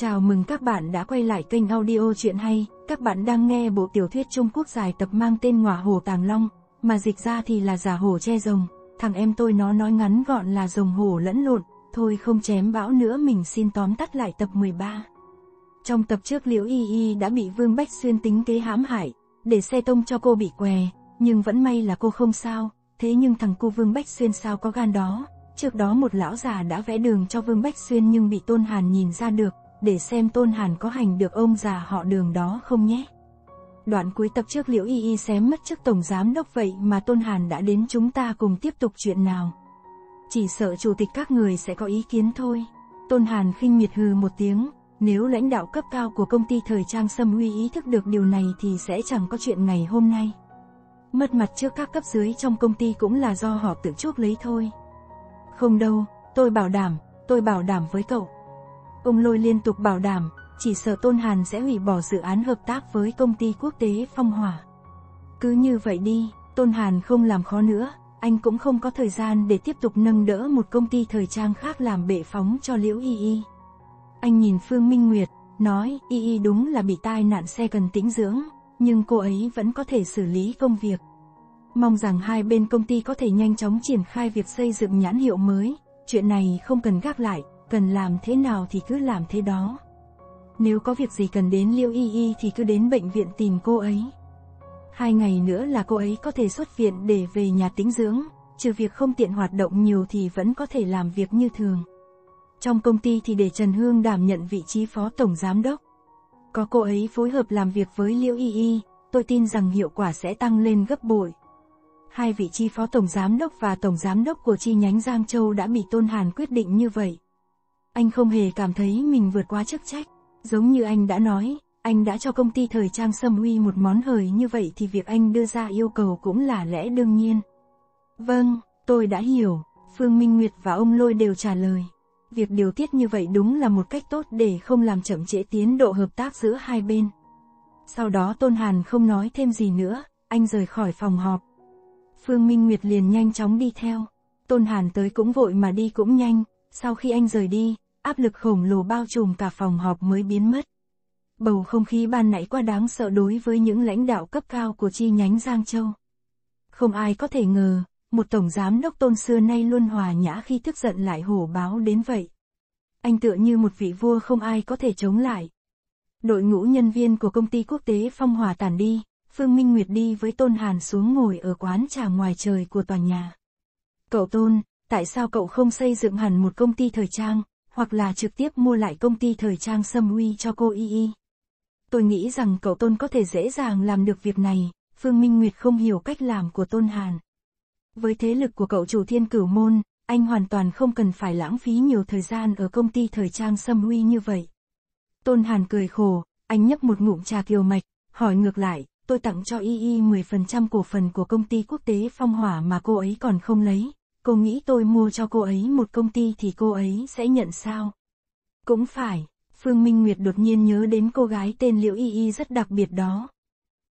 Chào mừng các bạn đã quay lại kênh audio chuyện hay. Các bạn đang nghe bộ tiểu thuyết Trung Quốc dài tập mang tên Ngọa Hồ Tàng Long, mà dịch ra thì là giả hồ che rồng. Thằng em tôi nó nói ngắn gọn là rồng hồ lẫn lộn, thôi không chém bão nữa mình xin tóm tắt lại tập 13. Trong tập trước Liễu Y Y đã bị Vương Bách Xuyên tính kế hãm hại, để xe tông cho cô bị què, nhưng vẫn may là cô không sao, thế nhưng thằng cô Vương Bách Xuyên sao có gan đó. Trước đó một lão già đã vẽ đường cho Vương Bách Xuyên nhưng bị Tôn Hàn nhìn ra được, để xem Tôn Hàn có hành được ông già họ đường đó không nhé. Đoạn cuối tập trước Liễu Y Y xém mất chức Tổng Giám Đốc vậy mà Tôn Hàn đã đến chúng ta cùng tiếp tục chuyện nào. Chỉ sợ Chủ tịch các người sẽ có ý kiến thôi. Tôn Hàn khinh miệt hừ một tiếng, nếu lãnh đạo cấp cao của công ty thời trang xâm uy ý thức được điều này thì sẽ chẳng có chuyện ngày hôm nay. Mất mặt trước các cấp dưới trong công ty cũng là do họ tự chuốc lấy thôi. Không đâu, tôi bảo đảm, tôi bảo đảm với cậu, Ông Lôi liên tục bảo đảm, chỉ sợ Tôn Hàn sẽ hủy bỏ dự án hợp tác với công ty quốc tế Phong Hỏa. Cứ như vậy đi, Tôn Hàn không làm khó nữa, anh cũng không có thời gian để tiếp tục nâng đỡ một công ty thời trang khác làm bệ phóng cho Liễu Y Y. Anh nhìn Phương Minh Nguyệt, nói Y Y đúng là bị tai nạn xe cần tĩnh dưỡng, nhưng cô ấy vẫn có thể xử lý công việc. Mong rằng hai bên công ty có thể nhanh chóng triển khai việc xây dựng nhãn hiệu mới, chuyện này không cần gác lại, cần làm thế nào thì cứ làm thế đó. Nếu có việc gì cần đến Liêu Y Y thì cứ đến bệnh viện tìm cô ấy. Hai ngày nữa là cô ấy có thể xuất viện để về nhà tính dưỡng, trừ việc không tiện hoạt động nhiều thì vẫn có thể làm việc như thường. Trong công ty thì để Trần Hương đảm nhận vị trí phó tổng giám đốc. Có cô ấy phối hợp làm việc với Liễu Y Y, tôi tin rằng hiệu quả sẽ tăng lên gấp bội. Hai vị trí phó tổng giám đốc và tổng giám đốc của chi nhánh Giang Châu đã bị Tôn Hàn quyết định như vậy anh không hề cảm thấy mình vượt quá chức trách. Giống như anh đã nói, anh đã cho công ty thời trang Sâm Uy một món hời như vậy thì việc anh đưa ra yêu cầu cũng là lẽ đương nhiên. Vâng, tôi đã hiểu, Phương Minh Nguyệt và ông Lôi đều trả lời. Việc điều tiết như vậy đúng là một cách tốt để không làm chậm trễ tiến độ hợp tác giữa hai bên. Sau đó Tôn Hàn không nói thêm gì nữa, anh rời khỏi phòng họp. Phương Minh Nguyệt liền nhanh chóng đi theo. Tôn Hàn tới cũng vội mà đi cũng nhanh, sau khi anh rời đi, áp lực khổng lồ bao trùm cả phòng họp mới biến mất. Bầu không khí ban nãy qua đáng sợ đối với những lãnh đạo cấp cao của chi nhánh Giang Châu. Không ai có thể ngờ, một tổng giám đốc tôn xưa nay luôn hòa nhã khi tức giận lại hổ báo đến vậy. Anh tựa như một vị vua không ai có thể chống lại. Đội ngũ nhân viên của công ty quốc tế Phong Hòa tản đi, Phương Minh Nguyệt đi với Tôn Hàn xuống ngồi ở quán trà ngoài trời của tòa nhà. Cậu Tôn, tại sao cậu không xây dựng hẳn một công ty thời trang, hoặc là trực tiếp mua lại công ty thời trang Sâm Huy cho cô Y Y. Tôi nghĩ rằng cậu Tôn có thể dễ dàng làm được việc này, Phương Minh Nguyệt không hiểu cách làm của Tôn Hàn. Với thế lực của cậu chủ thiên cửu môn, anh hoàn toàn không cần phải lãng phí nhiều thời gian ở công ty thời trang Sâm Huy như vậy. Tôn Hàn cười khổ, anh nhấp một ngụm trà kiều mạch, hỏi ngược lại, tôi tặng cho Y Y 10% cổ phần của công ty quốc tế phong hỏa mà cô ấy còn không lấy cô nghĩ tôi mua cho cô ấy một công ty thì cô ấy sẽ nhận sao? Cũng phải, Phương Minh Nguyệt đột nhiên nhớ đến cô gái tên Liễu Y Y rất đặc biệt đó.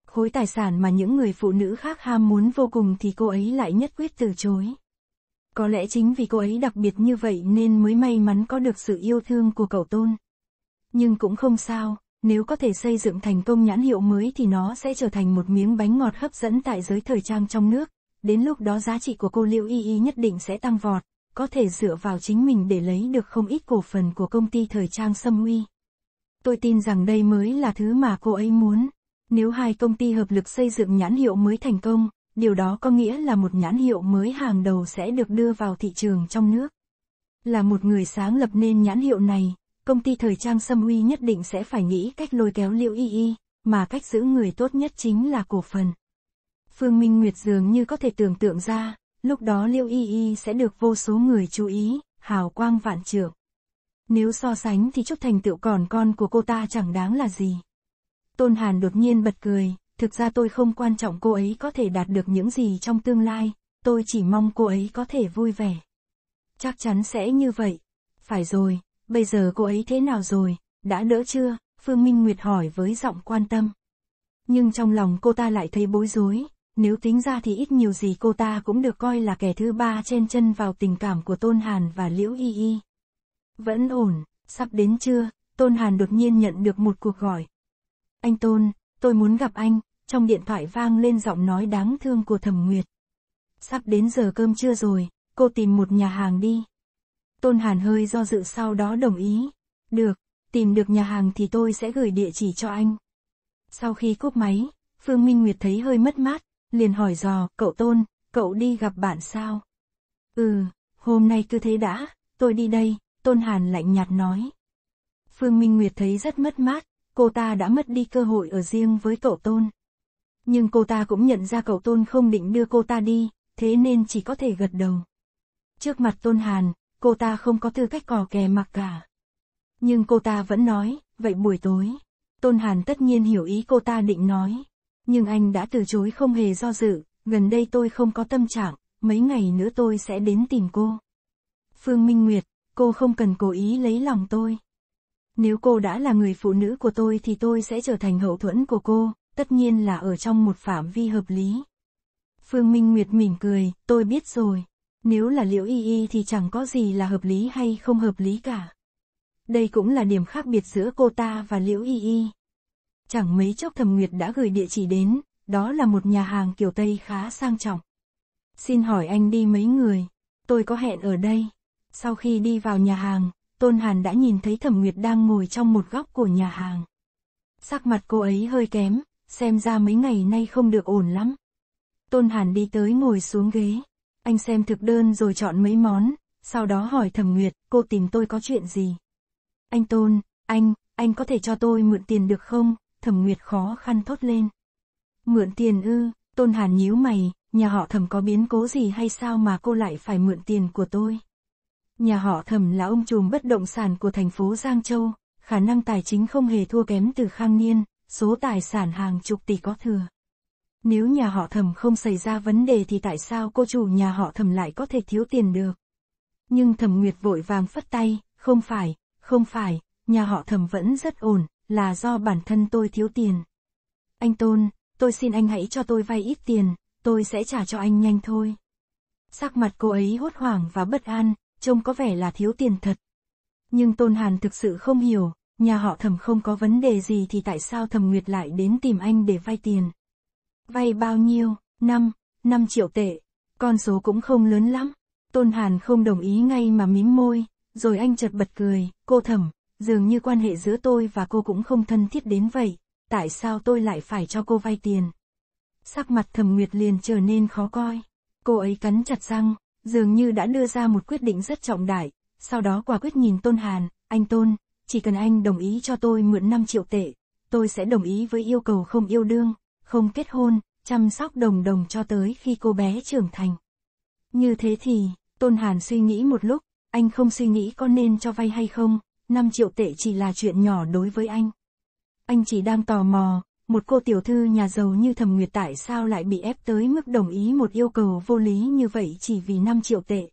Khối tài sản mà những người phụ nữ khác ham muốn vô cùng thì cô ấy lại nhất quyết từ chối. Có lẽ chính vì cô ấy đặc biệt như vậy nên mới may mắn có được sự yêu thương của cậu Tôn. Nhưng cũng không sao, nếu có thể xây dựng thành công nhãn hiệu mới thì nó sẽ trở thành một miếng bánh ngọt hấp dẫn tại giới thời trang trong nước đến lúc đó giá trị của cô Liễu Y Y nhất định sẽ tăng vọt, có thể dựa vào chính mình để lấy được không ít cổ phần của công ty thời trang Sâm Uy. Tôi tin rằng đây mới là thứ mà cô ấy muốn. Nếu hai công ty hợp lực xây dựng nhãn hiệu mới thành công, điều đó có nghĩa là một nhãn hiệu mới hàng đầu sẽ được đưa vào thị trường trong nước. Là một người sáng lập nên nhãn hiệu này, công ty thời trang Sâm Uy nhất định sẽ phải nghĩ cách lôi kéo Liễu Y Y, mà cách giữ người tốt nhất chính là cổ phần. Phương Minh Nguyệt dường như có thể tưởng tượng ra, lúc đó Liêu Y Y sẽ được vô số người chú ý, hào quang vạn trượng. Nếu so sánh thì chút thành tựu còn con của cô ta chẳng đáng là gì. Tôn Hàn đột nhiên bật cười, thực ra tôi không quan trọng cô ấy có thể đạt được những gì trong tương lai, tôi chỉ mong cô ấy có thể vui vẻ. Chắc chắn sẽ như vậy. Phải rồi, bây giờ cô ấy thế nào rồi, đã đỡ chưa? Phương Minh Nguyệt hỏi với giọng quan tâm. Nhưng trong lòng cô ta lại thấy bối rối, nếu tính ra thì ít nhiều gì cô ta cũng được coi là kẻ thứ ba trên chân vào tình cảm của Tôn Hàn và Liễu Y Y. Vẫn ổn, sắp đến trưa, Tôn Hàn đột nhiên nhận được một cuộc gọi. Anh Tôn, tôi muốn gặp anh, trong điện thoại vang lên giọng nói đáng thương của Thẩm Nguyệt. Sắp đến giờ cơm trưa rồi, cô tìm một nhà hàng đi. Tôn Hàn hơi do dự sau đó đồng ý. Được, tìm được nhà hàng thì tôi sẽ gửi địa chỉ cho anh. Sau khi cúp máy, Phương Minh Nguyệt thấy hơi mất mát, liền hỏi dò, cậu Tôn, cậu đi gặp bạn sao? Ừ, hôm nay cứ thế đã, tôi đi đây, Tôn Hàn lạnh nhạt nói. Phương Minh Nguyệt thấy rất mất mát, cô ta đã mất đi cơ hội ở riêng với cậu Tôn. Nhưng cô ta cũng nhận ra cậu Tôn không định đưa cô ta đi, thế nên chỉ có thể gật đầu. Trước mặt Tôn Hàn, cô ta không có tư cách cò kè mặc cả. Nhưng cô ta vẫn nói, vậy buổi tối. Tôn Hàn tất nhiên hiểu ý cô ta định nói nhưng anh đã từ chối không hề do dự, gần đây tôi không có tâm trạng, mấy ngày nữa tôi sẽ đến tìm cô. Phương Minh Nguyệt, cô không cần cố ý lấy lòng tôi. Nếu cô đã là người phụ nữ của tôi thì tôi sẽ trở thành hậu thuẫn của cô, tất nhiên là ở trong một phạm vi hợp lý. Phương Minh Nguyệt mỉm cười, tôi biết rồi. Nếu là liễu y y thì chẳng có gì là hợp lý hay không hợp lý cả. Đây cũng là điểm khác biệt giữa cô ta và liễu y y. Chẳng mấy chốc Thẩm Nguyệt đã gửi địa chỉ đến, đó là một nhà hàng kiểu Tây khá sang trọng. Xin hỏi anh đi mấy người, tôi có hẹn ở đây. Sau khi đi vào nhà hàng, Tôn Hàn đã nhìn thấy Thẩm Nguyệt đang ngồi trong một góc của nhà hàng. Sắc mặt cô ấy hơi kém, xem ra mấy ngày nay không được ổn lắm. Tôn Hàn đi tới ngồi xuống ghế. Anh xem thực đơn rồi chọn mấy món, sau đó hỏi Thẩm Nguyệt, cô tìm tôi có chuyện gì? Anh Tôn, anh, anh có thể cho tôi mượn tiền được không? thẩm nguyệt khó khăn thốt lên. Mượn tiền ư, tôn hàn nhíu mày, nhà họ thẩm có biến cố gì hay sao mà cô lại phải mượn tiền của tôi? Nhà họ thẩm là ông chùm bất động sản của thành phố Giang Châu, khả năng tài chính không hề thua kém từ khang niên, số tài sản hàng chục tỷ có thừa. Nếu nhà họ thẩm không xảy ra vấn đề thì tại sao cô chủ nhà họ thẩm lại có thể thiếu tiền được? Nhưng thẩm nguyệt vội vàng phất tay, không phải, không phải, nhà họ thẩm vẫn rất ổn, là do bản thân tôi thiếu tiền. Anh Tôn, tôi xin anh hãy cho tôi vay ít tiền, tôi sẽ trả cho anh nhanh thôi. Sắc mặt cô ấy hốt hoảng và bất an, trông có vẻ là thiếu tiền thật. Nhưng Tôn Hàn thực sự không hiểu, nhà họ thẩm không có vấn đề gì thì tại sao thẩm Nguyệt lại đến tìm anh để vay tiền. Vay bao nhiêu, 5, 5 triệu tệ, con số cũng không lớn lắm. Tôn Hàn không đồng ý ngay mà mím môi, rồi anh chợt bật cười, cô thẩm, Dường như quan hệ giữa tôi và cô cũng không thân thiết đến vậy, tại sao tôi lại phải cho cô vay tiền? Sắc mặt thẩm nguyệt liền trở nên khó coi. Cô ấy cắn chặt răng, dường như đã đưa ra một quyết định rất trọng đại, sau đó quả quyết nhìn Tôn Hàn, anh Tôn, chỉ cần anh đồng ý cho tôi mượn 5 triệu tệ, tôi sẽ đồng ý với yêu cầu không yêu đương, không kết hôn, chăm sóc đồng đồng cho tới khi cô bé trưởng thành. Như thế thì, Tôn Hàn suy nghĩ một lúc, anh không suy nghĩ có nên cho vay hay không, 5 triệu tệ chỉ là chuyện nhỏ đối với anh. Anh chỉ đang tò mò, một cô tiểu thư nhà giàu như Thẩm Nguyệt tại sao lại bị ép tới mức đồng ý một yêu cầu vô lý như vậy chỉ vì 5 triệu tệ.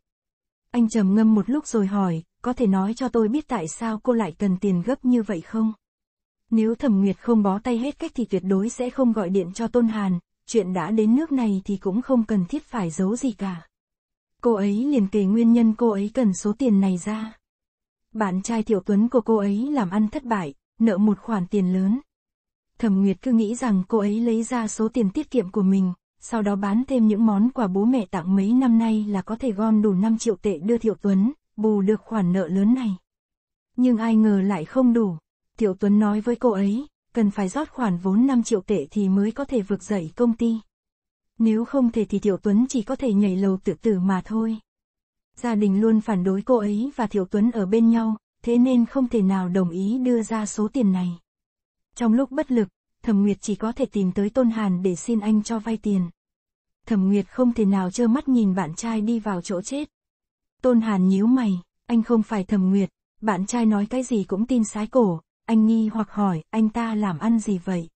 Anh trầm ngâm một lúc rồi hỏi, có thể nói cho tôi biết tại sao cô lại cần tiền gấp như vậy không? Nếu Thẩm Nguyệt không bó tay hết cách thì tuyệt đối sẽ không gọi điện cho Tôn Hàn, chuyện đã đến nước này thì cũng không cần thiết phải giấu gì cả. Cô ấy liền kể nguyên nhân cô ấy cần số tiền này ra. Bạn trai Thiệu Tuấn của cô ấy làm ăn thất bại, nợ một khoản tiền lớn. Thẩm Nguyệt cứ nghĩ rằng cô ấy lấy ra số tiền tiết kiệm của mình, sau đó bán thêm những món quà bố mẹ tặng mấy năm nay là có thể gom đủ 5 triệu tệ đưa Thiệu Tuấn, bù được khoản nợ lớn này. Nhưng ai ngờ lại không đủ. Thiệu Tuấn nói với cô ấy, cần phải rót khoản vốn 5 triệu tệ thì mới có thể vực dậy công ty. Nếu không thể thì Thiệu Tuấn chỉ có thể nhảy lầu tự tử mà thôi. Gia đình luôn phản đối cô ấy và Thiệu Tuấn ở bên nhau, thế nên không thể nào đồng ý đưa ra số tiền này. Trong lúc bất lực, Thẩm Nguyệt chỉ có thể tìm tới Tôn Hàn để xin anh cho vay tiền. Thẩm Nguyệt không thể nào trơ mắt nhìn bạn trai đi vào chỗ chết. Tôn Hàn nhíu mày, anh không phải Thẩm Nguyệt, bạn trai nói cái gì cũng tin sái cổ, anh nghi hoặc hỏi, anh ta làm ăn gì vậy?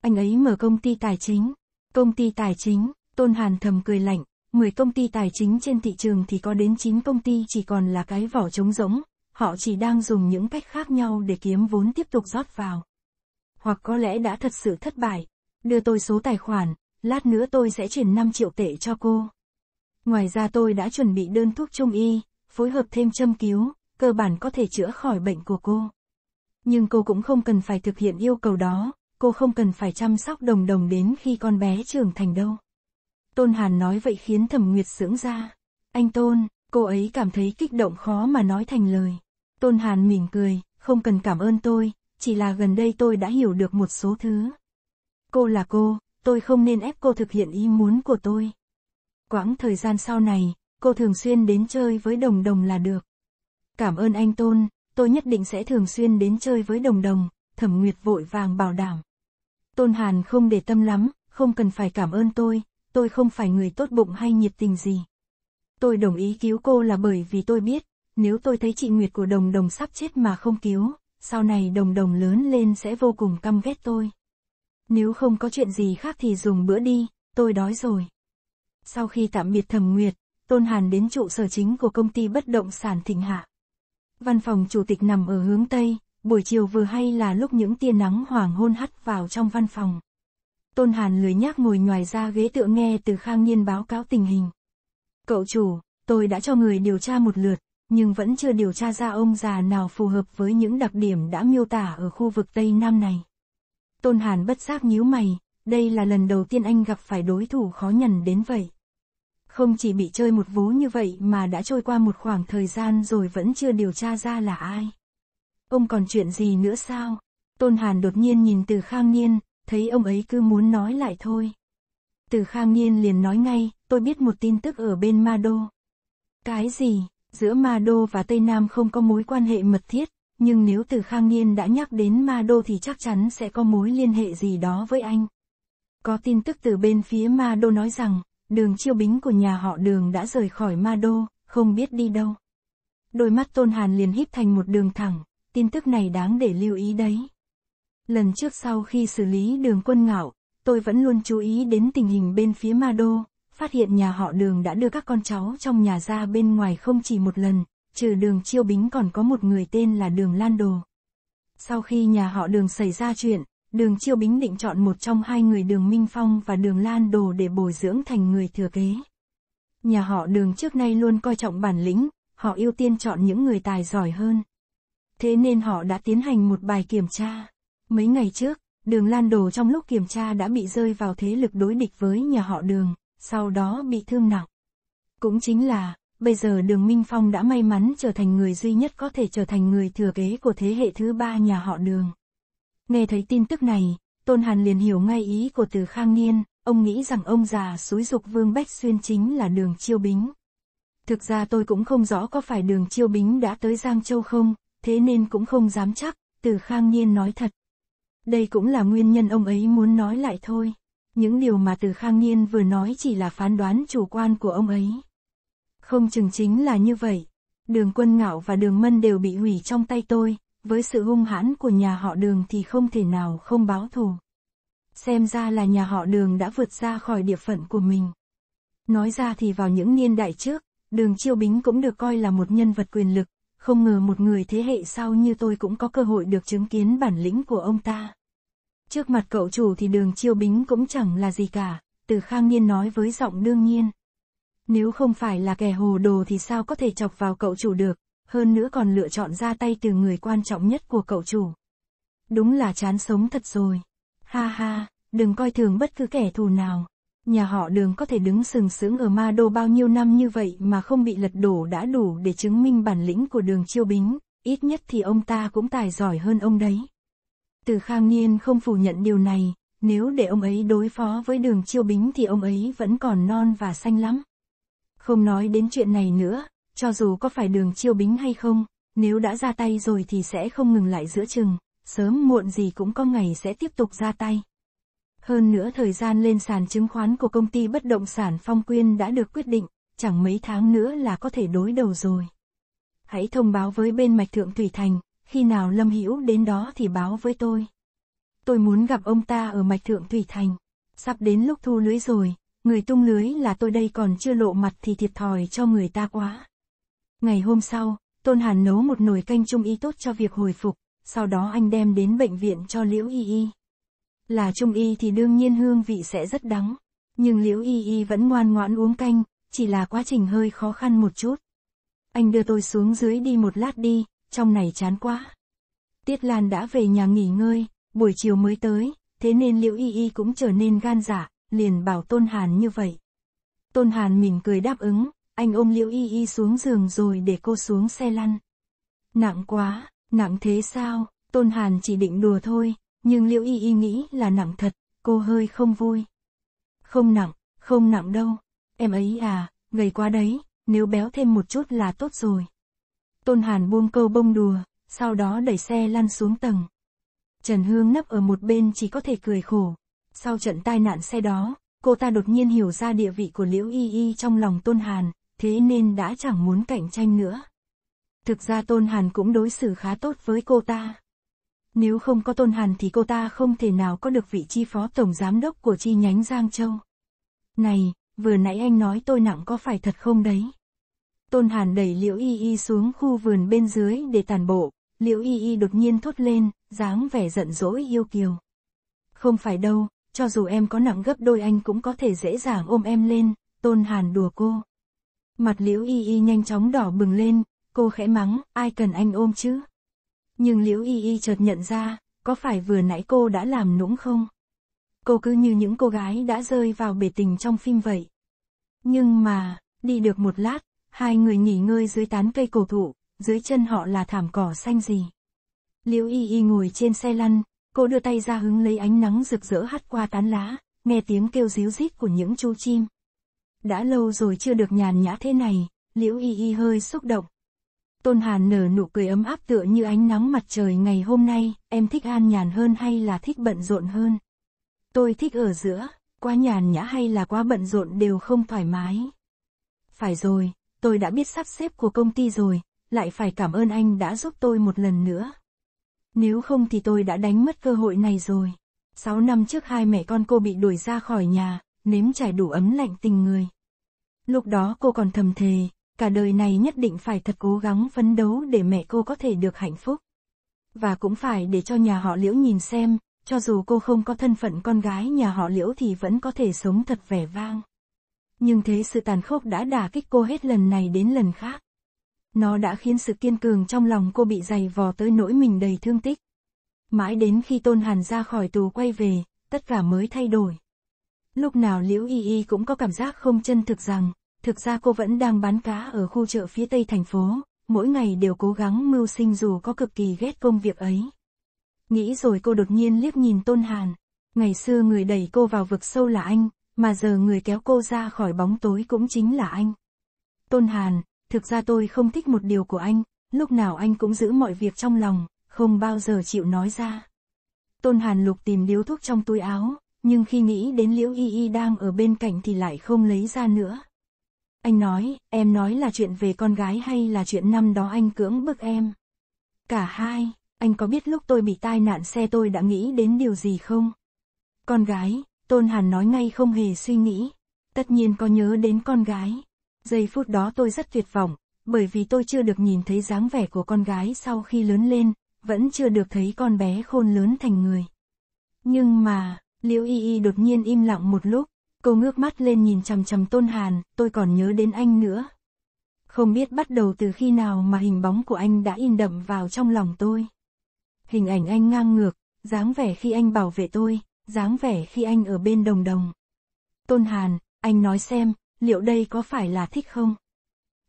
Anh ấy mở công ty tài chính. Công ty tài chính, Tôn Hàn thầm cười lạnh, 10 công ty tài chính trên thị trường thì có đến 9 công ty chỉ còn là cái vỏ trống rỗng, họ chỉ đang dùng những cách khác nhau để kiếm vốn tiếp tục rót vào. Hoặc có lẽ đã thật sự thất bại. Đưa tôi số tài khoản, lát nữa tôi sẽ chuyển 5 triệu tệ cho cô. Ngoài ra tôi đã chuẩn bị đơn thuốc trung y, phối hợp thêm châm cứu, cơ bản có thể chữa khỏi bệnh của cô. Nhưng cô cũng không cần phải thực hiện yêu cầu đó, cô không cần phải chăm sóc đồng đồng đến khi con bé trưởng thành đâu. Tôn Hàn nói vậy khiến Thẩm Nguyệt sưỡng ra. Anh Tôn, cô ấy cảm thấy kích động khó mà nói thành lời. Tôn Hàn mỉm cười, không cần cảm ơn tôi, chỉ là gần đây tôi đã hiểu được một số thứ. Cô là cô, tôi không nên ép cô thực hiện ý muốn của tôi. Quãng thời gian sau này, cô thường xuyên đến chơi với đồng đồng là được. Cảm ơn anh Tôn, tôi nhất định sẽ thường xuyên đến chơi với đồng đồng, thẩm nguyệt vội vàng bảo đảm. Tôn Hàn không để tâm lắm, không cần phải cảm ơn tôi, tôi không phải người tốt bụng hay nhiệt tình gì. Tôi đồng ý cứu cô là bởi vì tôi biết, nếu tôi thấy chị Nguyệt của đồng đồng sắp chết mà không cứu, sau này đồng đồng lớn lên sẽ vô cùng căm ghét tôi. Nếu không có chuyện gì khác thì dùng bữa đi, tôi đói rồi. Sau khi tạm biệt Thẩm Nguyệt, Tôn Hàn đến trụ sở chính của công ty bất động sản Thịnh Hạ. Văn phòng chủ tịch nằm ở hướng Tây, buổi chiều vừa hay là lúc những tia nắng hoàng hôn hắt vào trong văn phòng. Tôn Hàn lười nhác ngồi ngoài ra ghế tựa nghe từ Khang Nhiên báo cáo tình hình. Cậu chủ, tôi đã cho người điều tra một lượt, nhưng vẫn chưa điều tra ra ông già nào phù hợp với những đặc điểm đã miêu tả ở khu vực Tây Nam này. Tôn Hàn bất giác nhíu mày, đây là lần đầu tiên anh gặp phải đối thủ khó nhằn đến vậy. Không chỉ bị chơi một vố như vậy mà đã trôi qua một khoảng thời gian rồi vẫn chưa điều tra ra là ai. Ông còn chuyện gì nữa sao? Tôn Hàn đột nhiên nhìn từ Khang Niên, thấy ông ấy cứ muốn nói lại thôi. Từ khang nhiên liền nói ngay, tôi biết một tin tức ở bên Ma Đô. Cái gì, giữa Ma Đô và Tây Nam không có mối quan hệ mật thiết, nhưng nếu từ khang nhiên đã nhắc đến Ma Đô thì chắc chắn sẽ có mối liên hệ gì đó với anh. Có tin tức từ bên phía Ma Đô nói rằng, đường chiêu bính của nhà họ đường đã rời khỏi Ma Đô, không biết đi đâu. Đôi mắt Tôn Hàn liền híp thành một đường thẳng, tin tức này đáng để lưu ý đấy. Lần trước sau khi xử lý đường quân ngạo, tôi vẫn luôn chú ý đến tình hình bên phía ma đô, phát hiện nhà họ đường đã đưa các con cháu trong nhà ra bên ngoài không chỉ một lần, trừ đường chiêu bính còn có một người tên là đường Lan Đồ. Sau khi nhà họ đường xảy ra chuyện, đường chiêu bính định chọn một trong hai người đường Minh Phong và đường Lan Đồ để bồi dưỡng thành người thừa kế. Nhà họ đường trước nay luôn coi trọng bản lĩnh, họ ưu tiên chọn những người tài giỏi hơn. Thế nên họ đã tiến hành một bài kiểm tra. Mấy ngày trước, đường Lan Đồ trong lúc kiểm tra đã bị rơi vào thế lực đối địch với nhà họ đường, sau đó bị thương nặng. Cũng chính là, bây giờ đường Minh Phong đã may mắn trở thành người duy nhất có thể trở thành người thừa kế của thế hệ thứ ba nhà họ đường. Nghe thấy tin tức này, Tôn Hàn liền hiểu ngay ý của từ Khang Niên, ông nghĩ rằng ông già xúi dục Vương Bách Xuyên chính là đường Chiêu Bính. Thực ra tôi cũng không rõ có phải đường Chiêu Bính đã tới Giang Châu không, thế nên cũng không dám chắc, từ Khang Niên nói thật, đây cũng là nguyên nhân ông ấy muốn nói lại thôi. Những điều mà từ Khang Niên vừa nói chỉ là phán đoán chủ quan của ông ấy. Không chừng chính là như vậy. Đường quân ngạo và đường mân đều bị hủy trong tay tôi, với sự hung hãn của nhà họ đường thì không thể nào không báo thù. Xem ra là nhà họ đường đã vượt ra khỏi địa phận của mình. Nói ra thì vào những niên đại trước, đường Chiêu Bính cũng được coi là một nhân vật quyền lực, không ngờ một người thế hệ sau như tôi cũng có cơ hội được chứng kiến bản lĩnh của ông ta. Trước mặt cậu chủ thì đường chiêu bính cũng chẳng là gì cả, từ khang niên nói với giọng đương nhiên. Nếu không phải là kẻ hồ đồ thì sao có thể chọc vào cậu chủ được, hơn nữa còn lựa chọn ra tay từ người quan trọng nhất của cậu chủ. Đúng là chán sống thật rồi. Ha ha, đừng coi thường bất cứ kẻ thù nào. Nhà họ đường có thể đứng sừng sững ở ma đô bao nhiêu năm như vậy mà không bị lật đổ đã đủ để chứng minh bản lĩnh của đường chiêu bính, ít nhất thì ông ta cũng tài giỏi hơn ông đấy. Từ khang niên không phủ nhận điều này, nếu để ông ấy đối phó với đường chiêu bính thì ông ấy vẫn còn non và xanh lắm. Không nói đến chuyện này nữa, cho dù có phải đường chiêu bính hay không, nếu đã ra tay rồi thì sẽ không ngừng lại giữa chừng, sớm muộn gì cũng có ngày sẽ tiếp tục ra tay. Hơn nữa thời gian lên sàn chứng khoán của công ty bất động sản Phong Quyên đã được quyết định, chẳng mấy tháng nữa là có thể đối đầu rồi. Hãy thông báo với bên Mạch Thượng Thủy Thành, khi nào Lâm Hữu đến đó thì báo với tôi. Tôi muốn gặp ông ta ở Mạch Thượng Thủy Thành. Sắp đến lúc thu lưới rồi, người tung lưới là tôi đây còn chưa lộ mặt thì thiệt thòi cho người ta quá. Ngày hôm sau, Tôn Hàn nấu một nồi canh trung y tốt cho việc hồi phục, sau đó anh đem đến bệnh viện cho Liễu Y Y. Là trung y thì đương nhiên hương vị sẽ rất đắng. Nhưng liễu y y vẫn ngoan ngoãn uống canh, chỉ là quá trình hơi khó khăn một chút. Anh đưa tôi xuống dưới đi một lát đi, trong này chán quá. Tiết Lan đã về nhà nghỉ ngơi, buổi chiều mới tới, thế nên liễu y y cũng trở nên gan dạ, liền bảo Tôn Hàn như vậy. Tôn Hàn mỉm cười đáp ứng, anh ôm liễu y y xuống giường rồi để cô xuống xe lăn. Nặng quá, nặng thế sao, Tôn Hàn chỉ định đùa thôi, nhưng liễu y y nghĩ là nặng thật, cô hơi không vui. Không nặng, không nặng đâu, em ấy à, gầy quá đấy, nếu béo thêm một chút là tốt rồi. Tôn Hàn buông câu bông đùa, sau đó đẩy xe lăn xuống tầng. Trần Hương nấp ở một bên chỉ có thể cười khổ. Sau trận tai nạn xe đó, cô ta đột nhiên hiểu ra địa vị của Liễu Y Y trong lòng Tôn Hàn, thế nên đã chẳng muốn cạnh tranh nữa. Thực ra Tôn Hàn cũng đối xử khá tốt với cô ta. Nếu không có Tôn Hàn thì cô ta không thể nào có được vị trí phó tổng giám đốc của chi nhánh Giang Châu. Này, vừa nãy anh nói tôi nặng có phải thật không đấy? Tôn Hàn đẩy Liễu Y Y xuống khu vườn bên dưới để tàn bộ, Liễu Y Y đột nhiên thốt lên, dáng vẻ giận dỗi yêu kiều. Không phải đâu, cho dù em có nặng gấp đôi anh cũng có thể dễ dàng ôm em lên, Tôn Hàn đùa cô. Mặt Liễu Y Y nhanh chóng đỏ bừng lên, cô khẽ mắng, ai cần anh ôm chứ? nhưng Liễu Y Y chợt nhận ra, có phải vừa nãy cô đã làm nũng không? Cô cứ như những cô gái đã rơi vào bể tình trong phim vậy. Nhưng mà, đi được một lát, hai người nghỉ ngơi dưới tán cây cổ thụ, dưới chân họ là thảm cỏ xanh gì. Liễu Y Y ngồi trên xe lăn, cô đưa tay ra hứng lấy ánh nắng rực rỡ hắt qua tán lá, nghe tiếng kêu ríu rít của những chú chim. Đã lâu rồi chưa được nhàn nhã thế này, Liễu Y Y hơi xúc động, Tôn Hàn nở nụ cười ấm áp tựa như ánh nắng mặt trời ngày hôm nay, em thích an nhàn hơn hay là thích bận rộn hơn? Tôi thích ở giữa, quá nhàn nhã hay là quá bận rộn đều không thoải mái. Phải rồi, tôi đã biết sắp xếp của công ty rồi, lại phải cảm ơn anh đã giúp tôi một lần nữa. Nếu không thì tôi đã đánh mất cơ hội này rồi. Sáu năm trước hai mẹ con cô bị đuổi ra khỏi nhà, nếm trải đủ ấm lạnh tình người. Lúc đó cô còn thầm thề, cả đời này nhất định phải thật cố gắng phấn đấu để mẹ cô có thể được hạnh phúc. Và cũng phải để cho nhà họ liễu nhìn xem, cho dù cô không có thân phận con gái nhà họ liễu thì vẫn có thể sống thật vẻ vang. Nhưng thế sự tàn khốc đã đả kích cô hết lần này đến lần khác. Nó đã khiến sự kiên cường trong lòng cô bị dày vò tới nỗi mình đầy thương tích. Mãi đến khi Tôn Hàn ra khỏi tù quay về, tất cả mới thay đổi. Lúc nào Liễu Y Y cũng có cảm giác không chân thực rằng, Thực ra cô vẫn đang bán cá ở khu chợ phía tây thành phố, mỗi ngày đều cố gắng mưu sinh dù có cực kỳ ghét công việc ấy. Nghĩ rồi cô đột nhiên liếc nhìn Tôn Hàn. Ngày xưa người đẩy cô vào vực sâu là anh, mà giờ người kéo cô ra khỏi bóng tối cũng chính là anh. Tôn Hàn, thực ra tôi không thích một điều của anh, lúc nào anh cũng giữ mọi việc trong lòng, không bao giờ chịu nói ra. Tôn Hàn lục tìm điếu thuốc trong túi áo, nhưng khi nghĩ đến Liễu Y Y đang ở bên cạnh thì lại không lấy ra nữa. Anh nói, em nói là chuyện về con gái hay là chuyện năm đó anh cưỡng bức em? Cả hai, anh có biết lúc tôi bị tai nạn xe tôi đã nghĩ đến điều gì không? Con gái, Tôn Hàn nói ngay không hề suy nghĩ. Tất nhiên có nhớ đến con gái. Giây phút đó tôi rất tuyệt vọng, bởi vì tôi chưa được nhìn thấy dáng vẻ của con gái sau khi lớn lên, vẫn chưa được thấy con bé khôn lớn thành người. Nhưng mà, Liễu Y Y đột nhiên im lặng một lúc, Cô ngước mắt lên nhìn chằm chằm Tôn Hàn, tôi còn nhớ đến anh nữa. Không biết bắt đầu từ khi nào mà hình bóng của anh đã in đậm vào trong lòng tôi. Hình ảnh anh ngang ngược, dáng vẻ khi anh bảo vệ tôi, dáng vẻ khi anh ở bên đồng đồng. Tôn Hàn, anh nói xem, liệu đây có phải là thích không?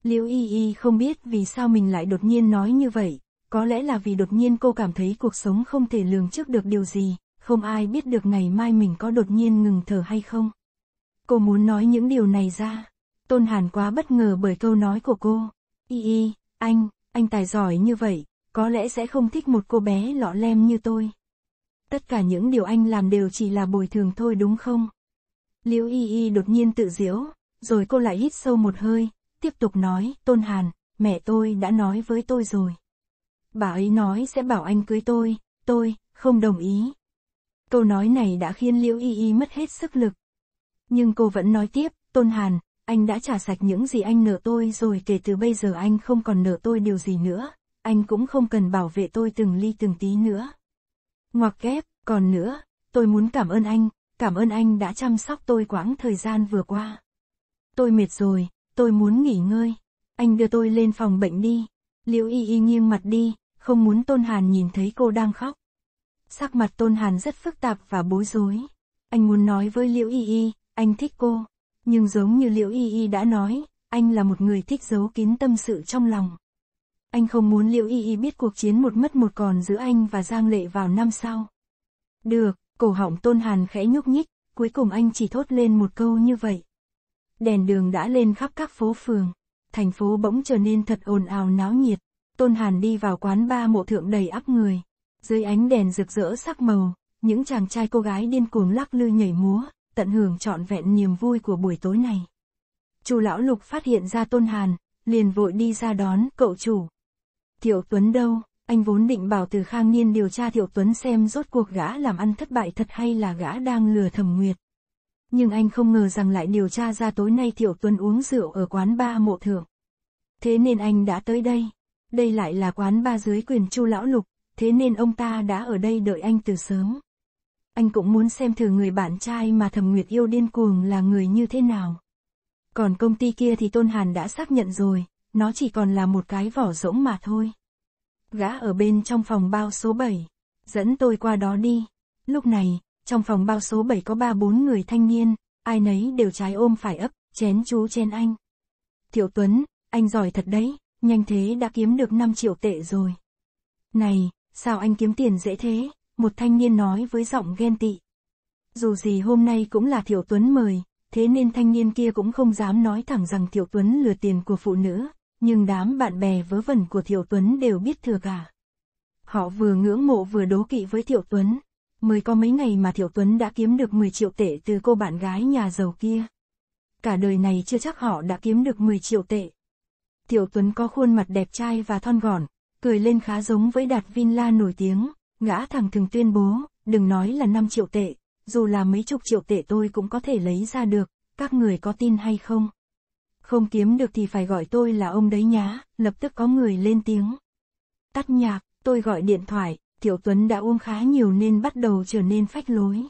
Liễu Y Y không biết vì sao mình lại đột nhiên nói như vậy, có lẽ là vì đột nhiên cô cảm thấy cuộc sống không thể lường trước được điều gì, không ai biết được ngày mai mình có đột nhiên ngừng thở hay không. Cô muốn nói những điều này ra. Tôn Hàn quá bất ngờ bởi câu nói của cô. Y y, anh, anh tài giỏi như vậy, có lẽ sẽ không thích một cô bé lọ lem như tôi. Tất cả những điều anh làm đều chỉ là bồi thường thôi đúng không? Liễu Y Y đột nhiên tự giễu, rồi cô lại hít sâu một hơi, tiếp tục nói, Tôn Hàn, mẹ tôi đã nói với tôi rồi. Bà ấy nói sẽ bảo anh cưới tôi, tôi, không đồng ý. Câu nói này đã khiến Liễu Y Y mất hết sức lực, nhưng cô vẫn nói tiếp, Tôn Hàn, anh đã trả sạch những gì anh nợ tôi rồi kể từ bây giờ anh không còn nợ tôi điều gì nữa, anh cũng không cần bảo vệ tôi từng ly từng tí nữa. Ngoặc kép, còn nữa, tôi muốn cảm ơn anh, cảm ơn anh đã chăm sóc tôi quãng thời gian vừa qua. Tôi mệt rồi, tôi muốn nghỉ ngơi, anh đưa tôi lên phòng bệnh đi. Liễu Y Y nghiêng mặt đi, không muốn Tôn Hàn nhìn thấy cô đang khóc. Sắc mặt Tôn Hàn rất phức tạp và bối rối. Anh muốn nói với Liễu Y Y, anh thích cô. Nhưng giống như Liễu Y Y đã nói, anh là một người thích giấu kín tâm sự trong lòng. Anh không muốn Liễu Y Y biết cuộc chiến một mất một còn giữa anh và Giang Lệ vào năm sau. Được, cổ họng Tôn Hàn khẽ nhúc nhích, cuối cùng anh chỉ thốt lên một câu như vậy. Đèn đường đã lên khắp các phố phường, thành phố bỗng trở nên thật ồn ào náo nhiệt. Tôn Hàn đi vào quán ba mộ thượng đầy ắp người. Dưới ánh đèn rực rỡ sắc màu, những chàng trai cô gái điên cuồng lắc lư nhảy múa, tận hưởng trọn vẹn niềm vui của buổi tối này. Chu lão lục phát hiện ra Tôn Hàn, liền vội đi ra đón, cậu chủ. Thiệu Tuấn đâu, anh vốn định bảo từ khang niên điều tra Thiệu Tuấn xem rốt cuộc gã làm ăn thất bại thật hay là gã đang lừa thẩm nguyệt. Nhưng anh không ngờ rằng lại điều tra ra tối nay Thiệu Tuấn uống rượu ở quán ba mộ thượng. Thế nên anh đã tới đây. Đây lại là quán ba dưới quyền Chu lão lục, thế nên ông ta đã ở đây đợi anh từ sớm anh cũng muốn xem thử người bạn trai mà Thẩm Nguyệt yêu điên cuồng là người như thế nào. Còn công ty kia thì Tôn Hàn đã xác nhận rồi, nó chỉ còn là một cái vỏ rỗng mà thôi. Gã ở bên trong phòng bao số 7, dẫn tôi qua đó đi. Lúc này, trong phòng bao số 7 có ba bốn người thanh niên, ai nấy đều trái ôm phải ấp, chén chú chen anh. Thiệu Tuấn, anh giỏi thật đấy, nhanh thế đã kiếm được 5 triệu tệ rồi. Này, sao anh kiếm tiền dễ thế? một thanh niên nói với giọng ghen tị. Dù gì hôm nay cũng là Thiệu Tuấn mời, thế nên thanh niên kia cũng không dám nói thẳng rằng Thiệu Tuấn lừa tiền của phụ nữ, nhưng đám bạn bè vớ vẩn của Thiệu Tuấn đều biết thừa cả. Họ vừa ngưỡng mộ vừa đố kỵ với Thiệu Tuấn, mới có mấy ngày mà Thiệu Tuấn đã kiếm được 10 triệu tệ từ cô bạn gái nhà giàu kia. Cả đời này chưa chắc họ đã kiếm được 10 triệu tệ. Thiệu Tuấn có khuôn mặt đẹp trai và thon gọn, cười lên khá giống với Đạt Vinla nổi tiếng. Ngã thẳng thường tuyên bố, đừng nói là 5 triệu tệ, dù là mấy chục triệu tệ tôi cũng có thể lấy ra được, các người có tin hay không? Không kiếm được thì phải gọi tôi là ông đấy nhá, lập tức có người lên tiếng. Tắt nhạc, tôi gọi điện thoại, Tiểu Tuấn đã uống khá nhiều nên bắt đầu trở nên phách lối.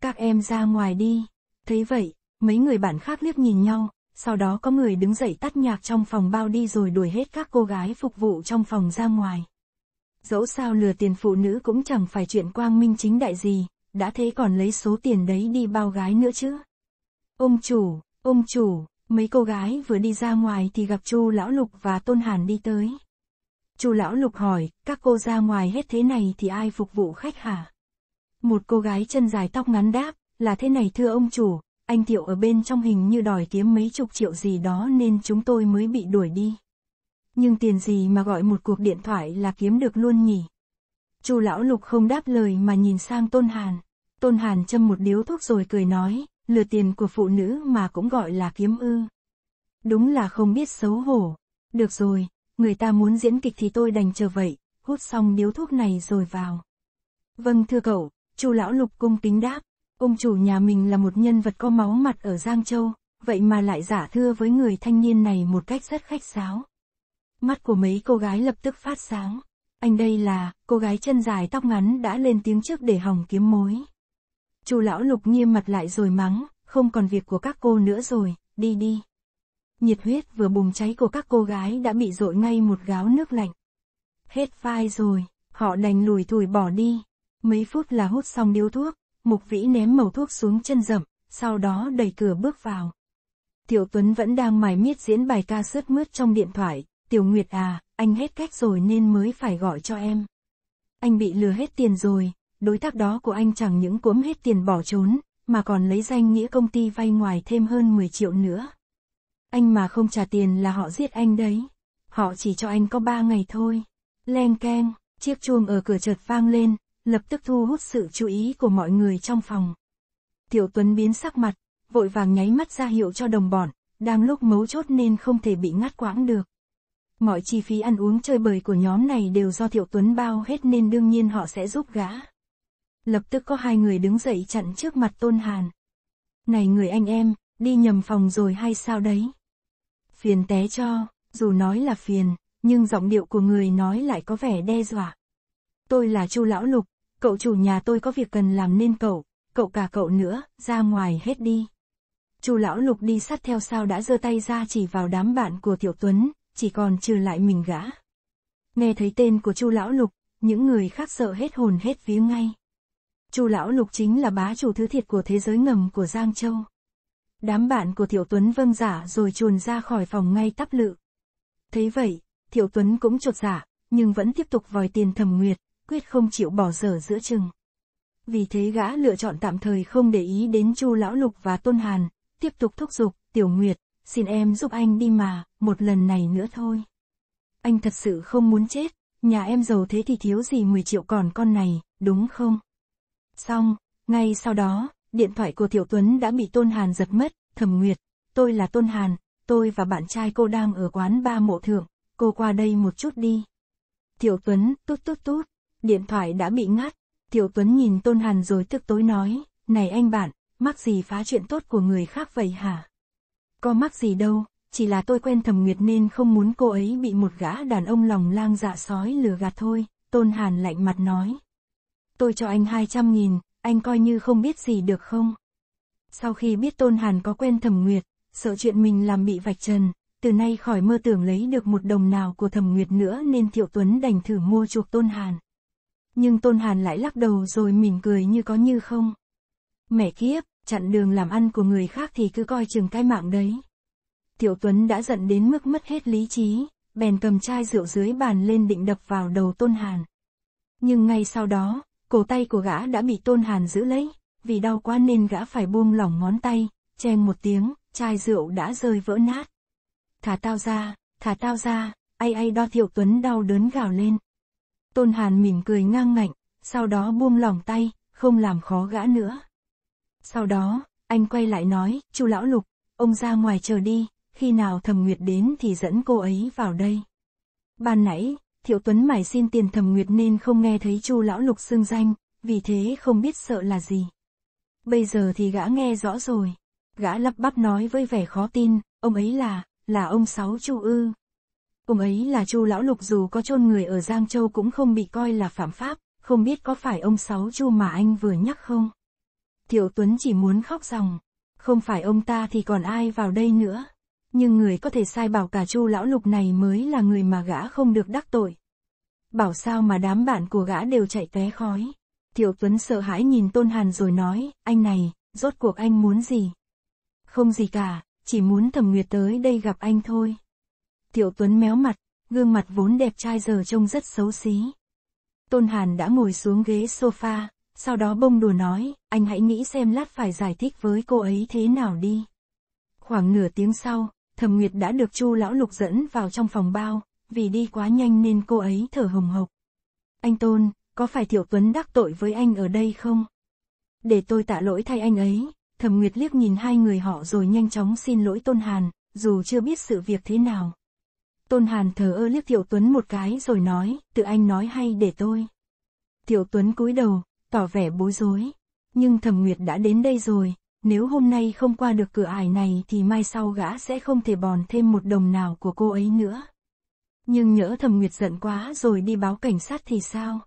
Các em ra ngoài đi. Thấy vậy, mấy người bạn khác liếc nhìn nhau, sau đó có người đứng dậy tắt nhạc trong phòng bao đi rồi đuổi hết các cô gái phục vụ trong phòng ra ngoài. Dẫu sao lừa tiền phụ nữ cũng chẳng phải chuyện quang minh chính đại gì, đã thế còn lấy số tiền đấy đi bao gái nữa chứ. Ông chủ, ông chủ, mấy cô gái vừa đi ra ngoài thì gặp chu lão lục và tôn hàn đi tới. chu lão lục hỏi, các cô ra ngoài hết thế này thì ai phục vụ khách hả? Một cô gái chân dài tóc ngắn đáp, là thế này thưa ông chủ, anh Thiệu ở bên trong hình như đòi kiếm mấy chục triệu gì đó nên chúng tôi mới bị đuổi đi nhưng tiền gì mà gọi một cuộc điện thoại là kiếm được luôn nhỉ? Chu lão lục không đáp lời mà nhìn sang Tôn Hàn. Tôn Hàn châm một điếu thuốc rồi cười nói, lừa tiền của phụ nữ mà cũng gọi là kiếm ư. Đúng là không biết xấu hổ. Được rồi, người ta muốn diễn kịch thì tôi đành chờ vậy, hút xong điếu thuốc này rồi vào. Vâng thưa cậu, Chu lão lục cung kính đáp, ông chủ nhà mình là một nhân vật có máu mặt ở Giang Châu, vậy mà lại giả thưa với người thanh niên này một cách rất khách sáo. Mắt của mấy cô gái lập tức phát sáng. Anh đây là, cô gái chân dài tóc ngắn đã lên tiếng trước để hỏng kiếm mối. Chu lão lục nghiêm mặt lại rồi mắng, không còn việc của các cô nữa rồi, đi đi. Nhiệt huyết vừa bùng cháy của các cô gái đã bị dội ngay một gáo nước lạnh. Hết phai rồi, họ đành lùi thủi bỏ đi. Mấy phút là hút xong điếu thuốc, mục vĩ ném màu thuốc xuống chân rậm, sau đó đẩy cửa bước vào. Tiểu Tuấn vẫn đang mải miết diễn bài ca sướt mướt trong điện thoại, Tiểu Nguyệt à, anh hết cách rồi nên mới phải gọi cho em. Anh bị lừa hết tiền rồi, đối tác đó của anh chẳng những cuốn hết tiền bỏ trốn, mà còn lấy danh nghĩa công ty vay ngoài thêm hơn 10 triệu nữa. Anh mà không trả tiền là họ giết anh đấy. Họ chỉ cho anh có 3 ngày thôi. Leng keng, chiếc chuông ở cửa chợt vang lên, lập tức thu hút sự chú ý của mọi người trong phòng. Tiểu Tuấn biến sắc mặt, vội vàng nháy mắt ra hiệu cho đồng bọn, đang lúc mấu chốt nên không thể bị ngắt quãng được. Mọi chi phí ăn uống chơi bời của nhóm này đều do Thiệu Tuấn bao hết nên đương nhiên họ sẽ giúp gã. Lập tức có hai người đứng dậy chặn trước mặt Tôn Hàn. Này người anh em, đi nhầm phòng rồi hay sao đấy? Phiền té cho, dù nói là phiền, nhưng giọng điệu của người nói lại có vẻ đe dọa. Tôi là Chu Lão Lục, cậu chủ nhà tôi có việc cần làm nên cậu, cậu cả cậu nữa, ra ngoài hết đi. Chu Lão Lục đi sát theo sau đã giơ tay ra chỉ vào đám bạn của Tiểu Tuấn, chỉ còn trừ lại mình gã. Nghe thấy tên của Chu lão lục, những người khác sợ hết hồn hết vía ngay. Chu lão lục chính là bá chủ thứ thiệt của thế giới ngầm của Giang Châu. Đám bạn của Thiệu Tuấn vâng giả rồi chuồn ra khỏi phòng ngay tắp lự. Thấy vậy, Thiệu Tuấn cũng trột giả, nhưng vẫn tiếp tục vòi tiền thẩm nguyệt, quyết không chịu bỏ dở giữa chừng. Vì thế gã lựa chọn tạm thời không để ý đến Chu lão lục và Tôn Hàn, tiếp tục thúc giục, Tiểu Nguyệt, xin em giúp anh đi mà, một lần này nữa thôi. Anh thật sự không muốn chết, nhà em giàu thế thì thiếu gì 10 triệu còn con này, đúng không? Xong, ngay sau đó, điện thoại của Tiểu Tuấn đã bị Tôn Hàn giật mất, Thẩm Nguyệt, tôi là Tôn Hàn, tôi và bạn trai cô đang ở quán ba mộ thượng, cô qua đây một chút đi. Tiểu Tuấn, tút tút tút, điện thoại đã bị ngắt, Tiểu Tuấn nhìn Tôn Hàn rồi tức tối nói, này anh bạn, mắc gì phá chuyện tốt của người khác vậy hả? Có mắc gì đâu, chỉ là tôi quen Thẩm Nguyệt nên không muốn cô ấy bị một gã đàn ông lòng lang dạ sói lừa gạt thôi, Tôn Hàn lạnh mặt nói. Tôi cho anh 200 nghìn, anh coi như không biết gì được không? Sau khi biết Tôn Hàn có quen Thẩm Nguyệt, sợ chuyện mình làm bị vạch trần, từ nay khỏi mơ tưởng lấy được một đồng nào của Thẩm Nguyệt nữa nên Thiệu Tuấn đành thử mua chuộc Tôn Hàn. Nhưng Tôn Hàn lại lắc đầu rồi mỉm cười như có như không. Mẹ kiếp, chặn đường làm ăn của người khác thì cứ coi chừng cái mạng đấy. Tiểu Tuấn đã giận đến mức mất hết lý trí, bèn cầm chai rượu dưới bàn lên định đập vào đầu Tôn Hàn. Nhưng ngay sau đó, cổ tay của gã đã bị Tôn Hàn giữ lấy, vì đau quá nên gã phải buông lỏng ngón tay, cheng một tiếng, chai rượu đã rơi vỡ nát. Thả tao ra, thả tao ra, ai ai đo Tiểu Tuấn đau đớn gào lên. Tôn Hàn mỉm cười ngang ngạnh, sau đó buông lỏng tay, không làm khó gã nữa. Sau đó, anh quay lại nói, chu lão lục, ông ra ngoài chờ đi, khi nào thẩm nguyệt đến thì dẫn cô ấy vào đây. Ban nãy, Thiệu Tuấn mải xin tiền thẩm nguyệt nên không nghe thấy chu lão lục xưng danh, vì thế không biết sợ là gì. Bây giờ thì gã nghe rõ rồi. Gã lắp bắp nói với vẻ khó tin, ông ấy là, là ông Sáu Chu Ư. Ông ấy là Chu Lão Lục dù có chôn người ở Giang Châu cũng không bị coi là phạm pháp, không biết có phải ông Sáu Chu mà anh vừa nhắc không? Thiệu Tuấn chỉ muốn khóc ròng. Không phải ông ta thì còn ai vào đây nữa. Nhưng người có thể sai bảo cả chu lão lục này mới là người mà gã không được đắc tội. Bảo sao mà đám bạn của gã đều chạy té khói. Thiệu Tuấn sợ hãi nhìn Tôn Hàn rồi nói, anh này, rốt cuộc anh muốn gì? Không gì cả, chỉ muốn thẩm nguyệt tới đây gặp anh thôi. Thiệu Tuấn méo mặt, gương mặt vốn đẹp trai giờ trông rất xấu xí. Tôn Hàn đã ngồi xuống ghế sofa, sau đó bông đùa nói, anh hãy nghĩ xem lát phải giải thích với cô ấy thế nào đi. Khoảng nửa tiếng sau, Thẩm Nguyệt đã được Chu lão lục dẫn vào trong phòng bao, vì đi quá nhanh nên cô ấy thở hồng hộc. Anh Tôn, có phải Thiệu Tuấn đắc tội với anh ở đây không? Để tôi tạ lỗi thay anh ấy, Thẩm Nguyệt liếc nhìn hai người họ rồi nhanh chóng xin lỗi Tôn Hàn, dù chưa biết sự việc thế nào. Tôn Hàn thờ ơ liếc Thiệu Tuấn một cái rồi nói, tự anh nói hay để tôi. Thiệu Tuấn cúi đầu, tỏ vẻ bối rối. Nhưng Thẩm Nguyệt đã đến đây rồi, nếu hôm nay không qua được cửa ải này thì mai sau gã sẽ không thể bòn thêm một đồng nào của cô ấy nữa. Nhưng nhỡ Thẩm Nguyệt giận quá rồi đi báo cảnh sát thì sao?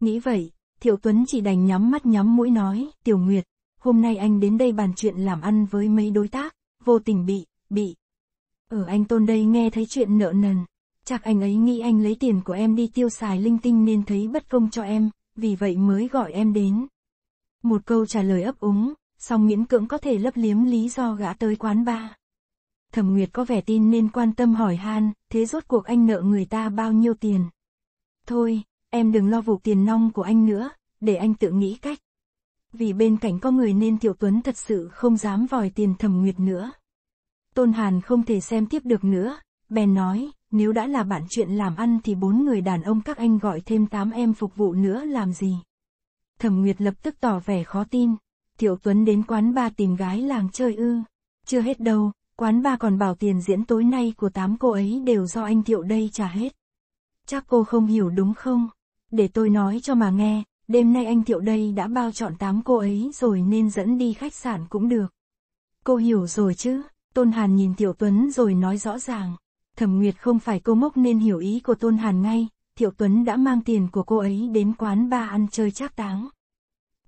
Nghĩ vậy, Thiệu Tuấn chỉ đành nhắm mắt nhắm mũi nói, Tiểu Nguyệt, hôm nay anh đến đây bàn chuyện làm ăn với mấy đối tác, vô tình bị, bị. Ở anh Tôn đây nghe thấy chuyện nợ nần, chắc anh ấy nghĩ anh lấy tiền của em đi tiêu xài linh tinh nên thấy bất công cho em, vì vậy mới gọi em đến. Một câu trả lời ấp úng, song miễn cưỡng có thể lấp liếm lý do gã tới quán ba. Thẩm Nguyệt có vẻ tin nên quan tâm hỏi han, thế rốt cuộc anh nợ người ta bao nhiêu tiền? Thôi, em đừng lo vụ tiền nong của anh nữa, để anh tự nghĩ cách. Vì bên cạnh có người nên Tiểu Tuấn thật sự không dám vòi tiền Thẩm Nguyệt nữa. Tôn Hàn không thể xem tiếp được nữa, bèn nói, nếu đã là bạn chuyện làm ăn thì bốn người đàn ông các anh gọi thêm tám em phục vụ nữa làm gì. Thẩm Nguyệt lập tức tỏ vẻ khó tin. Thiệu Tuấn đến quán ba tìm gái làng chơi ư. Chưa hết đâu, quán ba còn bảo tiền diễn tối nay của tám cô ấy đều do anh Thiệu đây trả hết. Chắc cô không hiểu đúng không? Để tôi nói cho mà nghe, đêm nay anh Thiệu đây đã bao chọn tám cô ấy rồi nên dẫn đi khách sạn cũng được. Cô hiểu rồi chứ? Tôn Hàn nhìn Tiểu Tuấn rồi nói rõ ràng. Thẩm Nguyệt không phải cô mốc nên hiểu ý của Tôn Hàn ngay, Thiệu Tuấn đã mang tiền của cô ấy đến quán ba ăn chơi trác táng.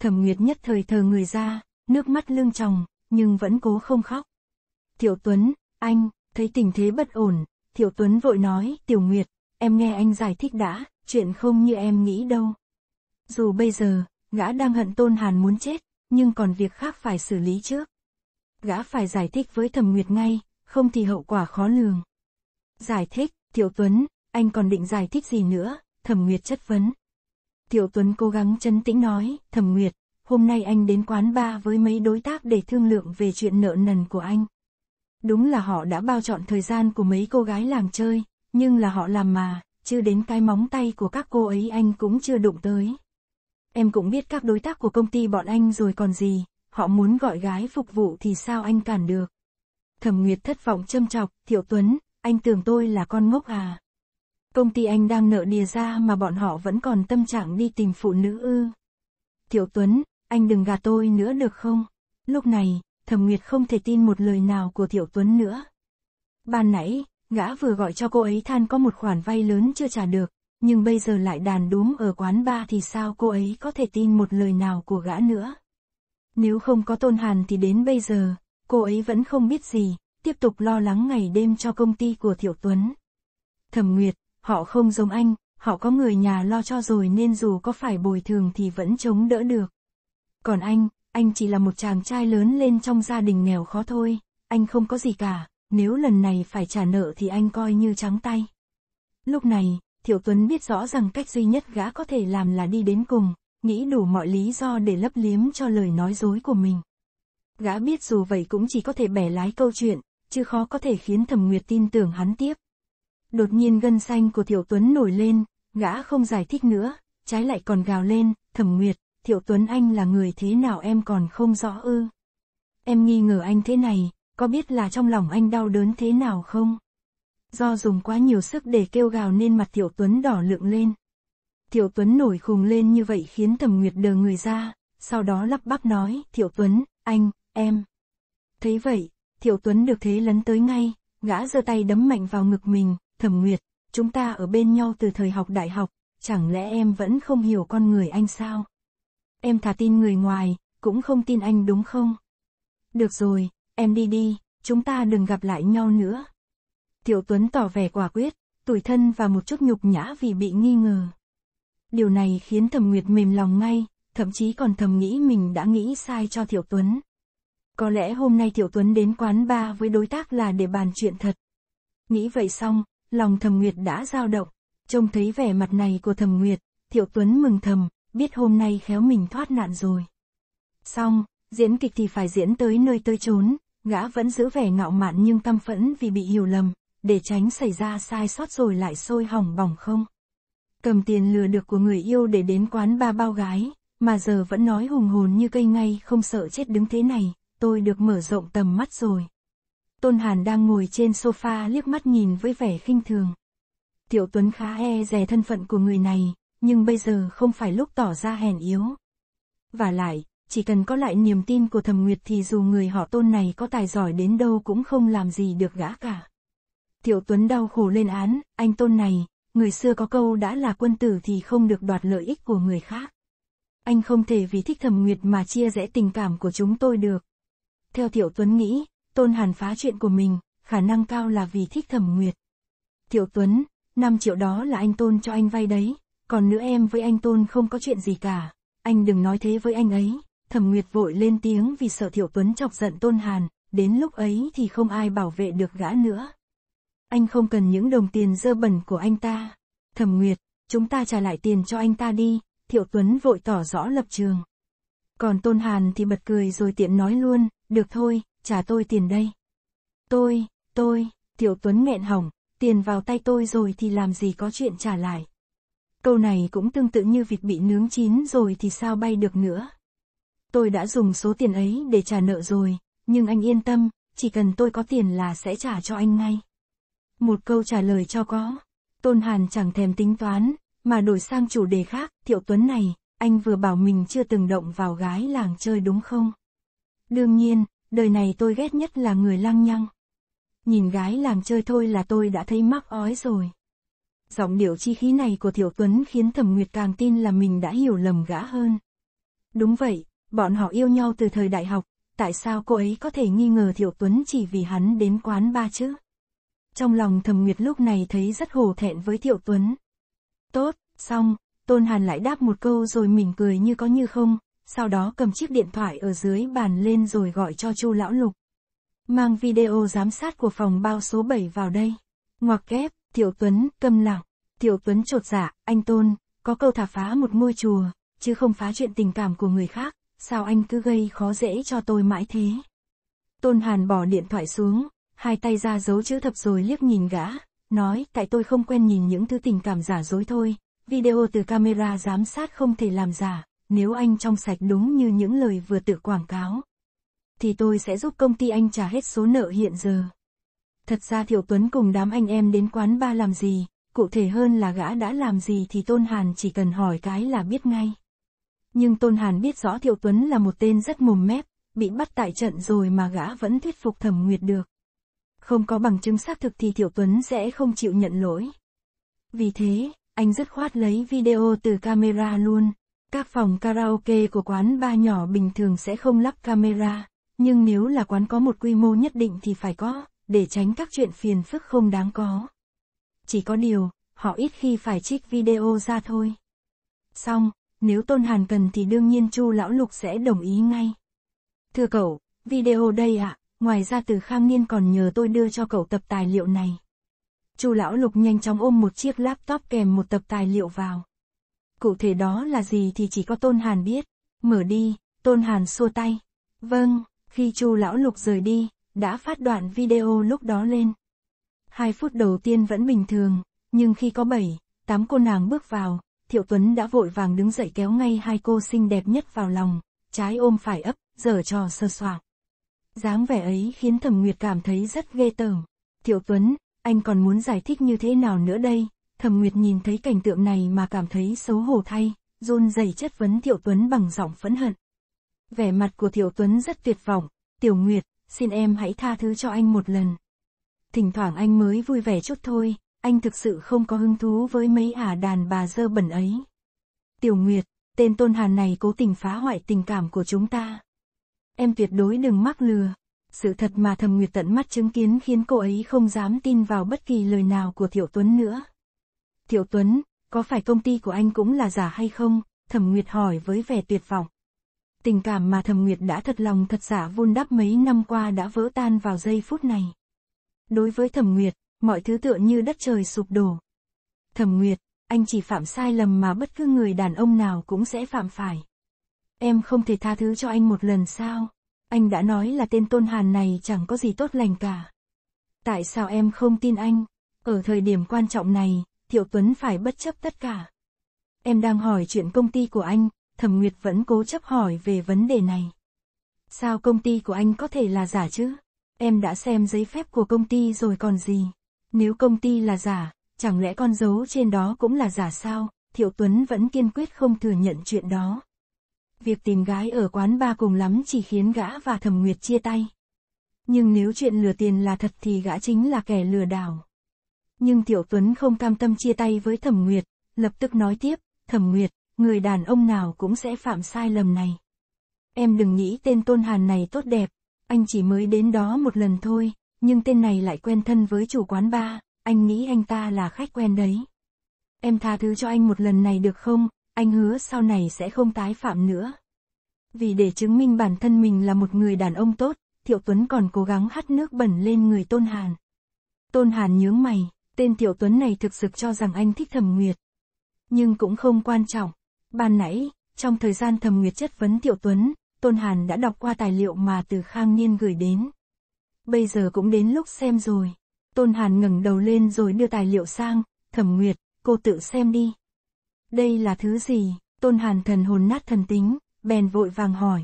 Thẩm Nguyệt nhất thời thờ người ra, nước mắt lưng tròng, nhưng vẫn cố không khóc. Thiệu Tuấn, anh, thấy tình thế bất ổn, Thiệu Tuấn vội nói, Tiểu Nguyệt, em nghe anh giải thích đã, chuyện không như em nghĩ đâu. Dù bây giờ, gã đang hận Tôn Hàn muốn chết, nhưng còn việc khác phải xử lý trước. Gã phải giải thích với Thẩm Nguyệt ngay, không thì hậu quả khó lường. Giải thích, Tiểu Tuấn, anh còn định giải thích gì nữa? Thẩm Nguyệt chất vấn. Tiểu Tuấn cố gắng chấn tĩnh nói, Thẩm Nguyệt, hôm nay anh đến quán ba với mấy đối tác để thương lượng về chuyện nợ nần của anh. Đúng là họ đã bao chọn thời gian của mấy cô gái làm chơi, nhưng là họ làm mà, chưa đến cái móng tay của các cô ấy anh cũng chưa đụng tới. Em cũng biết các đối tác của công ty bọn anh rồi còn gì, họ muốn gọi gái phục vụ thì sao anh cản được. Thẩm Nguyệt thất vọng châm chọc, Tiểu Tuấn, anh tưởng tôi là con ngốc à? Công ty anh đang nợ đìa ra mà bọn họ vẫn còn tâm trạng đi tìm phụ nữ ư. Thiệu Tuấn, anh đừng gạt tôi nữa được không? Lúc này, Thẩm Nguyệt không thể tin một lời nào của Thiệu Tuấn nữa. Ban nãy, gã vừa gọi cho cô ấy than có một khoản vay lớn chưa trả được, nhưng bây giờ lại đàn đúm ở quán ba thì sao cô ấy có thể tin một lời nào của gã nữa? Nếu không có Tôn Hàn thì đến bây giờ, cô ấy vẫn không biết gì, tiếp tục lo lắng ngày đêm cho công ty của Thiệu Tuấn. Thẩm Nguyệt, họ không giống anh, họ có người nhà lo cho rồi nên dù có phải bồi thường thì vẫn chống đỡ được. Còn anh, anh chỉ là một chàng trai lớn lên trong gia đình nghèo khó thôi, anh không có gì cả, nếu lần này phải trả nợ thì anh coi như trắng tay. Lúc này, Thiệu Tuấn biết rõ rằng cách duy nhất gã có thể làm là đi đến cùng, nghĩ đủ mọi lý do để lấp liếm cho lời nói dối của mình. Gã biết dù vậy cũng chỉ có thể bẻ lái câu chuyện, chứ khó có thể khiến Thẩm Nguyệt tin tưởng hắn tiếp. Đột nhiên gân xanh của Thiệu Tuấn nổi lên, gã không giải thích nữa, trái lại còn gào lên, Thẩm Nguyệt, Thiệu Tuấn anh là người thế nào em còn không rõ ư? Em nghi ngờ anh thế này, có biết là trong lòng anh đau đớn thế nào không? Do dùng quá nhiều sức để kêu gào nên mặt Thiệu Tuấn đỏ lượng lên. Thiệu Tuấn nổi khùng lên như vậy khiến Thẩm Nguyệt đờ người ra, sau đó lắp bắp nói, Thiệu Tuấn, anh, em. Thấy vậy, Thiệu Tuấn được thế lấn tới ngay, gã giơ tay đấm mạnh vào ngực mình, thẩm nguyệt, chúng ta ở bên nhau từ thời học đại học, chẳng lẽ em vẫn không hiểu con người anh sao? Em thà tin người ngoài, cũng không tin anh đúng không? Được rồi, em đi đi, chúng ta đừng gặp lại nhau nữa. Thiệu Tuấn tỏ vẻ quả quyết, tủi thân và một chút nhục nhã vì bị nghi ngờ. Điều này khiến Thẩm Nguyệt mềm lòng ngay, thậm chí còn thầm nghĩ mình đã nghĩ sai cho Thiệu Tuấn. Có lẽ hôm nay Tiểu Tuấn đến quán ba với đối tác là để bàn chuyện thật. Nghĩ vậy xong, lòng Thẩm Nguyệt đã dao động. Trông thấy vẻ mặt này của Thẩm Nguyệt, Tiểu Tuấn mừng thầm, biết hôm nay khéo mình thoát nạn rồi. Xong, diễn kịch thì phải diễn tới nơi tới chốn, gã vẫn giữ vẻ ngạo mạn nhưng căm phẫn vì bị hiểu lầm, để tránh xảy ra sai sót rồi lại sôi hỏng bỏng không. Cầm tiền lừa được của người yêu để đến quán ba bao gái, mà giờ vẫn nói hùng hồn như cây ngay không sợ chết đứng thế này, tôi được mở rộng tầm mắt rồi. Tôn Hàn đang ngồi trên sofa liếc mắt nhìn với vẻ khinh thường. Tiểu Tuấn khá e rè thân phận của người này, nhưng bây giờ không phải lúc tỏ ra hèn yếu. Và lại, chỉ cần có lại niềm tin của Thẩm Nguyệt thì dù người họ Tôn này có tài giỏi đến đâu cũng không làm gì được gã cả. Tiểu Tuấn đau khổ lên án, anh Tôn này, người xưa có câu đã là quân tử thì không được đoạt lợi ích của người khác. Anh không thể vì thích Thẩm Nguyệt mà chia rẽ tình cảm của chúng tôi được. Theo Tiểu Tuấn nghĩ, Tôn Hàn phá chuyện của mình, khả năng cao là vì thích thẩm nguyệt. Tiểu Tuấn, 5 triệu đó là anh Tôn cho anh vay đấy, còn nữa em với anh Tôn không có chuyện gì cả, anh đừng nói thế với anh ấy. Thẩm Nguyệt vội lên tiếng vì sợ Tiểu Tuấn chọc giận Tôn Hàn, đến lúc ấy thì không ai bảo vệ được gã nữa. Anh không cần những đồng tiền dơ bẩn của anh ta. Thẩm Nguyệt, chúng ta trả lại tiền cho anh ta đi, Thiệu Tuấn vội tỏ rõ lập trường. Còn Tôn Hàn thì bật cười rồi tiện nói luôn, được thôi, trả tôi tiền đây. Tôi, tôi, Tiểu Tuấn nghẹn hỏng, tiền vào tay tôi rồi thì làm gì có chuyện trả lại. Câu này cũng tương tự như vịt bị nướng chín rồi thì sao bay được nữa. Tôi đã dùng số tiền ấy để trả nợ rồi, nhưng anh yên tâm, chỉ cần tôi có tiền là sẽ trả cho anh ngay. Một câu trả lời cho có. Tôn Hàn chẳng thèm tính toán, mà đổi sang chủ đề khác, Thiệu Tuấn này, anh vừa bảo mình chưa từng động vào gái làng chơi đúng không? Đương nhiên, đời này tôi ghét nhất là người lăng nhăng. Nhìn gái làng chơi thôi là tôi đã thấy mắc ói rồi. Giọng điệu chi khí này của Thiểu Tuấn khiến Thẩm Nguyệt càng tin là mình đã hiểu lầm gã hơn. Đúng vậy, bọn họ yêu nhau từ thời đại học, tại sao cô ấy có thể nghi ngờ Thiệu Tuấn chỉ vì hắn đến quán ba chứ? Trong lòng Thẩm Nguyệt lúc này thấy rất hổ thẹn với Thiệu Tuấn. Tốt, xong, Tôn Hàn lại đáp một câu rồi mỉm cười như có như không, sau đó cầm chiếc điện thoại ở dưới bàn lên rồi gọi cho Chu Lão Lục. Mang video giám sát của phòng bao số 7 vào đây. Ngoặc kép, Thiệu Tuấn, câm lặng. Thiệu Tuấn trột dạ, anh Tôn, có câu thả phá một ngôi chùa, chứ không phá chuyện tình cảm của người khác, sao anh cứ gây khó dễ cho tôi mãi thế. Tôn Hàn bỏ điện thoại xuống, hai tay ra giấu chữ thập rồi liếc nhìn gã, nói tại tôi không quen nhìn những thứ tình cảm giả dối thôi, video từ camera giám sát không thể làm giả, nếu anh trong sạch đúng như những lời vừa tự quảng cáo. Thì tôi sẽ giúp công ty anh trả hết số nợ hiện giờ. Thật ra Thiệu Tuấn cùng đám anh em đến quán ba làm gì, cụ thể hơn là gã đã làm gì thì Tôn Hàn chỉ cần hỏi cái là biết ngay. Nhưng Tôn Hàn biết rõ Thiệu Tuấn là một tên rất mồm mép, bị bắt tại trận rồi mà gã vẫn thuyết phục thẩm nguyệt được. Không có bằng chứng xác thực thì Thiệu Tuấn sẽ không chịu nhận lỗi. Vì thế, anh dứt khoát lấy video từ camera luôn. Các phòng karaoke của quán ba nhỏ bình thường sẽ không lắp camera, nhưng nếu là quán có một quy mô nhất định thì phải có, để tránh các chuyện phiền phức không đáng có. Chỉ có điều, họ ít khi phải trích video ra thôi. Xong, nếu Tôn Hàn cần thì đương nhiên Chu Lão Lục sẽ đồng ý ngay. Thưa cậu, video đây ạ, à, ngoài ra từ Khang Niên còn nhờ tôi đưa cho cậu tập tài liệu này. Chu lão lục nhanh chóng ôm một chiếc laptop kèm một tập tài liệu vào. Cụ thể đó là gì thì chỉ có Tôn Hàn biết. Mở đi, Tôn Hàn xua tay. Vâng, khi Chu lão lục rời đi, đã phát đoạn video lúc đó lên. Hai phút đầu tiên vẫn bình thường, nhưng khi có bảy, tám cô nàng bước vào, Thiệu Tuấn đã vội vàng đứng dậy kéo ngay hai cô xinh đẹp nhất vào lòng, trái ôm phải ấp, giở trò sơ soạng. dáng vẻ ấy khiến Thẩm Nguyệt cảm thấy rất ghê tởm. Thiệu Tuấn, anh còn muốn giải thích như thế nào nữa đây? Thẩm Nguyệt nhìn thấy cảnh tượng này mà cảm thấy xấu hổ thay, run rẩy chất vấn Thiệu Tuấn bằng giọng phẫn hận. Vẻ mặt của Thiệu Tuấn rất tuyệt vọng, Tiểu Nguyệt, xin em hãy tha thứ cho anh một lần. Thỉnh thoảng anh mới vui vẻ chút thôi, anh thực sự không có hứng thú với mấy ả đàn bà dơ bẩn ấy. Tiểu Nguyệt, tên Tôn Hàn này cố tình phá hoại tình cảm của chúng ta. Em tuyệt đối đừng mắc lừa, sự thật mà Thẩm Nguyệt tận mắt chứng kiến khiến cô ấy không dám tin vào bất kỳ lời nào của Thiệu Tuấn nữa. Thiệu Tuấn, có phải công ty của anh cũng là giả hay không? Thẩm Nguyệt hỏi với vẻ tuyệt vọng. Tình cảm mà Thẩm Nguyệt đã thật lòng thật giả vun đắp mấy năm qua đã vỡ tan vào giây phút này. Đối với Thẩm Nguyệt, mọi thứ tựa như đất trời sụp đổ. Thẩm Nguyệt, anh chỉ phạm sai lầm mà bất cứ người đàn ông nào cũng sẽ phạm phải. Em không thể tha thứ cho anh một lần sao? Anh đã nói là tên Tôn Hàn này chẳng có gì tốt lành cả. Tại sao em không tin anh? Ở thời điểm quan trọng này, Thiệu Tuấn phải bất chấp tất cả. Em đang hỏi chuyện công ty của anh, Thẩm Nguyệt vẫn cố chấp hỏi về vấn đề này. Sao công ty của anh có thể là giả chứ? Em đã xem giấy phép của công ty rồi còn gì? Nếu công ty là giả, chẳng lẽ con dấu trên đó cũng là giả sao? Thiệu Tuấn vẫn kiên quyết không thừa nhận chuyện đó việc tìm gái ở quán ba cùng lắm chỉ khiến gã và thẩm nguyệt chia tay. Nhưng nếu chuyện lừa tiền là thật thì gã chính là kẻ lừa đảo. Nhưng Tiểu Tuấn không cam tâm chia tay với Thẩm Nguyệt, lập tức nói tiếp, Thẩm Nguyệt, người đàn ông nào cũng sẽ phạm sai lầm này. Em đừng nghĩ tên Tôn Hàn này tốt đẹp, anh chỉ mới đến đó một lần thôi, nhưng tên này lại quen thân với chủ quán ba, anh nghĩ anh ta là khách quen đấy. Em tha thứ cho anh một lần này được không, anh hứa sau này sẽ không tái phạm nữa. Vì để chứng minh bản thân mình là một người đàn ông tốt, Thiệu Tuấn còn cố gắng hắt nước bẩn lên người Tôn Hàn. Tôn Hàn nhướng mày, tên Thiệu Tuấn này thực sự cho rằng anh thích Thẩm Nguyệt. Nhưng cũng không quan trọng. Ban nãy, trong thời gian Thẩm Nguyệt chất vấn Thiệu Tuấn, Tôn Hàn đã đọc qua tài liệu mà từ Khang Niên gửi đến. Bây giờ cũng đến lúc xem rồi. Tôn Hàn ngẩng đầu lên rồi đưa tài liệu sang, Thẩm Nguyệt, cô tự xem đi đây là thứ gì, tôn hàn thần hồn nát thần tính, bèn vội vàng hỏi.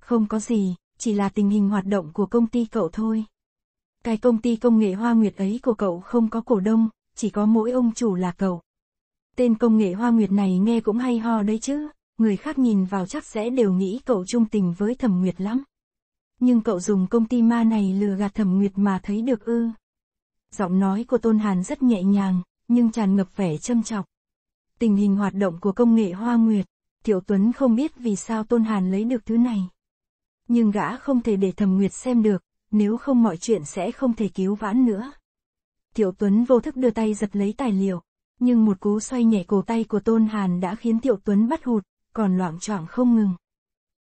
Không có gì, chỉ là tình hình hoạt động của công ty cậu thôi. Cái công ty công nghệ hoa nguyệt ấy của cậu không có cổ đông, chỉ có mỗi ông chủ là cậu. Tên công nghệ hoa nguyệt này nghe cũng hay ho đấy chứ, người khác nhìn vào chắc sẽ đều nghĩ cậu trung tình với thẩm nguyệt lắm. Nhưng cậu dùng công ty ma này lừa gạt thẩm nguyệt mà thấy được ư. Giọng nói của Tôn Hàn rất nhẹ nhàng, nhưng tràn ngập vẻ châm chọc tình hình hoạt động của công nghệ hoa nguyệt, tiểu Tuấn không biết vì sao Tôn Hàn lấy được thứ này. Nhưng gã không thể để Thẩm Nguyệt xem được, nếu không mọi chuyện sẽ không thể cứu vãn nữa. tiểu Tuấn vô thức đưa tay giật lấy tài liệu, nhưng một cú xoay nhẹ cổ tay của Tôn Hàn đã khiến tiểu Tuấn bắt hụt, còn loạn trọng không ngừng.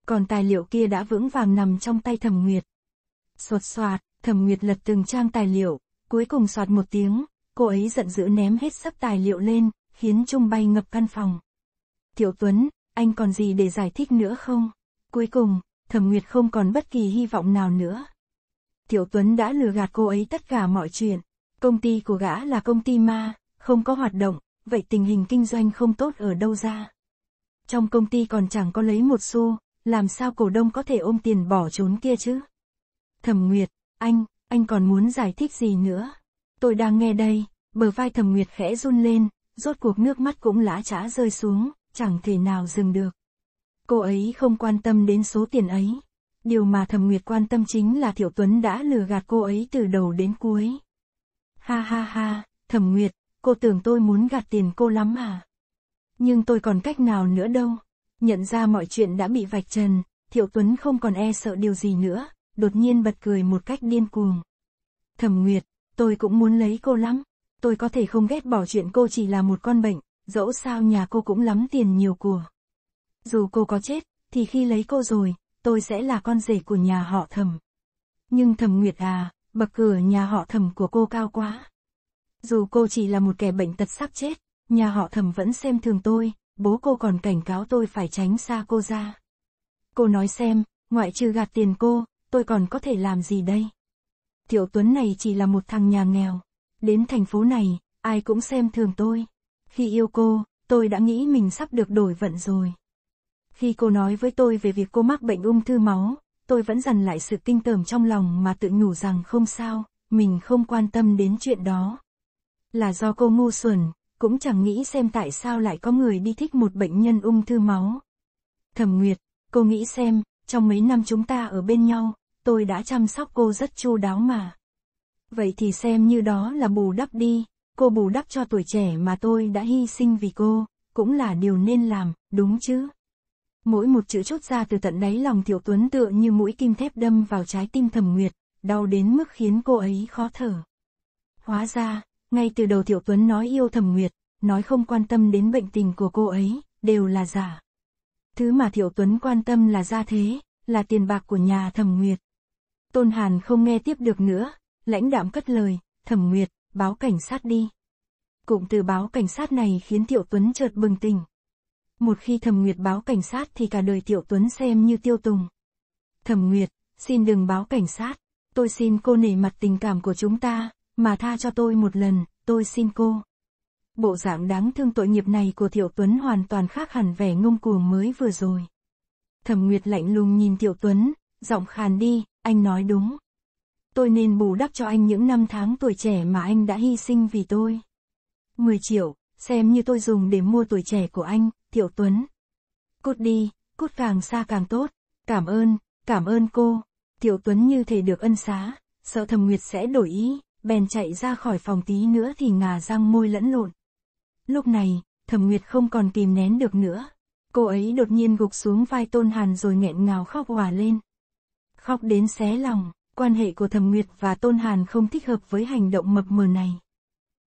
Còn tài liệu kia đã vững vàng nằm trong tay Thẩm Nguyệt. Sột soạt, Thẩm Nguyệt lật từng trang tài liệu, cuối cùng soạt một tiếng, cô ấy giận dữ ném hết sấp tài liệu lên, khiến Chung bay ngập căn phòng. Tiểu Tuấn, anh còn gì để giải thích nữa không? Cuối cùng, Thẩm Nguyệt không còn bất kỳ hy vọng nào nữa. Tiểu Tuấn đã lừa gạt cô ấy tất cả mọi chuyện. Công ty của gã là công ty ma, không có hoạt động, vậy tình hình kinh doanh không tốt ở đâu ra? Trong công ty còn chẳng có lấy một xu, làm sao cổ đông có thể ôm tiền bỏ trốn kia chứ? Thẩm Nguyệt, anh, anh còn muốn giải thích gì nữa? Tôi đang nghe đây, bờ vai Thẩm Nguyệt khẽ run lên, rốt cuộc nước mắt cũng lã trã rơi xuống, chẳng thể nào dừng được. Cô ấy không quan tâm đến số tiền ấy. Điều mà Thẩm Nguyệt quan tâm chính là Thiệu Tuấn đã lừa gạt cô ấy từ đầu đến cuối. Ha ha ha, Thẩm Nguyệt, cô tưởng tôi muốn gạt tiền cô lắm à? Nhưng tôi còn cách nào nữa đâu. Nhận ra mọi chuyện đã bị vạch trần, Thiệu Tuấn không còn e sợ điều gì nữa, đột nhiên bật cười một cách điên cuồng. Thẩm Nguyệt, tôi cũng muốn lấy cô lắm tôi có thể không ghét bỏ chuyện cô chỉ là một con bệnh, dẫu sao nhà cô cũng lắm tiền nhiều của. Dù cô có chết, thì khi lấy cô rồi, tôi sẽ là con rể của nhà họ thầm. Nhưng thầm Nguyệt à, bậc cửa nhà họ thầm của cô cao quá. Dù cô chỉ là một kẻ bệnh tật sắp chết, nhà họ thầm vẫn xem thường tôi, bố cô còn cảnh cáo tôi phải tránh xa cô ra. Cô nói xem, ngoại trừ gạt tiền cô, tôi còn có thể làm gì đây? Tiểu Tuấn này chỉ là một thằng nhà nghèo, Đến thành phố này, ai cũng xem thường tôi. Khi yêu cô, tôi đã nghĩ mình sắp được đổi vận rồi. Khi cô nói với tôi về việc cô mắc bệnh ung thư máu, tôi vẫn dằn lại sự tinh tởm trong lòng mà tự nhủ rằng không sao, mình không quan tâm đến chuyện đó. Là do cô ngu xuẩn, cũng chẳng nghĩ xem tại sao lại có người đi thích một bệnh nhân ung thư máu. Thẩm Nguyệt, cô nghĩ xem, trong mấy năm chúng ta ở bên nhau, tôi đã chăm sóc cô rất chu đáo mà. Vậy thì xem như đó là bù đắp đi, cô bù đắp cho tuổi trẻ mà tôi đã hy sinh vì cô, cũng là điều nên làm, đúng chứ? Mỗi một chữ chốt ra từ tận đáy lòng Tiểu Tuấn tựa như mũi kim thép đâm vào trái tim Thẩm Nguyệt, đau đến mức khiến cô ấy khó thở. Hóa ra, ngay từ đầu Tiểu Tuấn nói yêu Thẩm Nguyệt, nói không quan tâm đến bệnh tình của cô ấy, đều là giả. Thứ mà Tiểu Tuấn quan tâm là gia thế, là tiền bạc của nhà Thẩm Nguyệt. Tôn Hàn không nghe tiếp được nữa, lãnh đạm cất lời, thẩm nguyệt, báo cảnh sát đi. Cụm từ báo cảnh sát này khiến Tiểu Tuấn chợt bừng tỉnh. Một khi thẩm nguyệt báo cảnh sát thì cả đời Tiểu Tuấn xem như tiêu tùng. Thẩm nguyệt, xin đừng báo cảnh sát, tôi xin cô nể mặt tình cảm của chúng ta, mà tha cho tôi một lần, tôi xin cô. Bộ dạng đáng thương tội nghiệp này của Tiểu Tuấn hoàn toàn khác hẳn vẻ ngông cuồng mới vừa rồi. Thẩm Nguyệt lạnh lùng nhìn Tiểu Tuấn, giọng khàn đi, anh nói đúng tôi nên bù đắp cho anh những năm tháng tuổi trẻ mà anh đã hy sinh vì tôi. 10 triệu, xem như tôi dùng để mua tuổi trẻ của anh, Thiệu Tuấn. Cút đi, cút càng xa càng tốt, cảm ơn, cảm ơn cô. Thiệu Tuấn như thể được ân xá, sợ Thẩm Nguyệt sẽ đổi ý, bèn chạy ra khỏi phòng tí nữa thì ngà răng môi lẫn lộn. Lúc này, Thẩm Nguyệt không còn kìm nén được nữa. Cô ấy đột nhiên gục xuống vai Tôn Hàn rồi nghẹn ngào khóc hòa lên. Khóc đến xé lòng quan hệ của Thẩm Nguyệt và Tôn Hàn không thích hợp với hành động mập mờ này.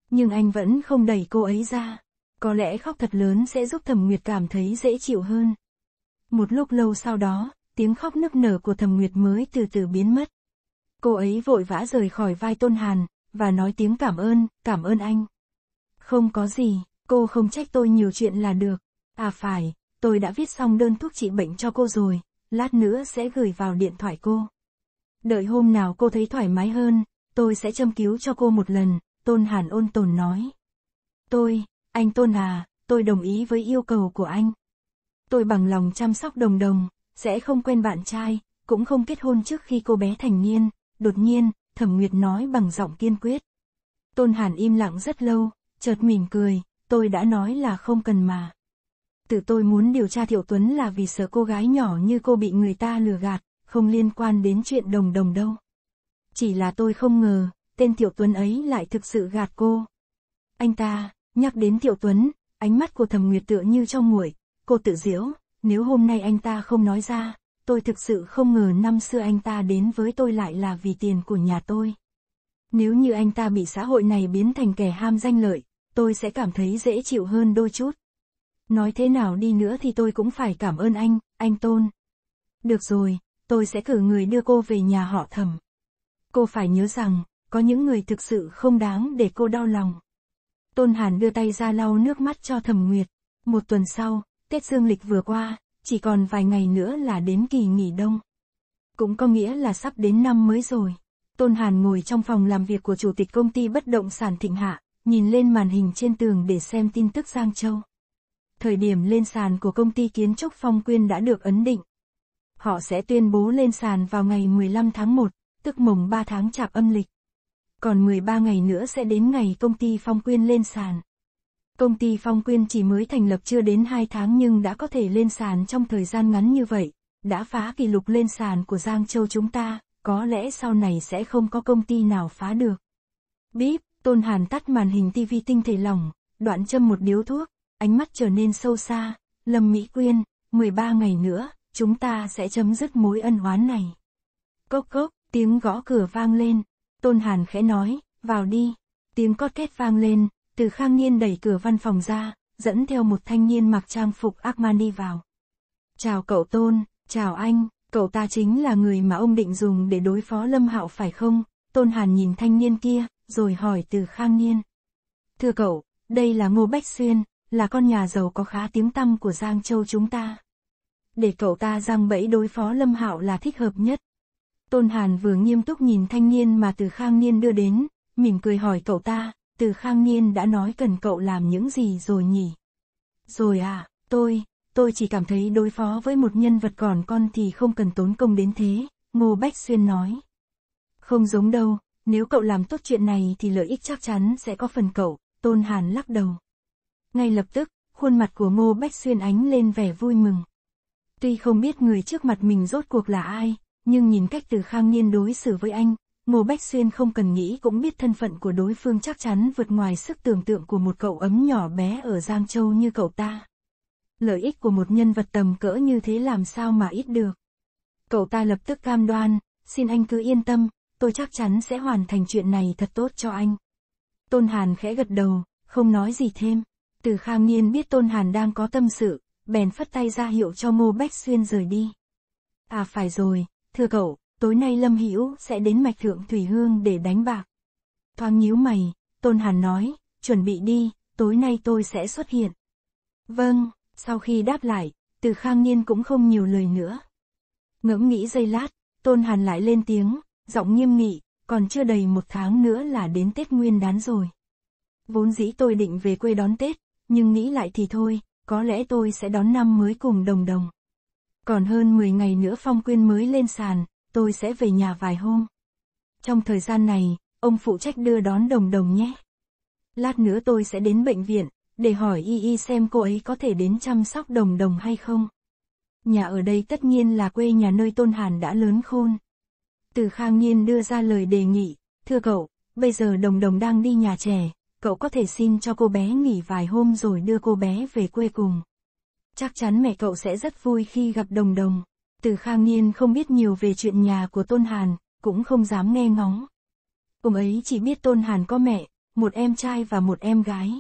Nhưng anh vẫn không đẩy cô ấy ra. Có lẽ khóc thật lớn sẽ giúp Thẩm Nguyệt cảm thấy dễ chịu hơn. Một lúc lâu sau đó, tiếng khóc nức nở của Thẩm Nguyệt mới từ từ biến mất. Cô ấy vội vã rời khỏi vai Tôn Hàn, và nói tiếng cảm ơn, cảm ơn anh. Không có gì, cô không trách tôi nhiều chuyện là được. À phải, tôi đã viết xong đơn thuốc trị bệnh cho cô rồi, lát nữa sẽ gửi vào điện thoại cô đợi hôm nào cô thấy thoải mái hơn, tôi sẽ châm cứu cho cô một lần, Tôn Hàn ôn tồn nói. Tôi, anh Tôn à, tôi đồng ý với yêu cầu của anh. Tôi bằng lòng chăm sóc đồng đồng, sẽ không quen bạn trai, cũng không kết hôn trước khi cô bé thành niên, đột nhiên, Thẩm Nguyệt nói bằng giọng kiên quyết. Tôn Hàn im lặng rất lâu, chợt mỉm cười, tôi đã nói là không cần mà. Tự tôi muốn điều tra Thiệu Tuấn là vì sợ cô gái nhỏ như cô bị người ta lừa gạt, không liên quan đến chuyện đồng đồng đâu. Chỉ là tôi không ngờ, tên Tiểu Tuấn ấy lại thực sự gạt cô. Anh ta, nhắc đến Tiểu Tuấn, ánh mắt của Thẩm Nguyệt tựa như trong nguội, cô tự diễu, nếu hôm nay anh ta không nói ra, tôi thực sự không ngờ năm xưa anh ta đến với tôi lại là vì tiền của nhà tôi. Nếu như anh ta bị xã hội này biến thành kẻ ham danh lợi, tôi sẽ cảm thấy dễ chịu hơn đôi chút. Nói thế nào đi nữa thì tôi cũng phải cảm ơn anh, anh Tôn. Được rồi, tôi sẽ cử người đưa cô về nhà họ thẩm. Cô phải nhớ rằng, có những người thực sự không đáng để cô đau lòng. Tôn Hàn đưa tay ra lau nước mắt cho Thẩm Nguyệt. Một tuần sau, Tết Dương lịch vừa qua, chỉ còn vài ngày nữa là đến kỳ nghỉ đông. Cũng có nghĩa là sắp đến năm mới rồi. Tôn Hàn ngồi trong phòng làm việc của chủ tịch công ty bất động sản Thịnh Hạ, nhìn lên màn hình trên tường để xem tin tức Giang Châu. Thời điểm lên sàn của công ty kiến trúc Phong Quyên đã được ấn định, Họ sẽ tuyên bố lên sàn vào ngày 15 tháng 1, tức mùng 3 tháng chạp âm lịch. Còn 13 ngày nữa sẽ đến ngày công ty Phong Quyên lên sàn. Công ty Phong Quyên chỉ mới thành lập chưa đến 2 tháng nhưng đã có thể lên sàn trong thời gian ngắn như vậy, đã phá kỷ lục lên sàn của Giang Châu chúng ta, có lẽ sau này sẽ không có công ty nào phá được. Bíp, Tôn Hàn tắt màn hình tivi tinh thể lỏng, đoạn châm một điếu thuốc, ánh mắt trở nên sâu xa, Lâm Mỹ Quyên, 13 ngày nữa, chúng ta sẽ chấm dứt mối ân oán này. Cốc cốc, tiếng gõ cửa vang lên, Tôn Hàn khẽ nói, vào đi, tiếng cót két vang lên, từ khang niên đẩy cửa văn phòng ra, dẫn theo một thanh niên mặc trang phục Armani vào. Chào cậu Tôn, chào anh, cậu ta chính là người mà ông định dùng để đối phó Lâm Hạo phải không? Tôn Hàn nhìn thanh niên kia, rồi hỏi từ khang niên. Thưa cậu, đây là Ngô Bách Xuyên, là con nhà giàu có khá tiếng tăm của Giang Châu chúng ta để cậu ta giăng bẫy đối phó Lâm Hạo là thích hợp nhất. Tôn Hàn vừa nghiêm túc nhìn thanh niên mà Từ Khang Niên đưa đến, mỉm cười hỏi cậu ta, Từ Khang Niên đã nói cần cậu làm những gì rồi nhỉ? Rồi à, tôi, tôi chỉ cảm thấy đối phó với một nhân vật còn con thì không cần tốn công đến thế, Ngô Bách Xuyên nói. Không giống đâu, nếu cậu làm tốt chuyện này thì lợi ích chắc chắn sẽ có phần cậu, Tôn Hàn lắc đầu. Ngay lập tức, khuôn mặt của Ngô Bách Xuyên ánh lên vẻ vui mừng. Tuy không biết người trước mặt mình rốt cuộc là ai, nhưng nhìn cách từ khang niên đối xử với anh, Ngô Bách Xuyên không cần nghĩ cũng biết thân phận của đối phương chắc chắn vượt ngoài sức tưởng tượng của một cậu ấm nhỏ bé ở Giang Châu như cậu ta. Lợi ích của một nhân vật tầm cỡ như thế làm sao mà ít được. Cậu ta lập tức cam đoan, xin anh cứ yên tâm, tôi chắc chắn sẽ hoàn thành chuyện này thật tốt cho anh. Tôn Hàn khẽ gật đầu, không nói gì thêm. Từ khang niên biết Tôn Hàn đang có tâm sự, bèn phất tay ra hiệu cho Ngô Bách Xuyên rời đi. À phải rồi, thưa cậu, tối nay Lâm Hữu sẽ đến mạch thượng Thủy Hương để đánh bạc. Thoáng nhíu mày, Tôn Hàn nói, chuẩn bị đi, tối nay tôi sẽ xuất hiện. Vâng, sau khi đáp lại, từ khang niên cũng không nhiều lời nữa. Ngẫm nghĩ giây lát, Tôn Hàn lại lên tiếng, giọng nghiêm nghị, còn chưa đầy một tháng nữa là đến Tết Nguyên đán rồi. Vốn dĩ tôi định về quê đón Tết, nhưng nghĩ lại thì thôi, có lẽ tôi sẽ đón năm mới cùng đồng đồng. Còn hơn 10 ngày nữa Phong Quyên mới lên sàn, tôi sẽ về nhà vài hôm. Trong thời gian này, ông phụ trách đưa đón đồng đồng nhé. Lát nữa tôi sẽ đến bệnh viện, để hỏi y y xem cô ấy có thể đến chăm sóc đồng đồng hay không. Nhà ở đây tất nhiên là quê nhà nơi Tôn Hàn đã lớn khôn. Từ Khang Nhiên đưa ra lời đề nghị, thưa cậu, bây giờ đồng đồng đang đi nhà trẻ, cậu có thể xin cho cô bé nghỉ vài hôm rồi đưa cô bé về quê cùng. Chắc chắn mẹ cậu sẽ rất vui khi gặp đồng đồng. Từ Khang Niên không biết nhiều về chuyện nhà của Tôn Hàn, cũng không dám nghe ngóng. Ông ấy chỉ biết Tôn Hàn có mẹ, một em trai và một em gái.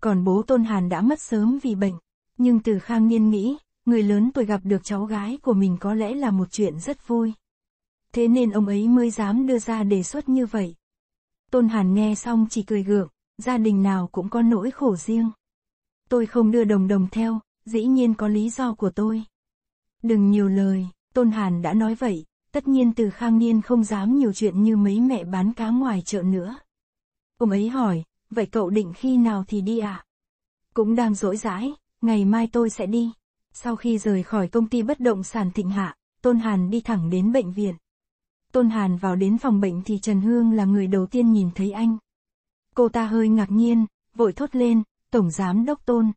Còn bố Tôn Hàn đã mất sớm vì bệnh, nhưng từ Khang Niên nghĩ, người lớn tuổi gặp được cháu gái của mình có lẽ là một chuyện rất vui. Thế nên ông ấy mới dám đưa ra đề xuất như vậy. Tôn Hàn nghe xong chỉ cười gượng, gia đình nào cũng có nỗi khổ riêng. Tôi không đưa đồng đồng theo, dĩ nhiên có lý do của tôi. Đừng nhiều lời, Tôn Hàn đã nói vậy, tất nhiên từ khang niên không dám nhiều chuyện như mấy mẹ bán cá ngoài chợ nữa. Ông ấy hỏi, vậy cậu định khi nào thì đi à? Cũng đang rỗi rãi, ngày mai tôi sẽ đi. Sau khi rời khỏi công ty bất động sản Thịnh Hạ, Tôn Hàn đi thẳng đến bệnh viện. Tôn Hàn vào đến phòng bệnh thì Trần Hương là người đầu tiên nhìn thấy anh. Cô ta hơi ngạc nhiên, vội thốt lên, Tổng Giám Đốc Tôn.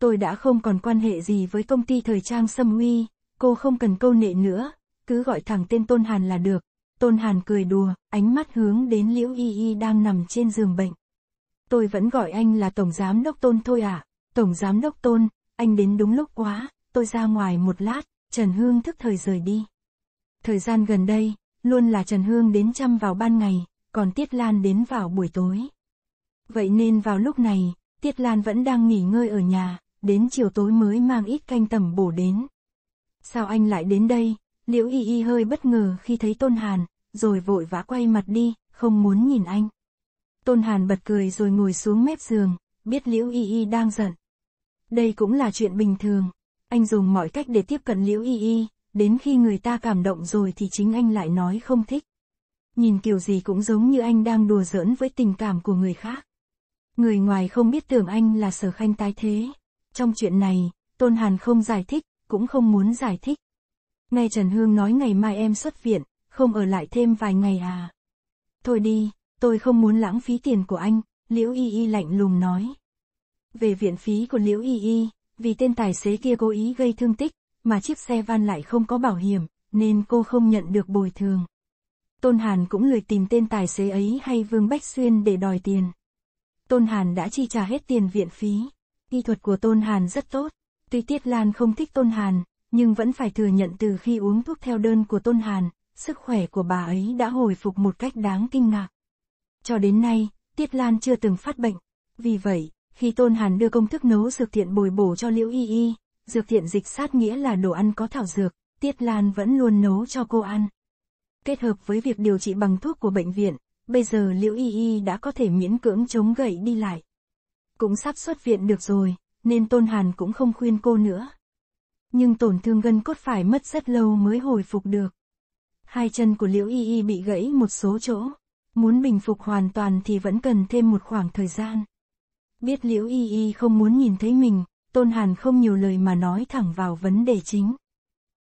Tôi đã không còn quan hệ gì với công ty thời trang Sâm Uy, cô không cần câu nệ nữa, cứ gọi thẳng tên Tôn Hàn là được. Tôn Hàn cười đùa, ánh mắt hướng đến Liễu Y Y đang nằm trên giường bệnh. Tôi vẫn gọi anh là Tổng Giám Đốc Tôn thôi à, Tổng Giám Đốc Tôn, anh đến đúng lúc quá, tôi ra ngoài một lát, Trần Hương thức thời rời đi. Thời gian gần đây, luôn là Trần Hương đến chăm vào ban ngày, còn Tiết Lan đến vào buổi tối. Vậy nên vào lúc này, Tiết Lan vẫn đang nghỉ ngơi ở nhà, đến chiều tối mới mang ít canh tẩm bổ đến. Sao anh lại đến đây? Liễu Y Y hơi bất ngờ khi thấy Tôn Hàn, rồi vội vã quay mặt đi, không muốn nhìn anh. Tôn Hàn bật cười rồi ngồi xuống mép giường, biết Liễu Y Y đang giận. Đây cũng là chuyện bình thường, anh dùng mọi cách để tiếp cận Liễu Y Y, đến khi người ta cảm động rồi thì chính anh lại nói không thích. Nhìn kiểu gì cũng giống như anh đang đùa giỡn với tình cảm của người khác. Người ngoài không biết tưởng anh là sở khanh tái thế. Trong chuyện này, Tôn Hàn không giải thích, cũng không muốn giải thích. Nghe Trần Hương nói ngày mai em xuất viện, không ở lại thêm vài ngày à. Thôi đi, tôi không muốn lãng phí tiền của anh, Liễu Y Y lạnh lùng nói. Về viện phí của Liễu Y Y, vì tên tài xế kia cố ý gây thương tích, mà chiếc xe van lại không có bảo hiểm, nên cô không nhận được bồi thường. Tôn Hàn cũng lười tìm tên tài xế ấy hay Vương Bách Xuyên để đòi tiền. Tôn Hàn đã chi trả hết tiền viện phí. Kỹ thuật của Tôn Hàn rất tốt. Tuy Tiết Lan không thích Tôn Hàn, nhưng vẫn phải thừa nhận từ khi uống thuốc theo đơn của Tôn Hàn, sức khỏe của bà ấy đã hồi phục một cách đáng kinh ngạc. Cho đến nay, Tiết Lan chưa từng phát bệnh. Vì vậy, khi Tôn Hàn đưa công thức nấu dược thiện bồi bổ cho Liễu Y Y, dược thiện dịch sát nghĩa là đồ ăn có thảo dược, Tiết Lan vẫn luôn nấu cho cô ăn. Kết hợp với việc điều trị bằng thuốc của bệnh viện, bây giờ Liễu Y Y đã có thể miễn cưỡng chống gậy đi lại. Cũng sắp xuất viện được rồi, nên Tôn Hàn cũng không khuyên cô nữa. Nhưng tổn thương gân cốt phải mất rất lâu mới hồi phục được. Hai chân của Liễu Y Y bị gãy một số chỗ, muốn bình phục hoàn toàn thì vẫn cần thêm một khoảng thời gian. Biết Liễu Y Y không muốn nhìn thấy mình, Tôn Hàn không nhiều lời mà nói thẳng vào vấn đề chính.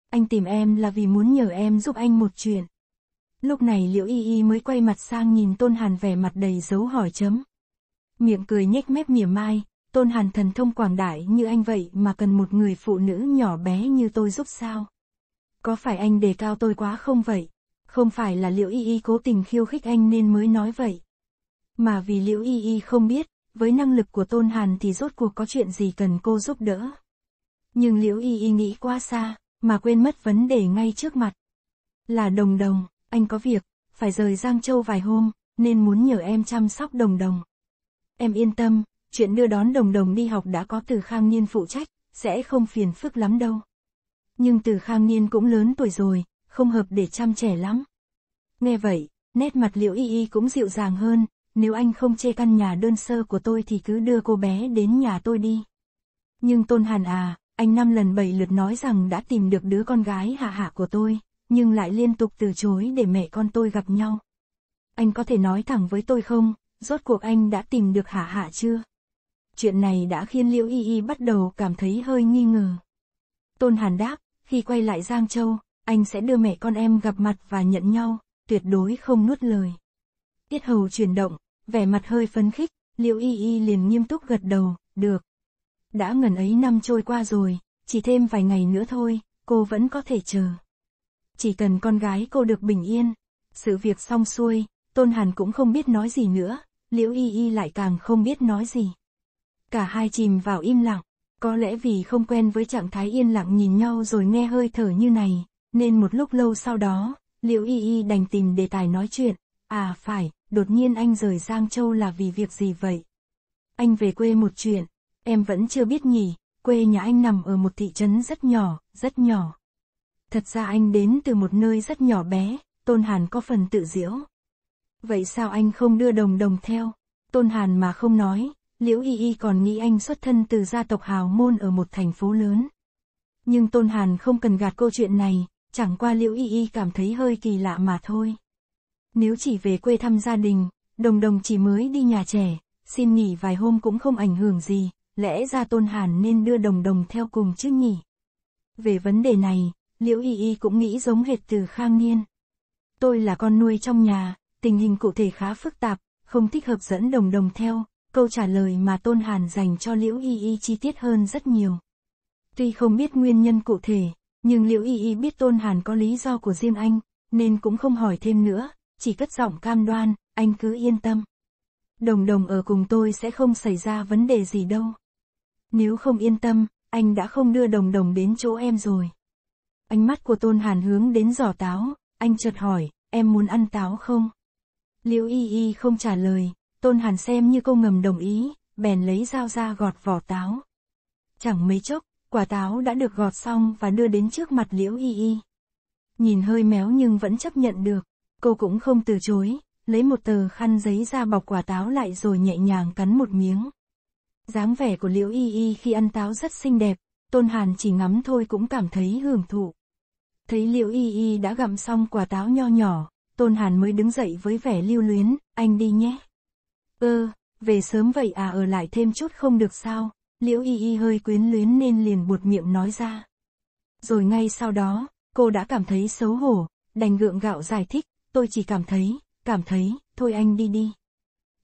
Anh tìm em là vì muốn nhờ em giúp anh một chuyện. Lúc này Liễu Y Y mới quay mặt sang nhìn Tôn Hàn vẻ mặt đầy dấu hỏi chấm. Miệng cười nhếch mép mỉa mai, Tôn Hàn thần thông quảng đại như anh vậy mà cần một người phụ nữ nhỏ bé như tôi giúp sao? Có phải anh đề cao tôi quá không vậy? Không phải là Liễu Y Y cố tình khiêu khích anh nên mới nói vậy. Mà vì Liễu Y Y không biết, với năng lực của Tôn Hàn thì rốt cuộc có chuyện gì cần cô giúp đỡ. Nhưng Liễu Y Y nghĩ quá xa, mà quên mất vấn đề ngay trước mặt. Là đồng đồng anh có việc, phải rời Giang Châu vài hôm, nên muốn nhờ em chăm sóc đồng đồng. Em yên tâm, chuyện đưa đón đồng đồng đi học đã có từ khang niên phụ trách, sẽ không phiền phức lắm đâu. Nhưng từ khang niên cũng lớn tuổi rồi, không hợp để chăm trẻ lắm. Nghe vậy, nét mặt liễu y y cũng dịu dàng hơn, nếu anh không chê căn nhà đơn sơ của tôi thì cứ đưa cô bé đến nhà tôi đi. Nhưng Tôn Hàn à, anh năm lần bảy lượt nói rằng đã tìm được đứa con gái hạ hạ của tôi, nhưng lại liên tục từ chối để mẹ con tôi gặp nhau. Anh có thể nói thẳng với tôi không, rốt cuộc anh đã tìm được hạ hạ chưa? Chuyện này đã khiến Liễu Y Y bắt đầu cảm thấy hơi nghi ngờ. Tôn Hàn đáp, khi quay lại Giang Châu, anh sẽ đưa mẹ con em gặp mặt và nhận nhau, tuyệt đối không nuốt lời. Tiết hầu chuyển động, vẻ mặt hơi phấn khích, Liễu Y Y liền nghiêm túc gật đầu, được. Đã ngần ấy năm trôi qua rồi, chỉ thêm vài ngày nữa thôi, cô vẫn có thể chờ chỉ cần con gái cô được bình yên. Sự việc xong xuôi, Tôn Hàn cũng không biết nói gì nữa, Liễu Y Y lại càng không biết nói gì. Cả hai chìm vào im lặng, có lẽ vì không quen với trạng thái yên lặng nhìn nhau rồi nghe hơi thở như này, nên một lúc lâu sau đó, Liễu Y Y đành tìm đề tài nói chuyện. À phải, đột nhiên anh rời Giang Châu là vì việc gì vậy? Anh về quê một chuyện, em vẫn chưa biết nhỉ, quê nhà anh nằm ở một thị trấn rất nhỏ, rất nhỏ. Thật ra anh đến từ một nơi rất nhỏ bé, Tôn Hàn có phần tự diễu. Vậy sao anh không đưa đồng đồng theo? Tôn Hàn mà không nói, Liễu Y Y còn nghĩ anh xuất thân từ gia tộc hào môn ở một thành phố lớn. Nhưng Tôn Hàn không cần gạt câu chuyện này, chẳng qua Liễu Y Y cảm thấy hơi kỳ lạ mà thôi. Nếu chỉ về quê thăm gia đình, đồng đồng chỉ mới đi nhà trẻ, xin nghỉ vài hôm cũng không ảnh hưởng gì, lẽ ra Tôn Hàn nên đưa đồng đồng theo cùng chứ nhỉ? Về vấn đề này, Liễu Y Y cũng nghĩ giống hệt từ Khang Niên. Tôi là con nuôi trong nhà, tình hình cụ thể khá phức tạp, không thích hợp dẫn đồng đồng theo, câu trả lời mà Tôn Hàn dành cho Liễu Y Y chi tiết hơn rất nhiều. Tuy không biết nguyên nhân cụ thể, nhưng Liễu Y Y biết Tôn Hàn có lý do của riêng anh, nên cũng không hỏi thêm nữa, chỉ cất giọng cam đoan, anh cứ yên tâm. Đồng đồng ở cùng tôi sẽ không xảy ra vấn đề gì đâu. Nếu không yên tâm, anh đã không đưa đồng đồng đến chỗ em rồi. Ánh mắt của Tôn Hàn hướng đến giỏ táo, anh chợt hỏi, em muốn ăn táo không? Liễu Y Y không trả lời, Tôn Hàn xem như cô ngầm đồng ý, bèn lấy dao ra gọt vỏ táo. Chẳng mấy chốc, quả táo đã được gọt xong và đưa đến trước mặt Liễu Y Y. Nhìn hơi méo nhưng vẫn chấp nhận được, cô cũng không từ chối, lấy một tờ khăn giấy ra bọc quả táo lại rồi nhẹ nhàng cắn một miếng. dáng vẻ của Liễu Y Y khi ăn táo rất xinh đẹp, Tôn Hàn chỉ ngắm thôi cũng cảm thấy hưởng thụ. Thấy Liễu Y Y đã gặm xong quả táo nho nhỏ, Tôn Hàn mới đứng dậy với vẻ lưu luyến, anh đi nhé. Ơ, về sớm vậy à ở lại thêm chút không được sao, Liễu Y Y hơi quyến luyến nên liền buột miệng nói ra. Rồi ngay sau đó, cô đã cảm thấy xấu hổ, đành gượng gạo giải thích, tôi chỉ cảm thấy, cảm thấy, thôi anh đi đi.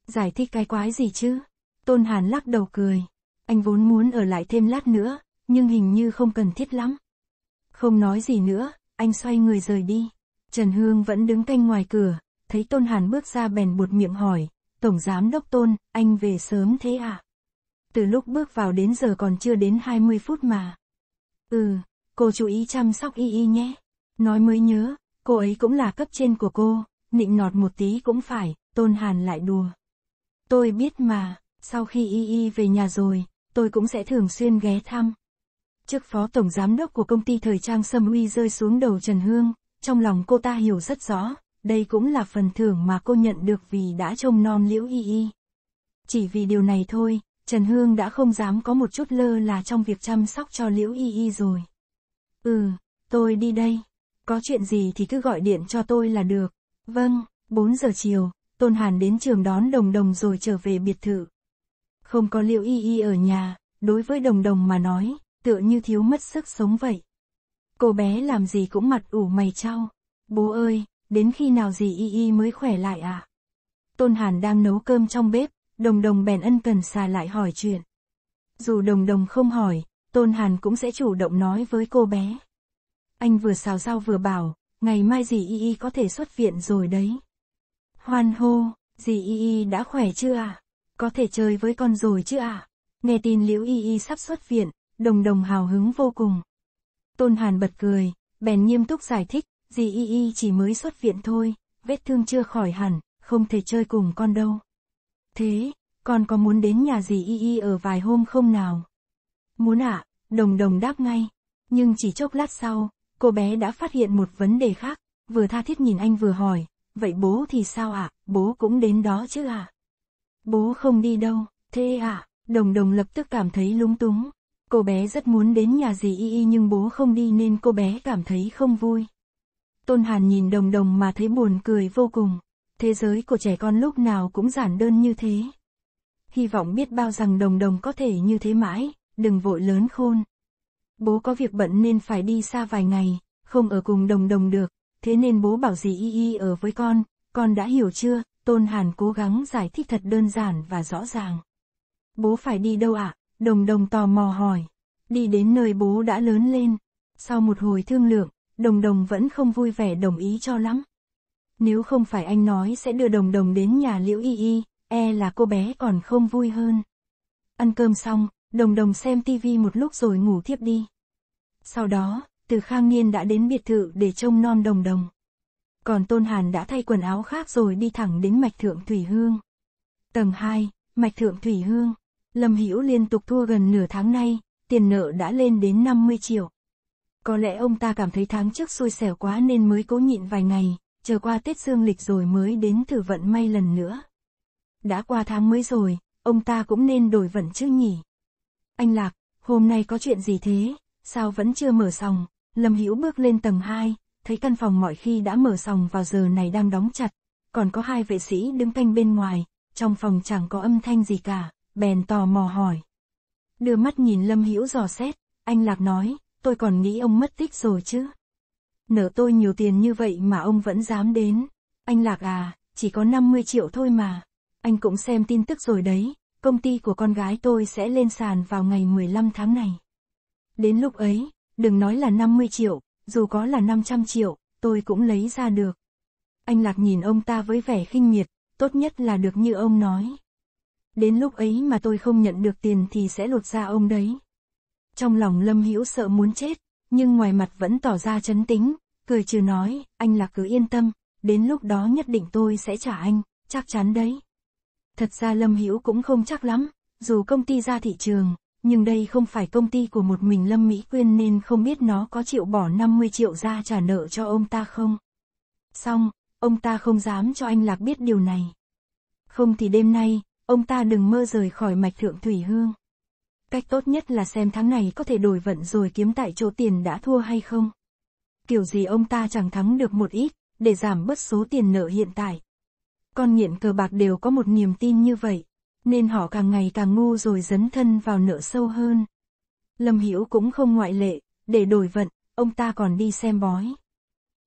Giải thích cái quái gì chứ? Tôn Hàn lắc đầu cười. Anh vốn muốn ở lại thêm lát nữa, nhưng hình như không cần thiết lắm. Không nói gì nữa, anh xoay người rời đi. Trần Hương vẫn đứng canh ngoài cửa, thấy Tôn Hàn bước ra bèn buột miệng hỏi, Tổng Giám Đốc Tôn, anh về sớm thế à? Từ lúc bước vào đến giờ còn chưa đến 20 phút mà. Ừ, cô chú ý chăm sóc y y nhé. Nói mới nhớ, cô ấy cũng là cấp trên của cô, nịnh nọt một tí cũng phải, Tôn Hàn lại đùa. Tôi biết mà, sau khi y y về nhà rồi, tôi cũng sẽ thường xuyên ghé thăm. Chức phó tổng giám đốc của công ty thời trang Sâm Uy rơi xuống đầu Trần Hương, trong lòng cô ta hiểu rất rõ, đây cũng là phần thưởng mà cô nhận được vì đã trông non Liễu Y Y. Chỉ vì điều này thôi, Trần Hương đã không dám có một chút lơ là trong việc chăm sóc cho Liễu Y Y rồi. Ừ, tôi đi đây. Có chuyện gì thì cứ gọi điện cho tôi là được. Vâng, 4 giờ chiều, Tôn Hàn đến trường đón Đồng Đồng rồi trở về biệt thự. Không có Liễu Y Y ở nhà, đối với Đồng Đồng mà nói, tựa như thiếu mất sức sống vậy. Cô bé làm gì cũng mặt ủ mày trao. Bố ơi, đến khi nào dì y y mới khỏe lại à? Tôn Hàn đang nấu cơm trong bếp, đồng đồng bèn ân cần xà lại hỏi chuyện. Dù đồng đồng không hỏi, Tôn Hàn cũng sẽ chủ động nói với cô bé. Anh vừa xào rau vừa bảo, ngày mai dì y y có thể xuất viện rồi đấy. Hoan hô, dì y y đã khỏe chưa à? Có thể chơi với con rồi chứ à? Nghe tin Liễu y y sắp xuất viện, đồng đồng hào hứng vô cùng. Tôn Hàn bật cười, bèn nghiêm túc giải thích, dì y y chỉ mới xuất viện thôi, vết thương chưa khỏi hẳn, không thể chơi cùng con đâu. Thế, con có muốn đến nhà dì y y ở vài hôm không nào? Muốn ạ, đồng đồng đáp ngay, nhưng chỉ chốc lát sau, cô bé đã phát hiện một vấn đề khác, vừa tha thiết nhìn anh vừa hỏi, vậy bố thì sao ạ, bố cũng đến đó chứ ạ? Bố không đi đâu, thế ạ, đồng đồng lập tức cảm thấy lúng túng. Cô bé rất muốn đến nhà dì y y nhưng bố không đi nên cô bé cảm thấy không vui. Tôn Hàn nhìn đồng đồng mà thấy buồn cười vô cùng. Thế giới của trẻ con lúc nào cũng giản đơn như thế. Hy vọng biết bao rằng đồng đồng có thể như thế mãi, đừng vội lớn khôn. Bố có việc bận nên phải đi xa vài ngày, không ở cùng đồng đồng được, thế nên bố bảo dì y y ở với con, con đã hiểu chưa, Tôn Hàn cố gắng giải thích thật đơn giản và rõ ràng. Bố phải đi đâu ạ? À? Đồng đồng tò mò hỏi. Đi đến nơi bố đã lớn lên. Sau một hồi thương lượng, đồng đồng vẫn không vui vẻ đồng ý cho lắm. Nếu không phải anh nói sẽ đưa đồng đồng đến nhà liễu y y, e là cô bé còn không vui hơn. Ăn cơm xong, đồng đồng xem tivi một lúc rồi ngủ thiếp đi. Sau đó, từ khang niên đã đến biệt thự để trông non đồng đồng. Còn Tôn Hàn đã thay quần áo khác rồi đi thẳng đến mạch thượng Thủy Hương. Tầng 2, mạch thượng Thủy Hương. Lâm Hữu liên tục thua gần nửa tháng nay, tiền nợ đã lên đến 50 triệu. Có lẽ ông ta cảm thấy tháng trước xui xẻo quá nên mới cố nhịn vài ngày, chờ qua Tết Dương lịch rồi mới đến thử vận may lần nữa. Đã qua tháng mới rồi, ông ta cũng nên đổi vận chứ nhỉ. Anh Lạc, hôm nay có chuyện gì thế, sao vẫn chưa mở sòng? Lâm Hữu bước lên tầng 2, thấy căn phòng mọi khi đã mở sòng vào giờ này đang đóng chặt, còn có hai vệ sĩ đứng canh bên ngoài, trong phòng chẳng có âm thanh gì cả bèn tò mò hỏi. Đưa mắt nhìn Lâm Hữu dò xét, anh Lạc nói, tôi còn nghĩ ông mất tích rồi chứ. Nở tôi nhiều tiền như vậy mà ông vẫn dám đến. Anh Lạc à, chỉ có 50 triệu thôi mà. Anh cũng xem tin tức rồi đấy, công ty của con gái tôi sẽ lên sàn vào ngày 15 tháng này. Đến lúc ấy, đừng nói là 50 triệu, dù có là 500 triệu, tôi cũng lấy ra được. Anh Lạc nhìn ông ta với vẻ khinh miệt, tốt nhất là được như ông nói đến lúc ấy mà tôi không nhận được tiền thì sẽ lột ra ông đấy. Trong lòng Lâm Hữu sợ muốn chết, nhưng ngoài mặt vẫn tỏ ra chấn tính, cười trừ nói, anh là cứ yên tâm, đến lúc đó nhất định tôi sẽ trả anh, chắc chắn đấy. Thật ra Lâm Hữu cũng không chắc lắm, dù công ty ra thị trường, nhưng đây không phải công ty của một mình Lâm Mỹ Quyên nên không biết nó có chịu bỏ 50 triệu ra trả nợ cho ông ta không. Xong, ông ta không dám cho anh Lạc biết điều này. Không thì đêm nay, ông ta đừng mơ rời khỏi mạch thượng thủy hương. Cách tốt nhất là xem tháng này có thể đổi vận rồi kiếm tại chỗ tiền đã thua hay không. Kiểu gì ông ta chẳng thắng được một ít, để giảm bớt số tiền nợ hiện tại. Con nghiện cờ bạc đều có một niềm tin như vậy, nên họ càng ngày càng ngu rồi dấn thân vào nợ sâu hơn. Lâm Hữu cũng không ngoại lệ, để đổi vận, ông ta còn đi xem bói.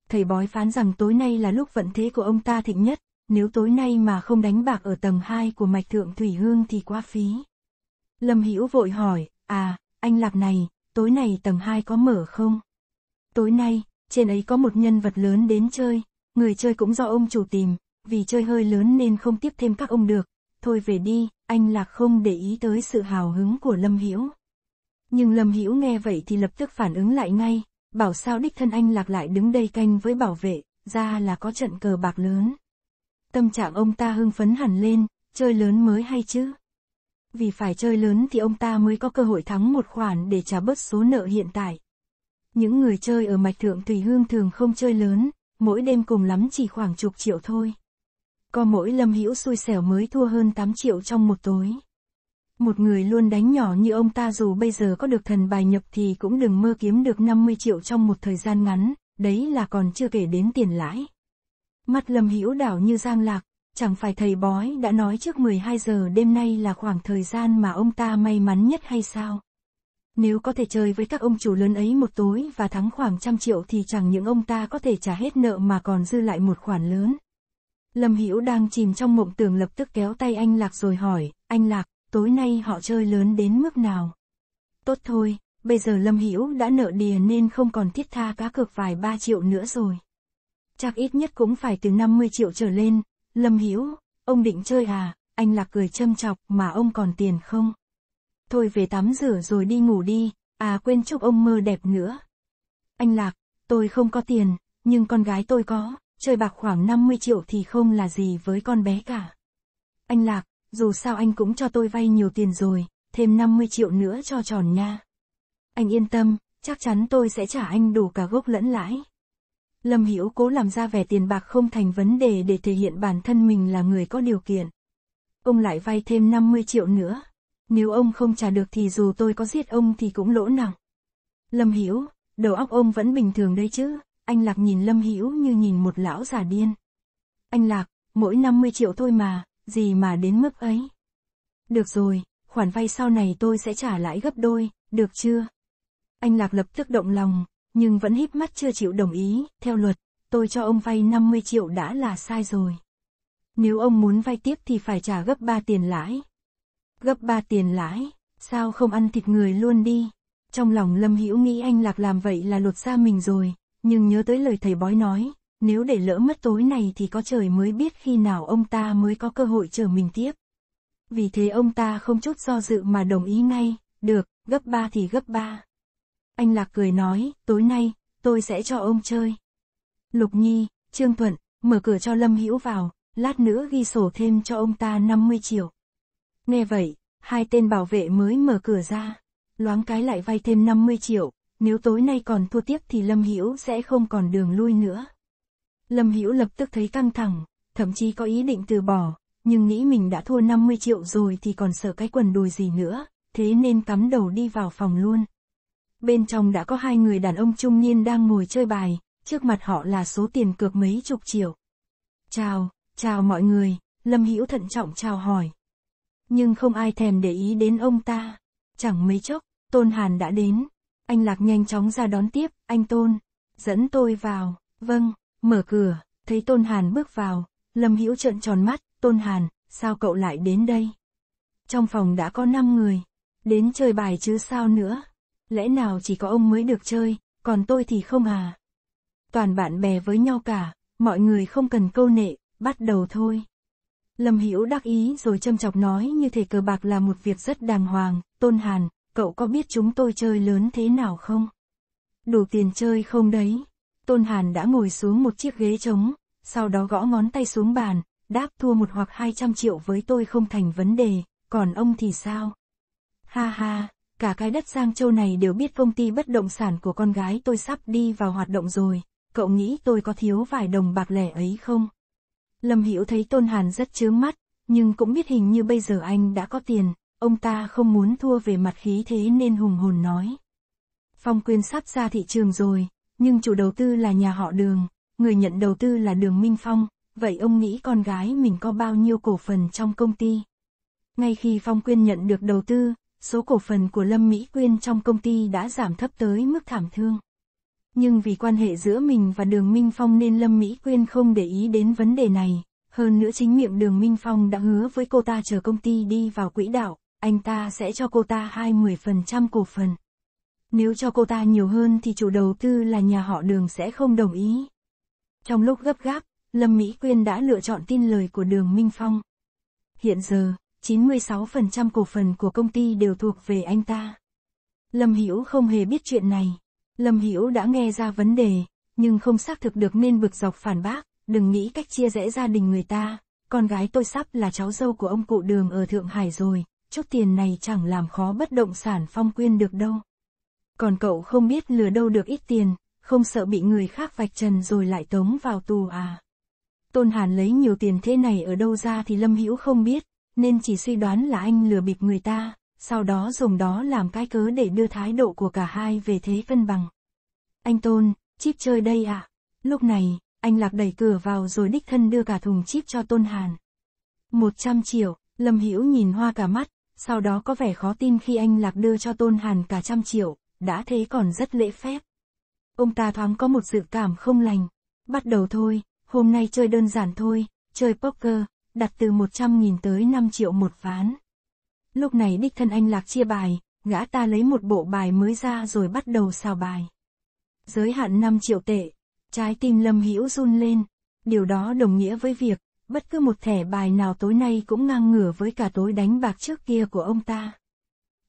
Thầy bói phán rằng tối nay là lúc vận thế của ông ta thịnh nhất, nếu tối nay mà không đánh bạc ở tầng 2 của mạch thượng Thủy Hương thì quá phí. Lâm Hữu vội hỏi, à, anh Lạp này, tối nay tầng 2 có mở không? Tối nay, trên ấy có một nhân vật lớn đến chơi, người chơi cũng do ông chủ tìm, vì chơi hơi lớn nên không tiếp thêm các ông được. Thôi về đi, anh Lạc không để ý tới sự hào hứng của Lâm Hữu. Nhưng Lâm Hữu nghe vậy thì lập tức phản ứng lại ngay, bảo sao đích thân anh Lạc lại đứng đây canh với bảo vệ, ra là có trận cờ bạc lớn tâm trạng ông ta hưng phấn hẳn lên, chơi lớn mới hay chứ. Vì phải chơi lớn thì ông ta mới có cơ hội thắng một khoản để trả bớt số nợ hiện tại. Những người chơi ở mạch thượng Tùy Hương thường không chơi lớn, mỗi đêm cùng lắm chỉ khoảng chục triệu thôi. Có mỗi Lâm Hữu xui xẻo mới thua hơn 8 triệu trong một tối. Một người luôn đánh nhỏ như ông ta dù bây giờ có được thần bài nhập thì cũng đừng mơ kiếm được 50 triệu trong một thời gian ngắn, đấy là còn chưa kể đến tiền lãi. Mắt Lâm Hữu đảo như giang lạc, chẳng phải thầy bói đã nói trước 12 giờ đêm nay là khoảng thời gian mà ông ta may mắn nhất hay sao? Nếu có thể chơi với các ông chủ lớn ấy một tối và thắng khoảng trăm triệu thì chẳng những ông ta có thể trả hết nợ mà còn dư lại một khoản lớn. Lâm Hữu đang chìm trong mộng tưởng lập tức kéo tay anh Lạc rồi hỏi, anh Lạc, tối nay họ chơi lớn đến mức nào? Tốt thôi, bây giờ Lâm Hữu đã nợ đìa nên không còn thiết tha cá cược vài ba triệu nữa rồi chắc ít nhất cũng phải từ 50 triệu trở lên. Lâm Hiếu, ông định chơi à? Anh Lạc cười châm chọc, mà ông còn tiền không? Thôi về tắm rửa rồi đi ngủ đi, à quên chúc ông mơ đẹp nữa. Anh Lạc, tôi không có tiền, nhưng con gái tôi có, chơi bạc khoảng 50 triệu thì không là gì với con bé cả. Anh Lạc, dù sao anh cũng cho tôi vay nhiều tiền rồi, thêm 50 triệu nữa cho tròn nha. Anh yên tâm, chắc chắn tôi sẽ trả anh đủ cả gốc lẫn lãi. Lâm Hữu cố làm ra vẻ tiền bạc không thành vấn đề để thể hiện bản thân mình là người có điều kiện. Ông lại vay thêm 50 triệu nữa. Nếu ông không trả được thì dù tôi có giết ông thì cũng lỗ nặng. Lâm Hữu đầu óc ông vẫn bình thường đấy chứ, anh Lạc nhìn Lâm Hữu như nhìn một lão già điên. Anh Lạc, mỗi 50 triệu thôi mà, gì mà đến mức ấy. Được rồi, khoản vay sau này tôi sẽ trả lãi gấp đôi, được chưa? Anh Lạc lập tức động lòng, nhưng vẫn híp mắt chưa chịu đồng ý, theo luật, tôi cho ông vay 50 triệu đã là sai rồi. Nếu ông muốn vay tiếp thì phải trả gấp 3 tiền lãi. Gấp 3 tiền lãi, sao không ăn thịt người luôn đi? Trong lòng Lâm Hữu nghĩ anh Lạc làm vậy là lột da mình rồi, nhưng nhớ tới lời thầy bói nói, nếu để lỡ mất tối này thì có trời mới biết khi nào ông ta mới có cơ hội chờ mình tiếp. Vì thế ông ta không chút do dự mà đồng ý ngay, được, gấp 3 thì gấp 3. Anh Lạc cười nói, tối nay, tôi sẽ cho ông chơi. Lục Nhi, Trương Thuận, mở cửa cho Lâm Hữu vào, lát nữa ghi sổ thêm cho ông ta 50 triệu. Nghe vậy, hai tên bảo vệ mới mở cửa ra, loáng cái lại vay thêm 50 triệu, nếu tối nay còn thua tiếp thì Lâm Hữu sẽ không còn đường lui nữa. Lâm Hữu lập tức thấy căng thẳng, thậm chí có ý định từ bỏ, nhưng nghĩ mình đã thua 50 triệu rồi thì còn sợ cái quần đùi gì nữa, thế nên cắm đầu đi vào phòng luôn. Bên trong đã có hai người đàn ông trung niên đang ngồi chơi bài, trước mặt họ là số tiền cược mấy chục triệu. Chào, chào mọi người, Lâm Hữu thận trọng chào hỏi. Nhưng không ai thèm để ý đến ông ta. Chẳng mấy chốc, Tôn Hàn đã đến. Anh Lạc nhanh chóng ra đón tiếp, anh Tôn. Dẫn tôi vào, vâng, mở cửa, thấy Tôn Hàn bước vào, Lâm Hữu trợn tròn mắt, Tôn Hàn, sao cậu lại đến đây? Trong phòng đã có 5 người, đến chơi bài chứ sao nữa? lẽ nào chỉ có ông mới được chơi, còn tôi thì không à? Toàn bạn bè với nhau cả, mọi người không cần câu nệ, bắt đầu thôi. Lâm Hữu đắc ý rồi châm chọc nói như thể cờ bạc là một việc rất đàng hoàng, Tôn Hàn, cậu có biết chúng tôi chơi lớn thế nào không? Đủ tiền chơi không đấy? Tôn Hàn đã ngồi xuống một chiếc ghế trống, sau đó gõ ngón tay xuống bàn, đáp thua một hoặc 200 triệu với tôi không thành vấn đề, còn ông thì sao? Ha ha, cả cái đất Giang Châu này đều biết công ty bất động sản của con gái tôi sắp đi vào hoạt động rồi, cậu nghĩ tôi có thiếu vài đồng bạc lẻ ấy không? Lâm Hiểu thấy Tôn Hàn rất chướng mắt, nhưng cũng biết hình như bây giờ anh đã có tiền, ông ta không muốn thua về mặt khí thế nên hùng hồn nói. Phong Quyên sắp ra thị trường rồi, nhưng chủ đầu tư là nhà họ Đường, người nhận đầu tư là Đường Minh Phong, vậy ông nghĩ con gái mình có bao nhiêu cổ phần trong công ty? Ngay khi Phong Quyên nhận được đầu tư, số cổ phần của Lâm Mỹ Quyên trong công ty đã giảm thấp tới mức thảm thương. Nhưng vì quan hệ giữa mình và Đường Minh Phong nên Lâm Mỹ Quyên không để ý đến vấn đề này, hơn nữa chính miệng Đường Minh Phong đã hứa với cô ta chờ công ty đi vào quỹ đạo, anh ta sẽ cho cô ta 20% cổ phần. Nếu cho cô ta nhiều hơn thì chủ đầu tư là nhà họ Đường sẽ không đồng ý. Trong lúc gấp gáp, Lâm Mỹ Quyên đã lựa chọn tin lời của Đường Minh Phong. Hiện giờ, 96% cổ phần của công ty đều thuộc về anh ta. Lâm Hữu không hề biết chuyện này. Lâm Hữu đã nghe ra vấn đề, nhưng không xác thực được nên bực dọc phản bác, đừng nghĩ cách chia rẽ gia đình người ta, con gái tôi sắp là cháu dâu của ông cụ đường ở Thượng Hải rồi, chút tiền này chẳng làm khó bất động sản phong quyên được đâu. Còn cậu không biết lừa đâu được ít tiền, không sợ bị người khác vạch trần rồi lại tống vào tù à. Tôn Hàn lấy nhiều tiền thế này ở đâu ra thì Lâm Hữu không biết, nên chỉ suy đoán là anh lừa bịp người ta, sau đó dùng đó làm cái cớ để đưa thái độ của cả hai về thế cân bằng. Anh Tôn, chip chơi đây à? Lúc này, anh Lạc đẩy cửa vào rồi đích thân đưa cả thùng chip cho Tôn Hàn. 100 triệu, Lâm Hữu nhìn hoa cả mắt, sau đó có vẻ khó tin khi anh Lạc đưa cho Tôn Hàn cả trăm triệu, đã thế còn rất lễ phép. Ông ta thoáng có một dự cảm không lành. Bắt đầu thôi, hôm nay chơi đơn giản thôi, chơi poker, đặt từ 100.000 tới 5 triệu một ván. Lúc này đích thân anh Lạc chia bài, gã ta lấy một bộ bài mới ra rồi bắt đầu xào bài. Giới hạn 5 triệu tệ, trái tim Lâm Hữu run lên, điều đó đồng nghĩa với việc, bất cứ một thẻ bài nào tối nay cũng ngang ngửa với cả tối đánh bạc trước kia của ông ta.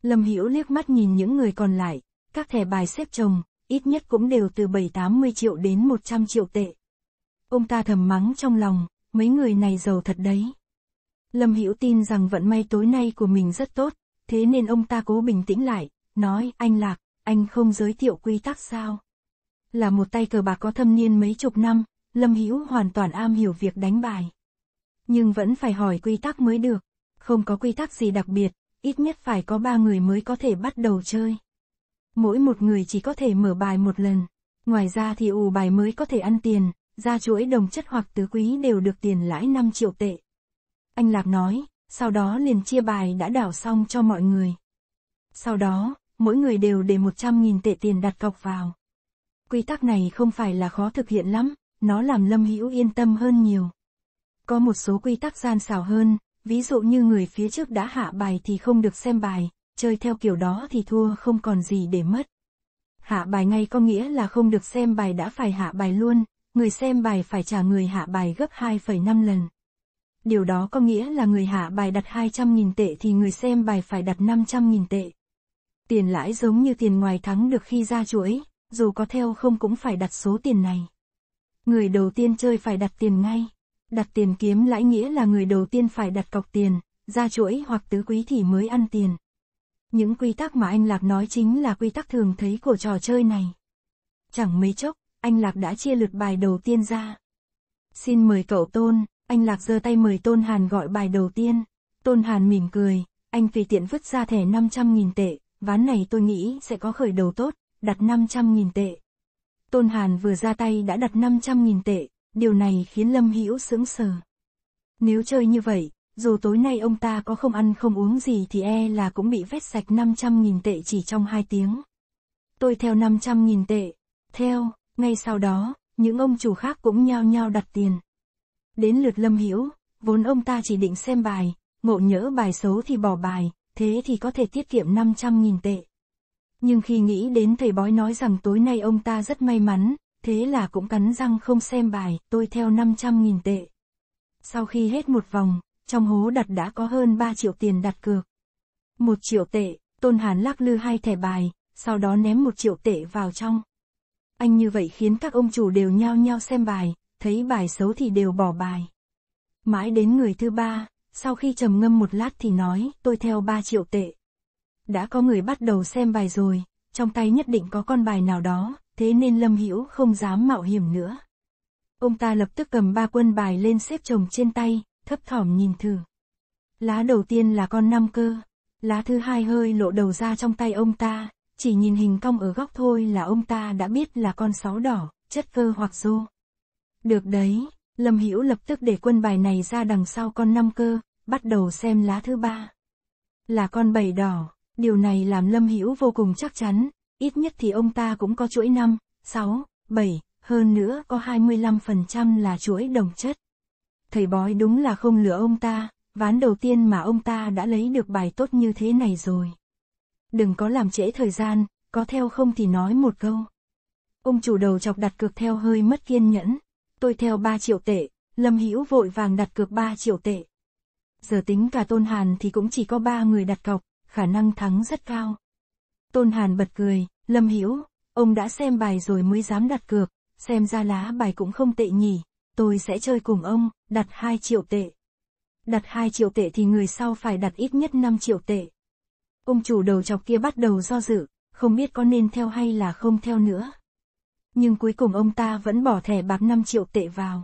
Lâm Hữu liếc mắt nhìn những người còn lại, các thẻ bài xếp chồng, ít nhất cũng đều từ 7-80 triệu đến 100 triệu tệ. Ông ta thầm mắng trong lòng, mấy người này giàu thật đấy. Lâm Hữu tin rằng vận may tối nay của mình rất tốt, thế nên ông ta cố bình tĩnh lại, nói, anh Lạc, anh không giới thiệu quy tắc sao? Là một tay cờ bạc có thâm niên mấy chục năm, Lâm Hữu hoàn toàn am hiểu việc đánh bài. Nhưng vẫn phải hỏi quy tắc mới được, không có quy tắc gì đặc biệt, ít nhất phải có ba người mới có thể bắt đầu chơi. Mỗi một người chỉ có thể mở bài một lần, ngoài ra thì ù bài mới có thể ăn tiền, ra chuỗi đồng chất hoặc tứ quý đều được tiền lãi 5 triệu tệ. Anh Lạc nói, sau đó liền chia bài đã đảo xong cho mọi người. Sau đó, mỗi người đều để 100.000 tệ tiền đặt cọc vào. Quy tắc này không phải là khó thực hiện lắm, nó làm Lâm Hữu yên tâm hơn nhiều. Có một số quy tắc gian xảo hơn, ví dụ như người phía trước đã hạ bài thì không được xem bài, chơi theo kiểu đó thì thua không còn gì để mất. Hạ bài ngay có nghĩa là không được xem bài đã phải hạ bài luôn, người xem bài phải trả người hạ bài gấp 2,5 lần. Điều đó có nghĩa là người hạ bài đặt 200.000 tệ thì người xem bài phải đặt 500.000 tệ. Tiền lãi giống như tiền ngoài thắng được khi ra chuỗi, dù có theo không cũng phải đặt số tiền này. Người đầu tiên chơi phải đặt tiền ngay. Đặt tiền kiếm lãi nghĩa là người đầu tiên phải đặt cọc tiền, ra chuỗi hoặc tứ quý thì mới ăn tiền. Những quy tắc mà anh Lạc nói chính là quy tắc thường thấy của trò chơi này. Chẳng mấy chốc, anh Lạc đã chia lượt bài đầu tiên ra. Xin mời cậu Tôn, anh Lạc giơ tay mời Tôn Hàn gọi bài đầu tiên. Tôn Hàn mỉm cười, anh tùy tiện vứt ra thẻ 500.000 tệ, ván này tôi nghĩ sẽ có khởi đầu tốt, đặt 500.000 tệ. Tôn Hàn vừa ra tay đã đặt 500.000 tệ, điều này khiến Lâm Hữu sững sờ. Nếu chơi như vậy, dù tối nay ông ta có không ăn không uống gì thì e là cũng bị vét sạch 500.000 tệ chỉ trong 2 tiếng. Tôi theo 500.000 tệ, theo, ngay sau đó, những ông chủ khác cũng nhao nhao đặt tiền. Đến lượt Lâm Hiểu, vốn ông ta chỉ định xem bài, ngộ nhỡ bài xấu thì bỏ bài, thế thì có thể tiết kiệm 500.000 tệ. Nhưng khi nghĩ đến thầy bói nói rằng tối nay ông ta rất may mắn, thế là cũng cắn răng không xem bài, tôi theo 500.000 tệ. Sau khi hết một vòng, trong hố đặt đã có hơn 3 triệu tiền đặt cược. Một triệu tệ, Tôn Hán lắc lư hai thẻ bài, sau đó ném một triệu tệ vào trong. Anh như vậy khiến các ông chủ đều nhao nhao xem bài, thấy bài xấu thì đều bỏ bài. Mãi đến người thứ ba, sau khi trầm ngâm một lát thì nói, tôi theo 3 triệu tệ. Đã có người bắt đầu xem bài rồi, trong tay nhất định có con bài nào đó, thế nên Lâm Hữu không dám mạo hiểm nữa. Ông ta lập tức cầm ba quân bài lên xếp chồng trên tay, thấp thỏm nhìn thử. Lá đầu tiên là con năm cơ, lá thứ hai hơi lộ đầu ra trong tay ông ta, chỉ nhìn hình cong ở góc thôi là ông ta đã biết là con sáu đỏ, chất cơ hoặc rô. Được đấy, Lâm Hữu lập tức để quân bài này ra đằng sau con năm cơ, bắt đầu xem lá thứ ba. Là con bảy đỏ, điều này làm Lâm Hữu vô cùng chắc chắn, ít nhất thì ông ta cũng có chuỗi 5, 6, 7, hơn nữa có 25% là chuỗi đồng chất. Thầy bói đúng là không lừa ông ta, ván đầu tiên mà ông ta đã lấy được bài tốt như thế này rồi đừng có làm trễ thời gian, có theo không thì nói một câu. Ông chủ đầu chọc đặt cược theo hơi mất kiên nhẫn. Tôi theo 3 triệu tệ, Lâm Hữu vội vàng đặt cược 3 triệu tệ. Giờ tính cả Tôn Hàn thì cũng chỉ có 3 người đặt cọc, khả năng thắng rất cao. Tôn Hàn bật cười, Lâm Hữu ông đã xem bài rồi mới dám đặt cược, xem ra lá bài cũng không tệ nhỉ, tôi sẽ chơi cùng ông, đặt 2 triệu tệ. Đặt 2 triệu tệ thì người sau phải đặt ít nhất 5 triệu tệ ông chủ đầu chọc kia bắt đầu do dự, không biết có nên theo hay là không theo nữa. Nhưng cuối cùng ông ta vẫn bỏ thẻ bạc 5 triệu tệ vào.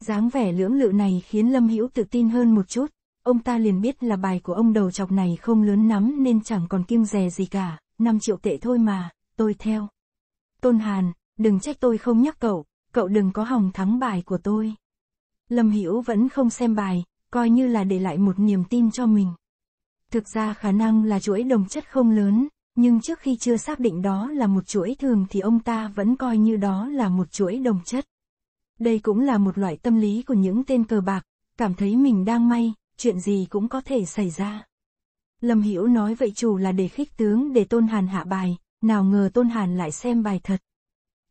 dáng vẻ lưỡng lự này khiến Lâm Hữu tự tin hơn một chút, ông ta liền biết là bài của ông đầu chọc này không lớn lắm nên chẳng còn kiêng dè gì cả, 5 triệu tệ thôi mà, tôi theo. Tôn Hàn, đừng trách tôi không nhắc cậu, cậu đừng có hỏng thắng bài của tôi. Lâm Hữu vẫn không xem bài, coi như là để lại một niềm tin cho mình. Thực ra khả năng là chuỗi đồng chất không lớn, nhưng trước khi chưa xác định đó là một chuỗi thường thì ông ta vẫn coi như đó là một chuỗi đồng chất. Đây cũng là một loại tâm lý của những tên cờ bạc, cảm thấy mình đang may, chuyện gì cũng có thể xảy ra. Lâm Hiểu nói vậy chủ là để khích tướng để Tôn Hàn hạ bài, nào ngờ Tôn Hàn lại xem bài thật.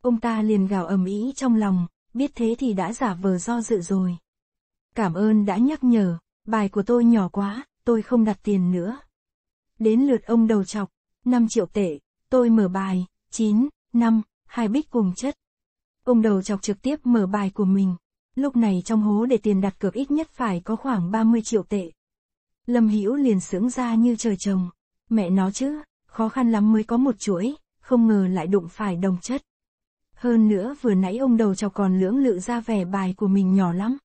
Ông ta liền gào ầm ĩ trong lòng, biết thế thì đã giả vờ do dự rồi. Cảm ơn đã nhắc nhở, bài của tôi nhỏ quá, tôi không đặt tiền nữa. Đến lượt ông đầu chọc, 5 triệu tệ, tôi mở bài, 9, 5, hai bích cùng chất. Ông đầu chọc trực tiếp mở bài của mình, lúc này trong hố để tiền đặt cược ít nhất phải có khoảng 30 triệu tệ. Lâm Hữu liền sướng ra như trời trồng, mẹ nó chứ, khó khăn lắm mới có một chuỗi, không ngờ lại đụng phải đồng chất. Hơn nữa vừa nãy ông đầu chọc còn lưỡng lự ra vẻ bài của mình nhỏ lắm.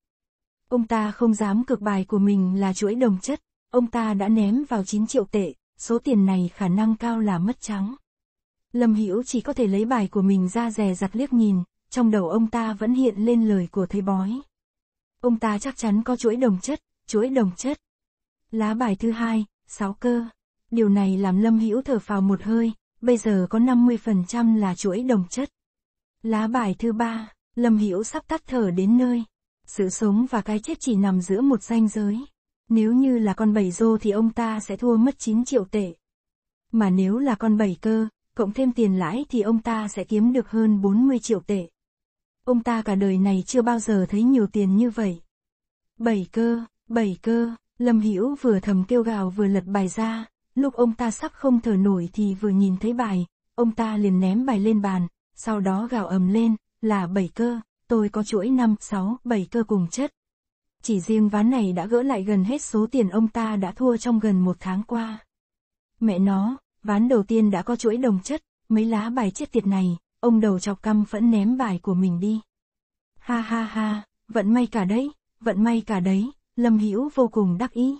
Ông ta không dám cược bài của mình là chuỗi đồng chất, Ông ta đã ném vào 9 triệu tệ, số tiền này khả năng cao là mất trắng. Lâm Hữu chỉ có thể lấy bài của mình ra rè giặt liếc nhìn, trong đầu ông ta vẫn hiện lên lời của thầy bói. Ông ta chắc chắn có chuỗi đồng chất, chuỗi đồng chất. Lá bài thứ hai, sáu cơ. Điều này làm Lâm Hữu thở phào một hơi, bây giờ có 50% là chuỗi đồng chất. Lá bài thứ ba, Lâm Hữu sắp tắt thở đến nơi. Sự sống và cái chết chỉ nằm giữa một ranh giới. Nếu như là con bảy rô thì ông ta sẽ thua mất 9 triệu tệ. Mà nếu là con bảy cơ, cộng thêm tiền lãi thì ông ta sẽ kiếm được hơn 40 triệu tệ. Ông ta cả đời này chưa bao giờ thấy nhiều tiền như vậy. Bảy cơ, bảy cơ, Lâm Hữu vừa thầm kêu gào vừa lật bài ra, lúc ông ta sắp không thở nổi thì vừa nhìn thấy bài, ông ta liền ném bài lên bàn, sau đó gào ầm lên, là bảy cơ, tôi có chuỗi 5, 6, bảy cơ cùng chất chỉ riêng ván này đã gỡ lại gần hết số tiền ông ta đã thua trong gần một tháng qua. Mẹ nó, ván đầu tiên đã có chuỗi đồng chất, mấy lá bài chết tiệt này, ông đầu chọc căm phẫn ném bài của mình đi. Ha ha ha, vận may cả đấy, vận may cả đấy, Lâm Hữu vô cùng đắc ý.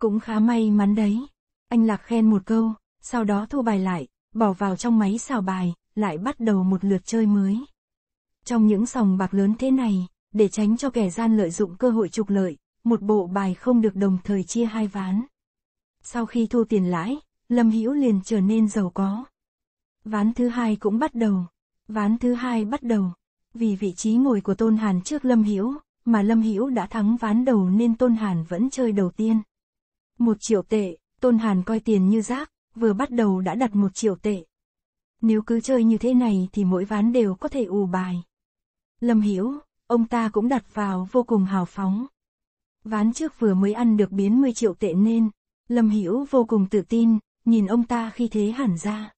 Cũng khá may mắn đấy. Anh Lạc khen một câu, sau đó thu bài lại, bỏ vào trong máy xào bài, lại bắt đầu một lượt chơi mới. Trong những sòng bạc lớn thế này, để tránh cho kẻ gian lợi dụng cơ hội trục lợi, một bộ bài không được đồng thời chia hai ván. Sau khi thu tiền lãi, Lâm Hữu liền trở nên giàu có. Ván thứ hai cũng bắt đầu. Ván thứ hai bắt đầu. Vì vị trí ngồi của Tôn Hàn trước Lâm Hữu, mà Lâm Hữu đã thắng ván đầu nên Tôn Hàn vẫn chơi đầu tiên. Một triệu tệ, Tôn Hàn coi tiền như rác, vừa bắt đầu đã đặt một triệu tệ. Nếu cứ chơi như thế này thì mỗi ván đều có thể ù bài. Lâm Hữu ông ta cũng đặt vào vô cùng hào phóng. Ván trước vừa mới ăn được biến 10 triệu tệ nên, Lâm Hữu vô cùng tự tin, nhìn ông ta khi thế hẳn ra.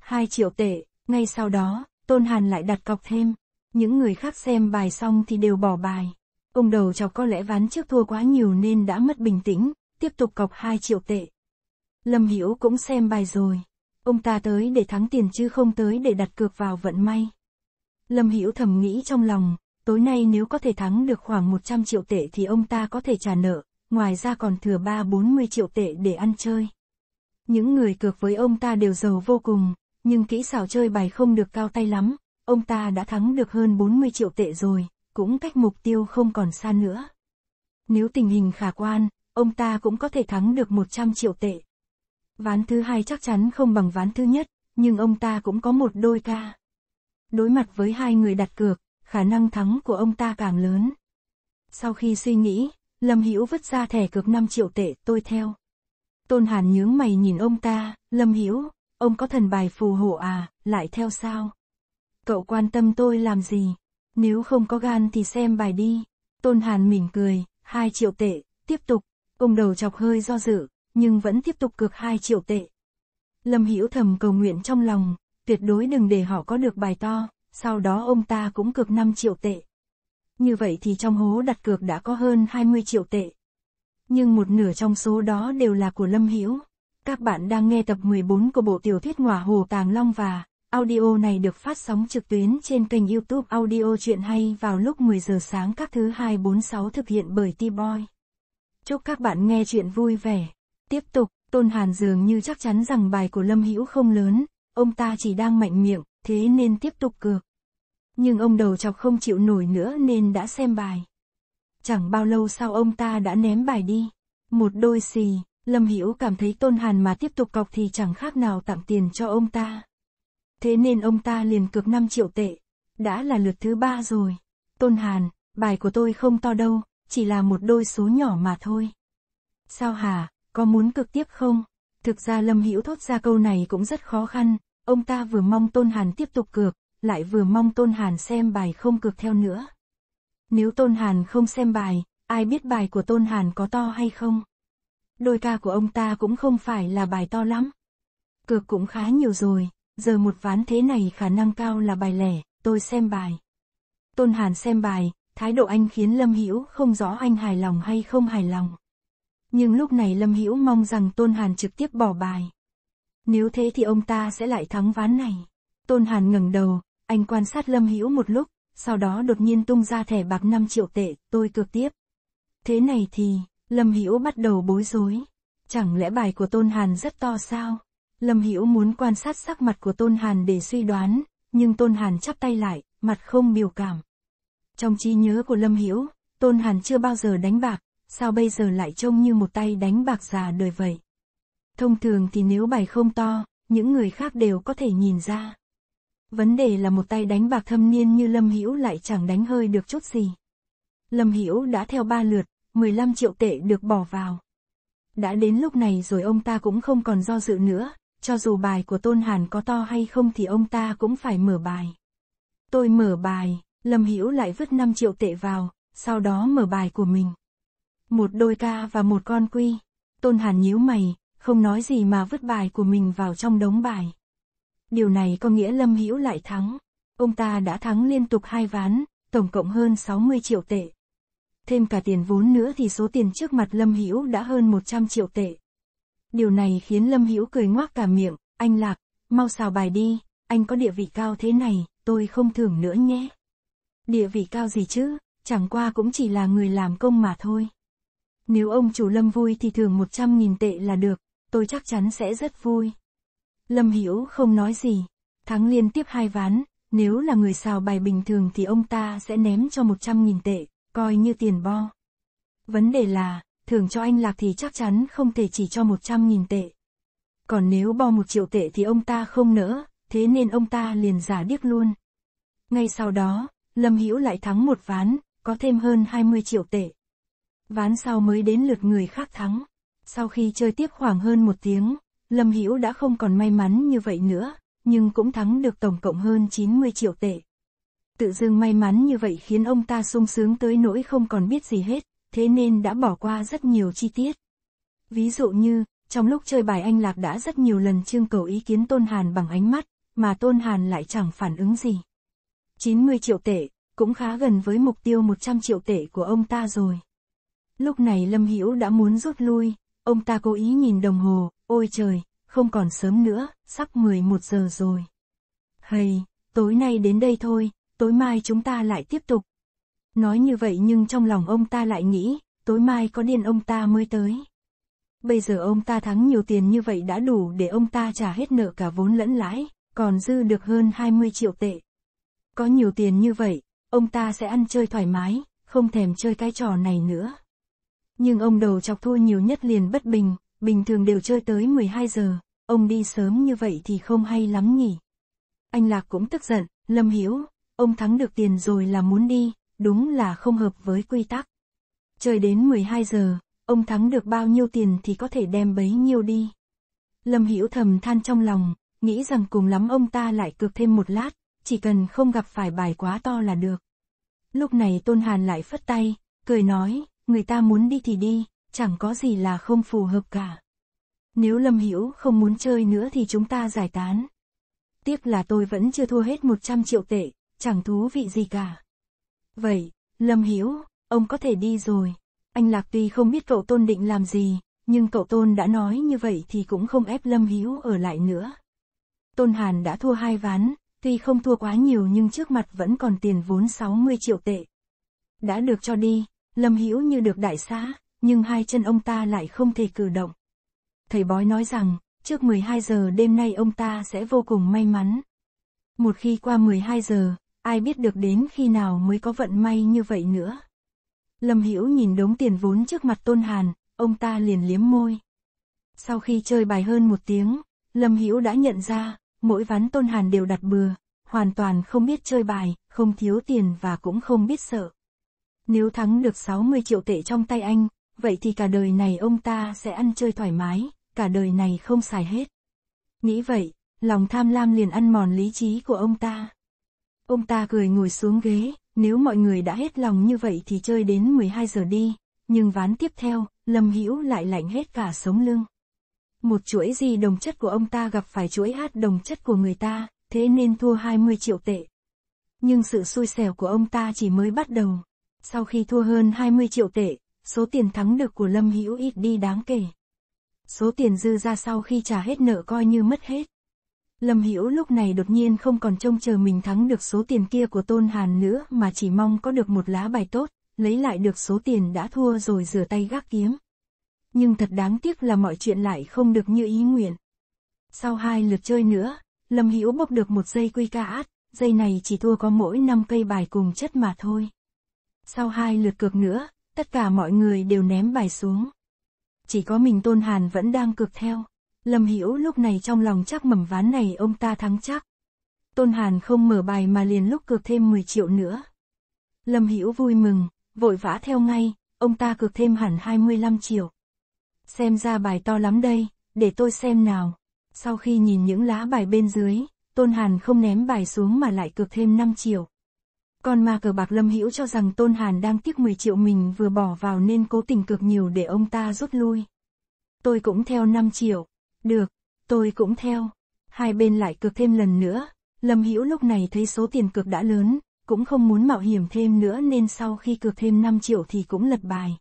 2 triệu tệ, ngay sau đó, Tôn Hàn lại đặt cọc thêm. Những người khác xem bài xong thì đều bỏ bài. Ông đầu chọc có lẽ ván trước thua quá nhiều nên đã mất bình tĩnh, tiếp tục cọc 2 triệu tệ. Lâm Hữu cũng xem bài rồi. Ông ta tới để thắng tiền chứ không tới để đặt cược vào vận may. Lâm Hữu thầm nghĩ trong lòng, tối nay nếu có thể thắng được khoảng 100 triệu tệ thì ông ta có thể trả nợ, ngoài ra còn thừa 3-40 triệu tệ để ăn chơi. Những người cược với ông ta đều giàu vô cùng, nhưng kỹ xảo chơi bài không được cao tay lắm, ông ta đã thắng được hơn 40 triệu tệ rồi, cũng cách mục tiêu không còn xa nữa. Nếu tình hình khả quan, ông ta cũng có thể thắng được 100 triệu tệ. Ván thứ hai chắc chắn không bằng ván thứ nhất, nhưng ông ta cũng có một đôi ca. Đối mặt với hai người đặt cược, khả năng thắng của ông ta càng lớn. Sau khi suy nghĩ, Lâm Hữu vứt ra thẻ cược 5 triệu tệ, tôi theo. Tôn Hàn nhướng mày nhìn ông ta, Lâm Hữu ông có thần bài phù hộ à, lại theo sao? Cậu quan tâm tôi làm gì? Nếu không có gan thì xem bài đi. Tôn Hàn mỉm cười, 2 triệu tệ, tiếp tục. Ông đầu chọc hơi do dự, nhưng vẫn tiếp tục cược 2 triệu tệ. Lâm Hữu thầm cầu nguyện trong lòng, tuyệt đối đừng để họ có được bài to sau đó ông ta cũng cược 5 triệu tệ. Như vậy thì trong hố đặt cược đã có hơn 20 triệu tệ. Nhưng một nửa trong số đó đều là của Lâm Hiểu. Các bạn đang nghe tập 14 của bộ tiểu thuyết Ngọa Hồ Tàng Long và audio này được phát sóng trực tuyến trên kênh youtube audio chuyện hay vào lúc 10 giờ sáng các thứ 246 thực hiện bởi T-Boy. Chúc các bạn nghe chuyện vui vẻ. Tiếp tục, Tôn Hàn dường như chắc chắn rằng bài của Lâm Hữu không lớn, ông ta chỉ đang mạnh miệng, thế nên tiếp tục cược nhưng ông đầu chọc không chịu nổi nữa nên đã xem bài. Chẳng bao lâu sau ông ta đã ném bài đi. Một đôi xì, Lâm Hiểu cảm thấy Tôn Hàn mà tiếp tục cọc thì chẳng khác nào tặng tiền cho ông ta. Thế nên ông ta liền cược 5 triệu tệ. Đã là lượt thứ ba rồi. Tôn Hàn, bài của tôi không to đâu, chỉ là một đôi số nhỏ mà thôi. Sao hả, có muốn cực tiếp không? Thực ra Lâm Hữu thốt ra câu này cũng rất khó khăn, ông ta vừa mong Tôn Hàn tiếp tục cược, lại vừa mong Tôn Hàn xem bài không cược theo nữa. Nếu Tôn Hàn không xem bài, ai biết bài của Tôn Hàn có to hay không? Đôi ca của ông ta cũng không phải là bài to lắm. Cược cũng khá nhiều rồi, giờ một ván thế này khả năng cao là bài lẻ, tôi xem bài. Tôn Hàn xem bài, thái độ anh khiến Lâm Hữu không rõ anh hài lòng hay không hài lòng. Nhưng lúc này Lâm Hữu mong rằng Tôn Hàn trực tiếp bỏ bài. Nếu thế thì ông ta sẽ lại thắng ván này. Tôn Hàn ngẩng đầu, anh quan sát Lâm Hữu một lúc, sau đó đột nhiên tung ra thẻ bạc 5 triệu tệ, tôi cược tiếp. Thế này thì, Lâm Hữu bắt đầu bối rối. Chẳng lẽ bài của Tôn Hàn rất to sao? Lâm Hữu muốn quan sát sắc mặt của Tôn Hàn để suy đoán, nhưng Tôn Hàn chắp tay lại, mặt không biểu cảm. Trong trí nhớ của Lâm Hữu, Tôn Hàn chưa bao giờ đánh bạc, sao bây giờ lại trông như một tay đánh bạc già đời vậy? Thông thường thì nếu bài không to, những người khác đều có thể nhìn ra. Vấn đề là một tay đánh bạc thâm niên như Lâm Hữu lại chẳng đánh hơi được chút gì. Lâm Hữu đã theo ba lượt, 15 triệu tệ được bỏ vào. Đã đến lúc này rồi ông ta cũng không còn do dự nữa, cho dù bài của Tôn Hàn có to hay không thì ông ta cũng phải mở bài. Tôi mở bài, Lâm Hữu lại vứt 5 triệu tệ vào, sau đó mở bài của mình. Một đôi ca và một con quy. Tôn Hàn nhíu mày, không nói gì mà vứt bài của mình vào trong đống bài. Điều này có nghĩa Lâm Hữu lại thắng. Ông ta đã thắng liên tục hai ván, tổng cộng hơn 60 triệu tệ. Thêm cả tiền vốn nữa thì số tiền trước mặt Lâm Hữu đã hơn 100 triệu tệ. Điều này khiến Lâm Hữu cười ngoác cả miệng, anh Lạc, mau xào bài đi, anh có địa vị cao thế này, tôi không thưởng nữa nhé. Địa vị cao gì chứ, chẳng qua cũng chỉ là người làm công mà thôi. Nếu ông chủ Lâm vui thì thưởng 100.000 tệ là được, tôi chắc chắn sẽ rất vui. Lâm Hiểu không nói gì. Thắng liên tiếp hai ván, nếu là người xào bài bình thường thì ông ta sẽ ném cho 100.000 tệ, coi như tiền bo. Vấn đề là, thưởng cho anh Lạc thì chắc chắn không thể chỉ cho 100.000 tệ. Còn nếu bo một triệu tệ thì ông ta không nỡ, thế nên ông ta liền giả điếc luôn. Ngay sau đó, Lâm Hữu lại thắng một ván, có thêm hơn 20 triệu tệ. Ván sau mới đến lượt người khác thắng. Sau khi chơi tiếp khoảng hơn một tiếng, Lâm Hữu đã không còn may mắn như vậy nữa, nhưng cũng thắng được tổng cộng hơn 90 triệu tệ. Tự dưng may mắn như vậy khiến ông ta sung sướng tới nỗi không còn biết gì hết, thế nên đã bỏ qua rất nhiều chi tiết. Ví dụ như, trong lúc chơi bài anh Lạc đã rất nhiều lần trưng cầu ý kiến Tôn Hàn bằng ánh mắt, mà Tôn Hàn lại chẳng phản ứng gì. 90 triệu tệ, cũng khá gần với mục tiêu 100 triệu tệ của ông ta rồi. Lúc này Lâm Hữu đã muốn rút lui, ông ta cố ý nhìn đồng hồ, Ôi trời, không còn sớm nữa, sắp 11 giờ rồi. Hay, tối nay đến đây thôi, tối mai chúng ta lại tiếp tục. Nói như vậy nhưng trong lòng ông ta lại nghĩ, tối mai có điên ông ta mới tới. Bây giờ ông ta thắng nhiều tiền như vậy đã đủ để ông ta trả hết nợ cả vốn lẫn lãi, còn dư được hơn 20 triệu tệ. Có nhiều tiền như vậy, ông ta sẽ ăn chơi thoải mái, không thèm chơi cái trò này nữa. Nhưng ông đầu chọc thua nhiều nhất liền bất bình, bình thường đều chơi tới 12 giờ, ông đi sớm như vậy thì không hay lắm nhỉ. Anh Lạc cũng tức giận, Lâm Hiếu, ông thắng được tiền rồi là muốn đi, đúng là không hợp với quy tắc. Chơi đến 12 giờ, ông thắng được bao nhiêu tiền thì có thể đem bấy nhiêu đi. Lâm Hiễu thầm than trong lòng, nghĩ rằng cùng lắm ông ta lại cược thêm một lát, chỉ cần không gặp phải bài quá to là được. Lúc này Tôn Hàn lại phất tay, cười nói, người ta muốn đi thì đi, chẳng có gì là không phù hợp cả. Nếu Lâm Hữu không muốn chơi nữa thì chúng ta giải tán. Tiếc là tôi vẫn chưa thua hết 100 triệu tệ, chẳng thú vị gì cả. Vậy, Lâm Hữu, ông có thể đi rồi. Anh Lạc tuy không biết cậu Tôn định làm gì, nhưng cậu Tôn đã nói như vậy thì cũng không ép Lâm Hữu ở lại nữa. Tôn Hàn đã thua hai ván, tuy không thua quá nhiều nhưng trước mặt vẫn còn tiền vốn 60 triệu tệ. Đã được cho đi, Lâm Hữu như được đại xã nhưng hai chân ông ta lại không thể cử động. Thầy bói nói rằng, trước 12 giờ đêm nay ông ta sẽ vô cùng may mắn. Một khi qua 12 giờ, ai biết được đến khi nào mới có vận may như vậy nữa. Lâm Hữu nhìn đống tiền vốn trước mặt Tôn Hàn, ông ta liền liếm môi. Sau khi chơi bài hơn một tiếng, Lâm Hữu đã nhận ra, mỗi ván Tôn Hàn đều đặt bừa, hoàn toàn không biết chơi bài, không thiếu tiền và cũng không biết sợ. Nếu thắng được 60 triệu tệ trong tay anh, vậy thì cả đời này ông ta sẽ ăn chơi thoải mái, cả đời này không xài hết. Nghĩ vậy, lòng tham lam liền ăn mòn lý trí của ông ta. Ông ta cười ngồi xuống ghế, nếu mọi người đã hết lòng như vậy thì chơi đến 12 giờ đi, nhưng ván tiếp theo, Lâm Hữu lại lạnh hết cả sống lưng. Một chuỗi gì đồng chất của ông ta gặp phải chuỗi hát đồng chất của người ta, thế nên thua 20 triệu tệ. Nhưng sự xui xẻo của ông ta chỉ mới bắt đầu. Sau khi thua hơn 20 triệu tệ, số tiền thắng được của Lâm Hữu ít đi đáng kể. Số tiền dư ra sau khi trả hết nợ coi như mất hết. Lâm Hữu lúc này đột nhiên không còn trông chờ mình thắng được số tiền kia của Tôn Hàn nữa mà chỉ mong có được một lá bài tốt, lấy lại được số tiền đã thua rồi rửa tay gác kiếm. Nhưng thật đáng tiếc là mọi chuyện lại không được như ý nguyện. Sau hai lượt chơi nữa, Lâm Hữu bốc được một dây quy ca át, dây này chỉ thua có mỗi 5 cây bài cùng chất mà thôi. Sau hai lượt cược nữa, tất cả mọi người đều ném bài xuống. Chỉ có mình Tôn Hàn vẫn đang cược theo. Lâm Hữu lúc này trong lòng chắc mầm ván này ông ta thắng chắc. Tôn Hàn không mở bài mà liền lúc cược thêm 10 triệu nữa. Lâm Hữu vui mừng, vội vã theo ngay, ông ta cược thêm hẳn 25 triệu. Xem ra bài to lắm đây, để tôi xem nào. Sau khi nhìn những lá bài bên dưới, Tôn Hàn không ném bài xuống mà lại cược thêm 5 triệu. Còn mà cờ bạc Lâm Hữu cho rằng Tôn Hàn đang tiếc 10 triệu mình vừa bỏ vào nên cố tình cược nhiều để ông ta rút lui. Tôi cũng theo 5 triệu. Được, tôi cũng theo. Hai bên lại cược thêm lần nữa. Lâm Hữu lúc này thấy số tiền cược đã lớn, cũng không muốn mạo hiểm thêm nữa nên sau khi cược thêm 5 triệu thì cũng lật bài.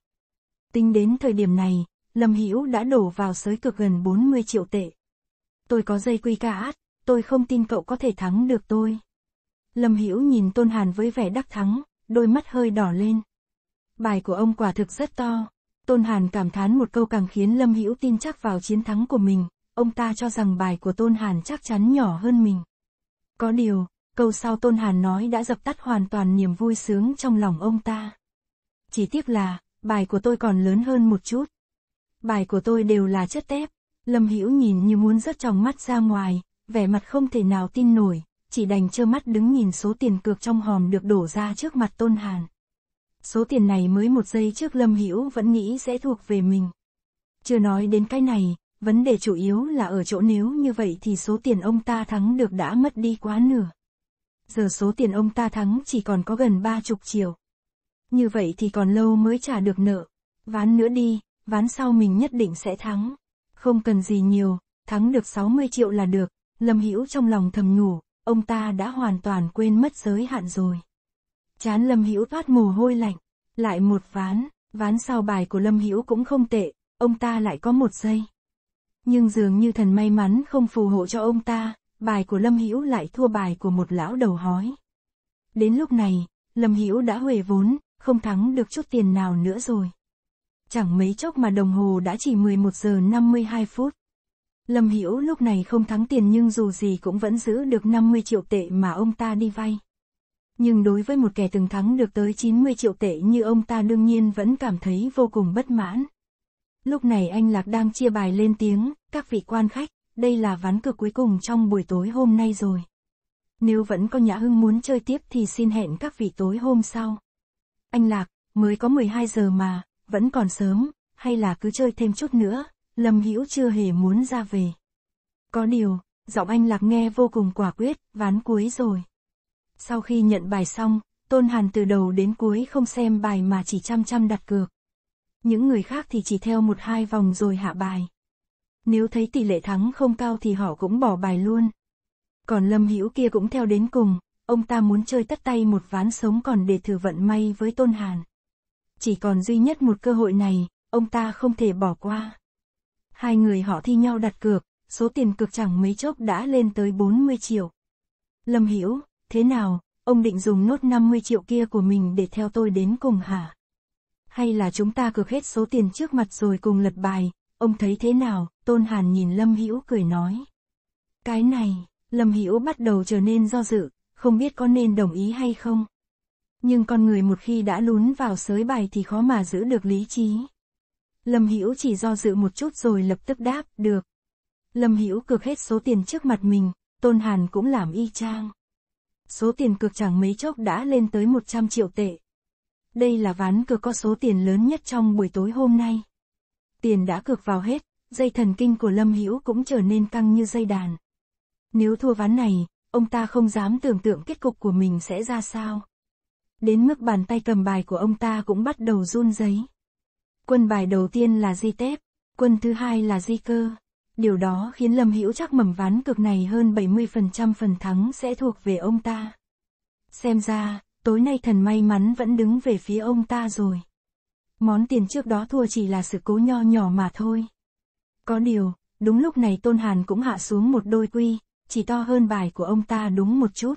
Tính đến thời điểm này, Lâm Hữu đã đổ vào sới cược gần 40 triệu tệ. Tôi có dây quy cả át, tôi không tin cậu có thể thắng được tôi. Lâm Hữu nhìn Tôn Hàn với vẻ đắc thắng, đôi mắt hơi đỏ lên. Bài của ông quả thực rất to. Tôn Hàn cảm thán một câu càng khiến Lâm Hữu tin chắc vào chiến thắng của mình, ông ta cho rằng bài của Tôn Hàn chắc chắn nhỏ hơn mình. Có điều, câu sau Tôn Hàn nói đã dập tắt hoàn toàn niềm vui sướng trong lòng ông ta. Chỉ tiếc là, bài của tôi còn lớn hơn một chút. Bài của tôi đều là chất tép. Lâm Hữu nhìn như muốn rớt tròng mắt ra ngoài, vẻ mặt không thể nào tin nổi, chỉ đành trơ mắt đứng nhìn số tiền cược trong hòm được đổ ra trước mặt Tôn Hàn. Số tiền này mới một giây trước Lâm Hữu vẫn nghĩ sẽ thuộc về mình. Chưa nói đến cái này, vấn đề chủ yếu là ở chỗ nếu như vậy thì số tiền ông ta thắng được đã mất đi quá nửa. Giờ số tiền ông ta thắng chỉ còn có gần ba chục triệu. Như vậy thì còn lâu mới trả được nợ. Ván nữa đi, ván sau mình nhất định sẽ thắng. Không cần gì nhiều, thắng được 60 triệu là được, Lâm Hữu trong lòng thầm nhủ, ông ta đã hoàn toàn quên mất giới hạn rồi. Chán Lâm Hữu thoát mồ hôi lạnh, lại một ván, ván sau bài của Lâm Hữu cũng không tệ, ông ta lại có một giây. Nhưng dường như thần may mắn không phù hộ cho ông ta, bài của Lâm Hữu lại thua bài của một lão đầu hói. Đến lúc này, Lâm Hữu đã huề vốn, không thắng được chút tiền nào nữa rồi. Chẳng mấy chốc mà đồng hồ đã chỉ 11 giờ 52 phút. Lâm Hiểu lúc này không thắng tiền nhưng dù gì cũng vẫn giữ được 50 triệu tệ mà ông ta đi vay. Nhưng đối với một kẻ từng thắng được tới 90 triệu tệ như ông ta đương nhiên vẫn cảm thấy vô cùng bất mãn. Lúc này anh Lạc đang chia bài lên tiếng, các vị quan khách, đây là ván cược cuối cùng trong buổi tối hôm nay rồi. Nếu vẫn có nhã hưng muốn chơi tiếp thì xin hẹn các vị tối hôm sau. Anh Lạc, mới có 12 giờ mà, vẫn còn sớm, hay là cứ chơi thêm chút nữa, Lâm Hữu chưa hề muốn ra về. Có điều, giọng anh Lạc nghe vô cùng quả quyết, ván cuối rồi. Sau khi nhận bài xong, Tôn Hàn từ đầu đến cuối không xem bài mà chỉ chăm chăm đặt cược. Những người khác thì chỉ theo một hai vòng rồi hạ bài. Nếu thấy tỷ lệ thắng không cao thì họ cũng bỏ bài luôn. Còn Lâm Hữu kia cũng theo đến cùng, ông ta muốn chơi tất tay một ván sống còn để thử vận may với Tôn Hàn. Chỉ còn duy nhất một cơ hội này, ông ta không thể bỏ qua. Hai người họ thi nhau đặt cược, số tiền cược chẳng mấy chốc đã lên tới 40 triệu. Lâm Hiểu, thế nào, ông định dùng nốt 50 triệu kia của mình để theo tôi đến cùng hả? Hay là chúng ta cược hết số tiền trước mặt rồi cùng lật bài, ông thấy thế nào? Tôn Hàn nhìn Lâm Hiểu cười nói. Cái này, Lâm Hiểu bắt đầu trở nên do dự, không biết có nên đồng ý hay không. Nhưng con người một khi đã lún vào sới bài thì khó mà giữ được lý trí. Lâm Hữu chỉ do dự một chút rồi lập tức đáp, được. Lâm Hữu cược hết số tiền trước mặt mình, Tôn Hàn cũng làm y chang. Số tiền cược chẳng mấy chốc đã lên tới 100 triệu tệ. Đây là ván cược có số tiền lớn nhất trong buổi tối hôm nay. Tiền đã cược vào hết, dây thần kinh của Lâm Hữu cũng trở nên căng như dây đàn. Nếu thua ván này, ông ta không dám tưởng tượng kết cục của mình sẽ ra sao. Đến mức bàn tay cầm bài của ông ta cũng bắt đầu run rẩy. Quân bài đầu tiên là di tép, quân thứ hai là di cơ. Điều đó khiến Lâm Hữu chắc mầm ván cực này hơn 70% phần thắng sẽ thuộc về ông ta. Xem ra, tối nay thần may mắn vẫn đứng về phía ông ta rồi. Món tiền trước đó thua chỉ là sự cố nho nhỏ mà thôi. Có điều, đúng lúc này Tôn Hàn cũng hạ xuống một đôi quy, chỉ to hơn bài của ông ta đúng một chút.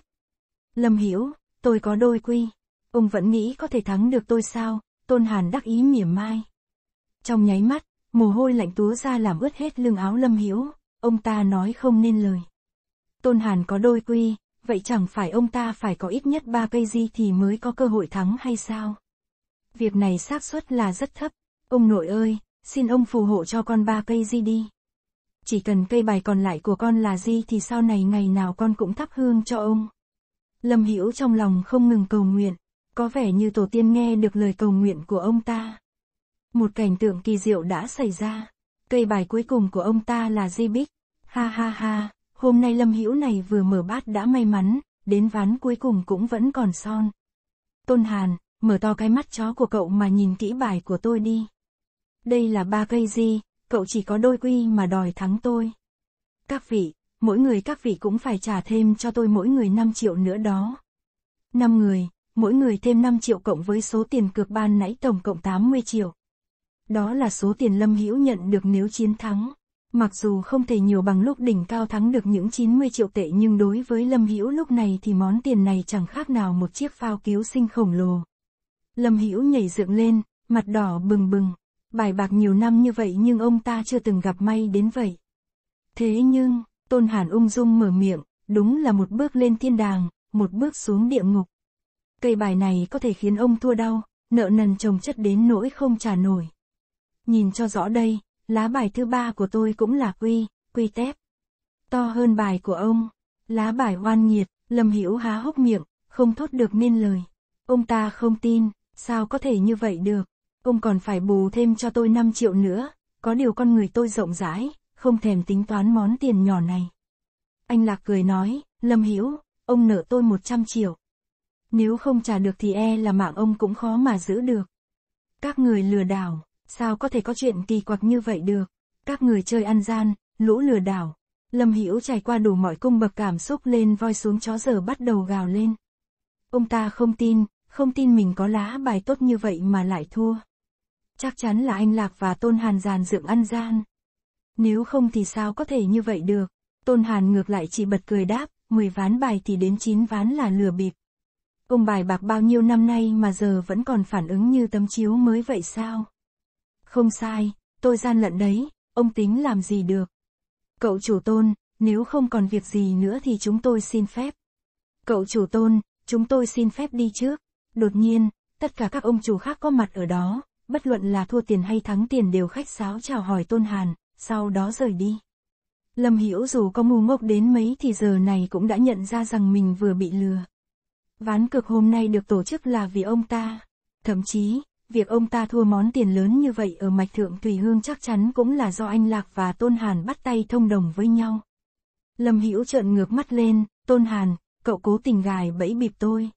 Lâm Hiểu, tôi có đôi quy. Ông vẫn nghĩ có thể thắng được tôi sao, Tôn Hàn đắc ý mỉa mai. Trong nháy mắt, mồ hôi lạnh túa ra làm ướt hết lưng áo Lâm Hiếu, ông ta nói không nên lời. Tôn Hàn có đôi quy, vậy chẳng phải ông ta phải có ít nhất 3 cây di thì mới có cơ hội thắng hay sao? Việc này xác suất là rất thấp, ông nội ơi, xin ông phù hộ cho con ba cây di đi. Chỉ cần cây bài còn lại của con là di thì sau này ngày nào con cũng thắp hương cho ông. Lâm Hữu trong lòng không ngừng cầu nguyện, có vẻ như tổ tiên nghe được lời cầu nguyện của ông ta. Một cảnh tượng kỳ diệu đã xảy ra. Cây bài cuối cùng của ông ta là di bích. Ha ha ha, hôm nay Lâm Hữu này vừa mở bát đã may mắn, đến ván cuối cùng cũng vẫn còn son. Tôn Hàn, mở to cái mắt chó của cậu mà nhìn kỹ bài của tôi đi. Đây là ba cây di, cậu chỉ có đôi quy mà đòi thắng tôi. Các vị, mỗi người các vị cũng phải trả thêm cho tôi mỗi người 5 triệu nữa đó. Năm người, mỗi người thêm 5 triệu cộng với số tiền cược ban nãy tổng cộng 80 triệu. Đó là số tiền Lâm Hữu nhận được nếu chiến thắng. Mặc dù không thể nhiều bằng lúc đỉnh cao thắng được những 90 triệu tệ nhưng đối với Lâm Hữu lúc này thì món tiền này chẳng khác nào một chiếc phao cứu sinh khổng lồ. Lâm Hữu nhảy dựng lên, mặt đỏ bừng bừng. Bài bạc nhiều năm như vậy nhưng ông ta chưa từng gặp may đến vậy. Thế nhưng, Tôn Hàn ung dung mở miệng, đúng là một bước lên thiên đàng, một bước xuống địa ngục. Cây bài này có thể khiến ông thua đau, nợ nần chồng chất đến nỗi không trả nổi nhìn cho rõ đây, lá bài thứ ba của tôi cũng là quy, quy tép. To hơn bài của ông, lá bài oan nghiệt, Lâm Hữu há hốc miệng, không thốt được nên lời. Ông ta không tin, sao có thể như vậy được, ông còn phải bù thêm cho tôi 5 triệu nữa, có điều con người tôi rộng rãi, không thèm tính toán món tiền nhỏ này. Anh Lạc cười nói, Lâm Hữu ông nợ tôi 100 triệu. Nếu không trả được thì e là mạng ông cũng khó mà giữ được. Các người lừa đảo, Sao có thể có chuyện kỳ quặc như vậy được? Các người chơi ăn gian, lũ lừa đảo. Lâm Hữu trải qua đủ mọi cung bậc cảm xúc lên voi xuống chó giờ bắt đầu gào lên. Ông ta không tin, không tin mình có lá bài tốt như vậy mà lại thua. Chắc chắn là anh Lạc và Tôn Hàn giàn dựng ăn gian. Nếu không thì sao có thể như vậy được? Tôn Hàn ngược lại chỉ bật cười đáp, 10 ván bài thì đến 9 ván là lừa bịp. Ông bài bạc bao nhiêu năm nay mà giờ vẫn còn phản ứng như tấm chiếu mới vậy sao? Không sai, tôi gian lận đấy, ông tính làm gì được. Cậu chủ tôn, nếu không còn việc gì nữa thì chúng tôi xin phép. Cậu chủ tôn, chúng tôi xin phép đi trước. Đột nhiên, tất cả các ông chủ khác có mặt ở đó, bất luận là thua tiền hay thắng tiền đều khách sáo chào hỏi Tôn Hàn, sau đó rời đi. Lâm Hiểu dù có ngu ngốc đến mấy thì giờ này cũng đã nhận ra rằng mình vừa bị lừa. Ván cực hôm nay được tổ chức là vì ông ta. Thậm chí, việc ông ta thua món tiền lớn như vậy ở mạch thượng Tùy Hương chắc chắn cũng là do anh Lạc và Tôn Hàn bắt tay thông đồng với nhau. Lâm Hữu trợn ngược mắt lên, Tôn Hàn, cậu cố tình gài bẫy bịp tôi.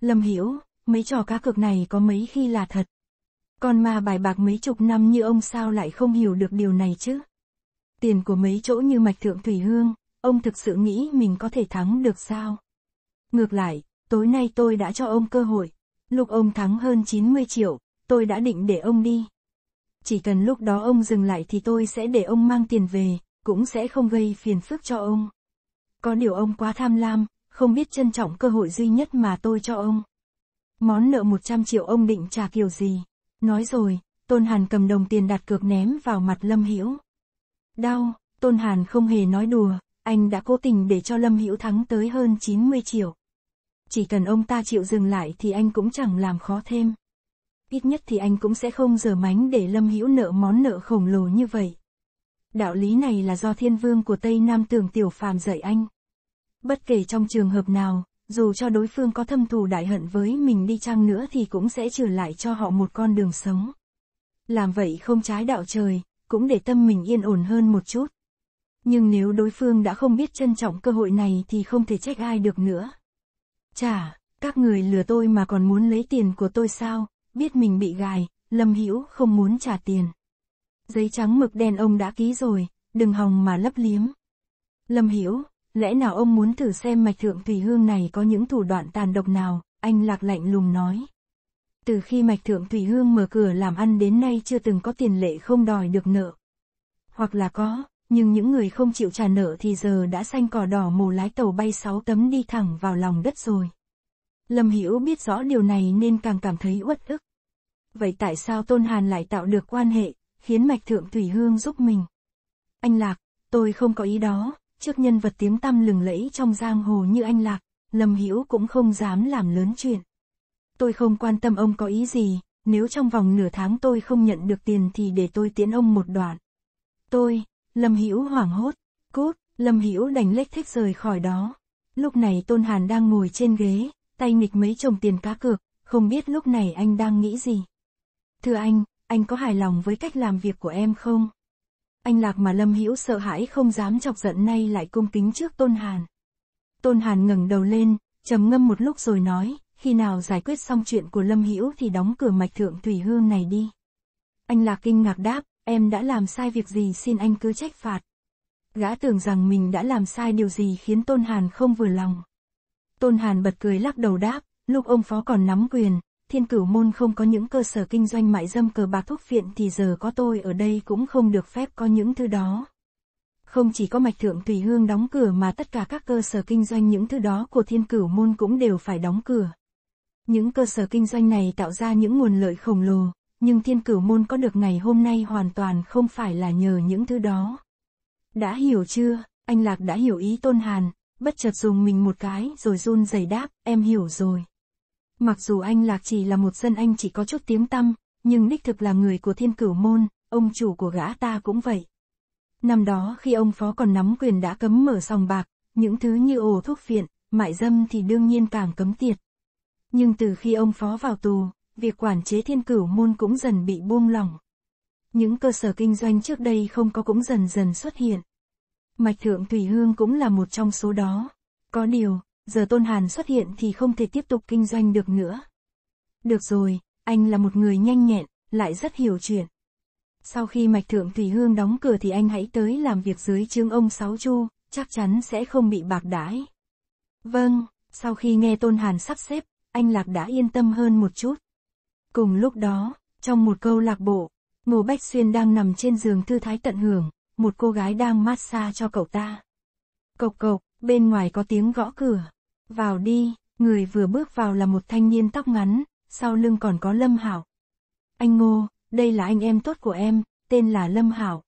Lâm Hữu mấy trò cá cược này có mấy khi là thật. Con ma bài bạc mấy chục năm như ông sao lại không hiểu được điều này chứ? Tiền của mấy chỗ như mạch thượng Thủy Hương, ông thực sự nghĩ mình có thể thắng được sao? Ngược lại, tối nay tôi đã cho ông cơ hội, Lúc ông thắng hơn 90 triệu, tôi đã định để ông đi. Chỉ cần lúc đó ông dừng lại thì tôi sẽ để ông mang tiền về, cũng sẽ không gây phiền phức cho ông. Có điều ông quá tham lam, không biết trân trọng cơ hội duy nhất mà tôi cho ông. Món nợ 100 triệu ông định trả kiểu gì? Nói rồi, Tôn Hàn cầm đồng tiền đặt cược ném vào mặt Lâm Hữu. Đau, Tôn Hàn không hề nói đùa, anh đã cố tình để cho Lâm Hữu thắng tới hơn 90 triệu. Chỉ cần ông ta chịu dừng lại thì anh cũng chẳng làm khó thêm. Ít nhất thì anh cũng sẽ không dở mánh để Lâm Hữu nợ món nợ khổng lồ như vậy. Đạo lý này là do thiên vương của Tây Nam Tường Tiểu Phàm dạy anh. Bất kể trong trường hợp nào, dù cho đối phương có thâm thù đại hận với mình đi chăng nữa thì cũng sẽ trừ lại cho họ một con đường sống. Làm vậy không trái đạo trời, cũng để tâm mình yên ổn hơn một chút. Nhưng nếu đối phương đã không biết trân trọng cơ hội này thì không thể trách ai được nữa. Chả, các người lừa tôi mà còn muốn lấy tiền của tôi sao, biết mình bị gài, Lâm Hữu không muốn trả tiền. Giấy trắng mực đen ông đã ký rồi, đừng hòng mà lấp liếm. Lâm Hữu lẽ nào ông muốn thử xem mạch thượng thủy hương này có những thủ đoạn tàn độc nào, anh lạc lạnh lùng nói. Từ khi mạch thượng thủy hương mở cửa làm ăn đến nay chưa từng có tiền lệ không đòi được nợ. Hoặc là có, nhưng những người không chịu trả nợ thì giờ đã xanh cỏ đỏ mù lái tàu bay sáu tấm đi thẳng vào lòng đất rồi. Lâm Hữu biết rõ điều này nên càng cảm thấy uất ức. Vậy tại sao Tôn Hàn lại tạo được quan hệ, khiến Mạch Thượng Thủy Hương giúp mình? Anh Lạc, tôi không có ý đó, trước nhân vật tiếng tăm lừng lẫy trong giang hồ như anh Lạc, Lâm Hữu cũng không dám làm lớn chuyện. Tôi không quan tâm ông có ý gì, nếu trong vòng nửa tháng tôi không nhận được tiền thì để tôi tiễn ông một đoạn. Tôi, Lâm Hữu hoảng hốt, cút, Lâm Hữu đành lếch thích rời khỏi đó. Lúc này Tôn Hàn đang ngồi trên ghế, tay nghịch mấy chồng tiền cá cược, không biết lúc này anh đang nghĩ gì. Thưa anh, anh có hài lòng với cách làm việc của em không? Anh Lạc mà Lâm Hữu sợ hãi không dám chọc giận nay lại cung kính trước Tôn Hàn. Tôn Hàn ngẩng đầu lên, trầm ngâm một lúc rồi nói, khi nào giải quyết xong chuyện của Lâm Hữu thì đóng cửa mạch thượng Thủy Hương này đi. Anh Lạc kinh ngạc đáp, Em đã làm sai việc gì xin anh cứ trách phạt. Gã tưởng rằng mình đã làm sai điều gì khiến Tôn Hàn không vừa lòng. Tôn Hàn bật cười lắc đầu đáp, lúc ông phó còn nắm quyền, thiên cửu môn không có những cơ sở kinh doanh mại dâm cờ bạc thuốc phiện thì giờ có tôi ở đây cũng không được phép có những thứ đó. Không chỉ có mạch thượng Thủy Hương đóng cửa mà tất cả các cơ sở kinh doanh những thứ đó của thiên cửu môn cũng đều phải đóng cửa. Những cơ sở kinh doanh này tạo ra những nguồn lợi khổng lồ, nhưng thiên cửu môn có được ngày hôm nay hoàn toàn không phải là nhờ những thứ đó. Đã hiểu chưa, anh Lạc đã hiểu ý Tôn Hàn, bất chợt dùng mình một cái rồi run rẩy đáp, em hiểu rồi. Mặc dù anh Lạc chỉ là một dân anh chỉ có chút tiếng tăm, nhưng đích thực là người của thiên cửu môn, ông chủ của gã ta cũng vậy. Năm đó khi ông phó còn nắm quyền đã cấm mở sòng bạc, những thứ như ổ thuốc phiện, mại dâm thì đương nhiên càng cấm tiệt. Nhưng từ khi ông phó vào tù, việc quản chế thiên cửu môn cũng dần bị buông lỏng. Những cơ sở kinh doanh trước đây không có cũng dần dần xuất hiện. Mạch thượng Thủy Hương cũng là một trong số đó. Có điều, giờ Tôn Hàn xuất hiện thì không thể tiếp tục kinh doanh được nữa. Được rồi, anh là một người nhanh nhẹn, lại rất hiểu chuyện. Sau khi Mạch Thượng Thủy Hương đóng cửa thì anh hãy tới làm việc dưới trương ông Sáu Chu, chắc chắn sẽ không bị bạc đãi. Vâng, sau khi nghe Tôn Hàn sắp xếp, anh Lạc đã yên tâm hơn một chút. Cùng lúc đó, trong một câu lạc bộ, Ngô Bách Xuyên đang nằm trên giường thư thái tận hưởng, một cô gái đang massage cho cậu ta. Cộc cộc, bên ngoài có tiếng gõ cửa. Vào đi, người vừa bước vào là một thanh niên tóc ngắn, sau lưng còn có Lâm Hảo. Anh Ngô, đây là anh em tốt của em, tên là Lâm Hảo.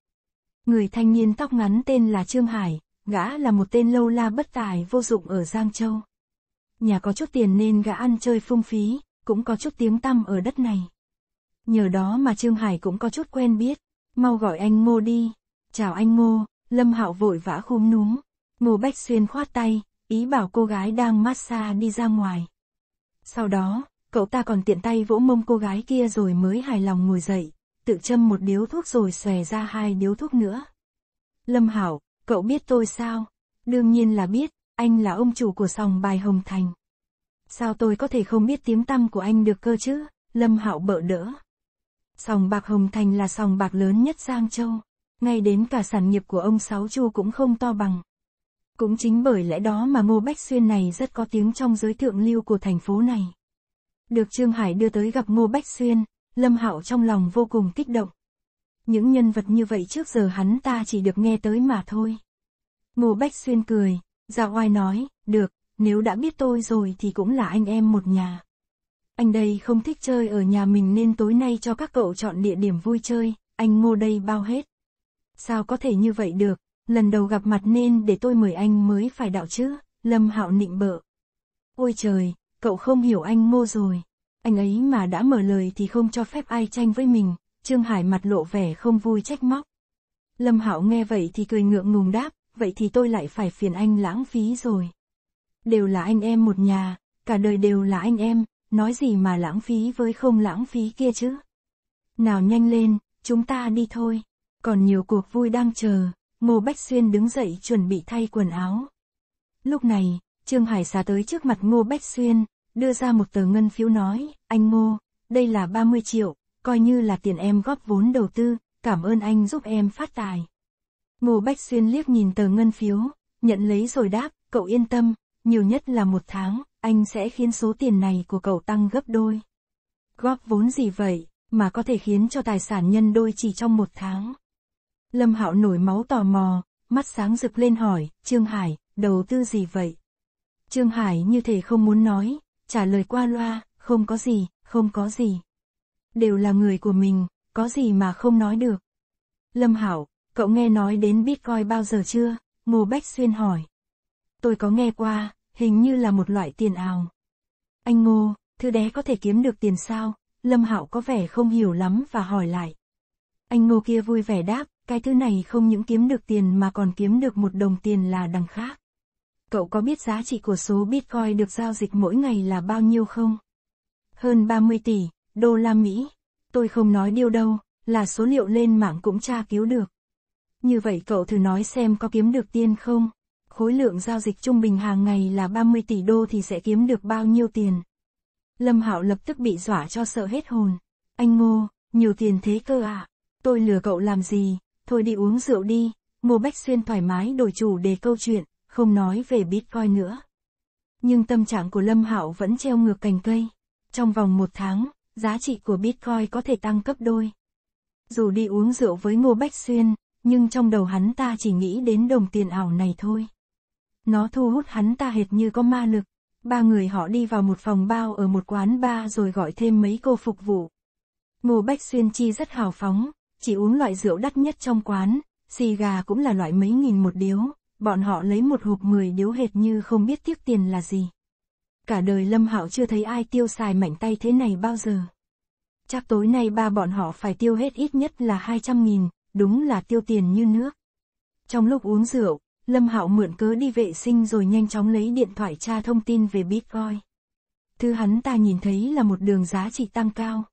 Người thanh niên tóc ngắn tên là Trương Hải, gã là một tên lâu la bất tài vô dụng ở Giang Châu. Nhà có chút tiền nên gã ăn chơi phung phí, cũng có chút tiếng tăm ở đất này. Nhờ đó mà Trương Hải cũng có chút quen biết, mau gọi anh Ngô đi. Chào anh Ngô, Lâm Hạo vội vã khum núm. Ngô Bách Xuyên khoát tay, ý bảo cô gái đang massage đi ra ngoài. Sau đó, cậu ta còn tiện tay vỗ mông cô gái kia rồi mới hài lòng ngồi dậy, tự châm một điếu thuốc rồi xòe ra hai điếu thuốc nữa. Lâm Hảo, cậu biết tôi sao? Đương nhiên là biết, anh là ông chủ của sòng bài Hồng Thành. Sao tôi có thể không biết tiếng tăm của anh được cơ chứ? Lâm Hạo bợ đỡ. Sòng bạc Hồng Thành là sòng bạc lớn nhất Giang Châu. Ngay đến cả sản nghiệp của ông Sáu Chu cũng không to bằng. Cũng chính bởi lẽ đó mà Ngô Bách Xuyên này rất có tiếng trong giới thượng lưu của thành phố này. Được Trương Hải đưa tới gặp Ngô Bách Xuyên, Lâm Hạo trong lòng vô cùng kích động. Những nhân vật như vậy trước giờ hắn ta chỉ được nghe tới mà thôi. Ngô Bách Xuyên cười, ra oai nói, được, nếu đã biết tôi rồi thì cũng là anh em một nhà. Anh đây không thích chơi ở nhà mình nên tối nay cho các cậu chọn địa điểm vui chơi, anh ngô đây bao hết. Sao có thể như vậy được, lần đầu gặp mặt nên để tôi mời anh mới phải đạo chứ, Lâm Hạo nịnh bợ. Ôi trời, cậu không hiểu anh ngô rồi. Anh ấy mà đã mở lời thì không cho phép ai tranh với mình, Trương Hải mặt lộ vẻ không vui trách móc. Lâm Hạo nghe vậy thì cười ngượng ngùng đáp, vậy thì tôi lại phải phiền anh lãng phí rồi đều là anh em một nhà, cả đời đều là anh em, nói gì mà lãng phí với không lãng phí kia chứ. Nào nhanh lên, chúng ta đi thôi, còn nhiều cuộc vui đang chờ, Ngô Bách Xuyên đứng dậy chuẩn bị thay quần áo. Lúc này, Trương Hải xà tới trước mặt Ngô Bách Xuyên, đưa ra một tờ ngân phiếu nói, anh Ngô, đây là 30 triệu, coi như là tiền em góp vốn đầu tư, cảm ơn anh giúp em phát tài. Ngô Bách Xuyên liếc nhìn tờ ngân phiếu, nhận lấy rồi đáp, cậu yên tâm, nhiều nhất là một tháng, anh sẽ khiến số tiền này của cậu tăng gấp đôi. Góp vốn gì vậy, mà có thể khiến cho tài sản nhân đôi chỉ trong một tháng. Lâm Hạo nổi máu tò mò, mắt sáng rực lên hỏi, Trương Hải, đầu tư gì vậy? Trương Hải như thể không muốn nói, trả lời qua loa, không có gì, không có gì. Đều là người của mình, có gì mà không nói được. Lâm Hảo, cậu nghe nói đến Bitcoin bao giờ chưa? Ngô Bách Xuyên hỏi. Tôi có nghe qua, hình như là một loại tiền ảo. Anh Ngô, thư đé có thể kiếm được tiền sao? Lâm Hạo có vẻ không hiểu lắm và hỏi lại. Anh Ngô kia vui vẻ đáp, cái thứ này không những kiếm được tiền mà còn kiếm được một đồng tiền là đằng khác. Cậu có biết giá trị của số Bitcoin được giao dịch mỗi ngày là bao nhiêu không? Hơn 30 tỷ, đô la Mỹ. Tôi không nói điều đâu, là số liệu lên mạng cũng tra cứu được. Như vậy cậu thử nói xem có kiếm được tiền không? khối lượng giao dịch trung bình hàng ngày là 30 tỷ đô thì sẽ kiếm được bao nhiêu tiền. Lâm Hạo lập tức bị dọa cho sợ hết hồn. Anh Ngô, nhiều tiền thế cơ à? Tôi lừa cậu làm gì? Thôi đi uống rượu đi. Ngô Bách Xuyên thoải mái đổi chủ đề câu chuyện, không nói về Bitcoin nữa. Nhưng tâm trạng của Lâm Hạo vẫn treo ngược cành cây. Trong vòng một tháng, giá trị của Bitcoin có thể tăng cấp đôi. Dù đi uống rượu với Ngô Bách Xuyên, nhưng trong đầu hắn ta chỉ nghĩ đến đồng tiền ảo này thôi. Nó thu hút hắn ta hệt như có ma lực. Ba người họ đi vào một phòng bao ở một quán bar rồi gọi thêm mấy cô phục vụ. Ngô Bách Xuyên Chi rất hào phóng, chỉ uống loại rượu đắt nhất trong quán, xì gà cũng là loại mấy nghìn một điếu, bọn họ lấy một hộp 10 điếu hệt như không biết tiếc tiền là gì. Cả đời Lâm Hạo chưa thấy ai tiêu xài mảnh tay thế này bao giờ. Chắc tối nay ba bọn họ phải tiêu hết ít nhất là 200 nghìn, đúng là tiêu tiền như nước. Trong lúc uống rượu, Lâm Hạo mượn cớ đi vệ sinh rồi nhanh chóng lấy điện thoại tra thông tin về Bitcoin. Thứ hắn ta nhìn thấy là một đường giá trị tăng cao.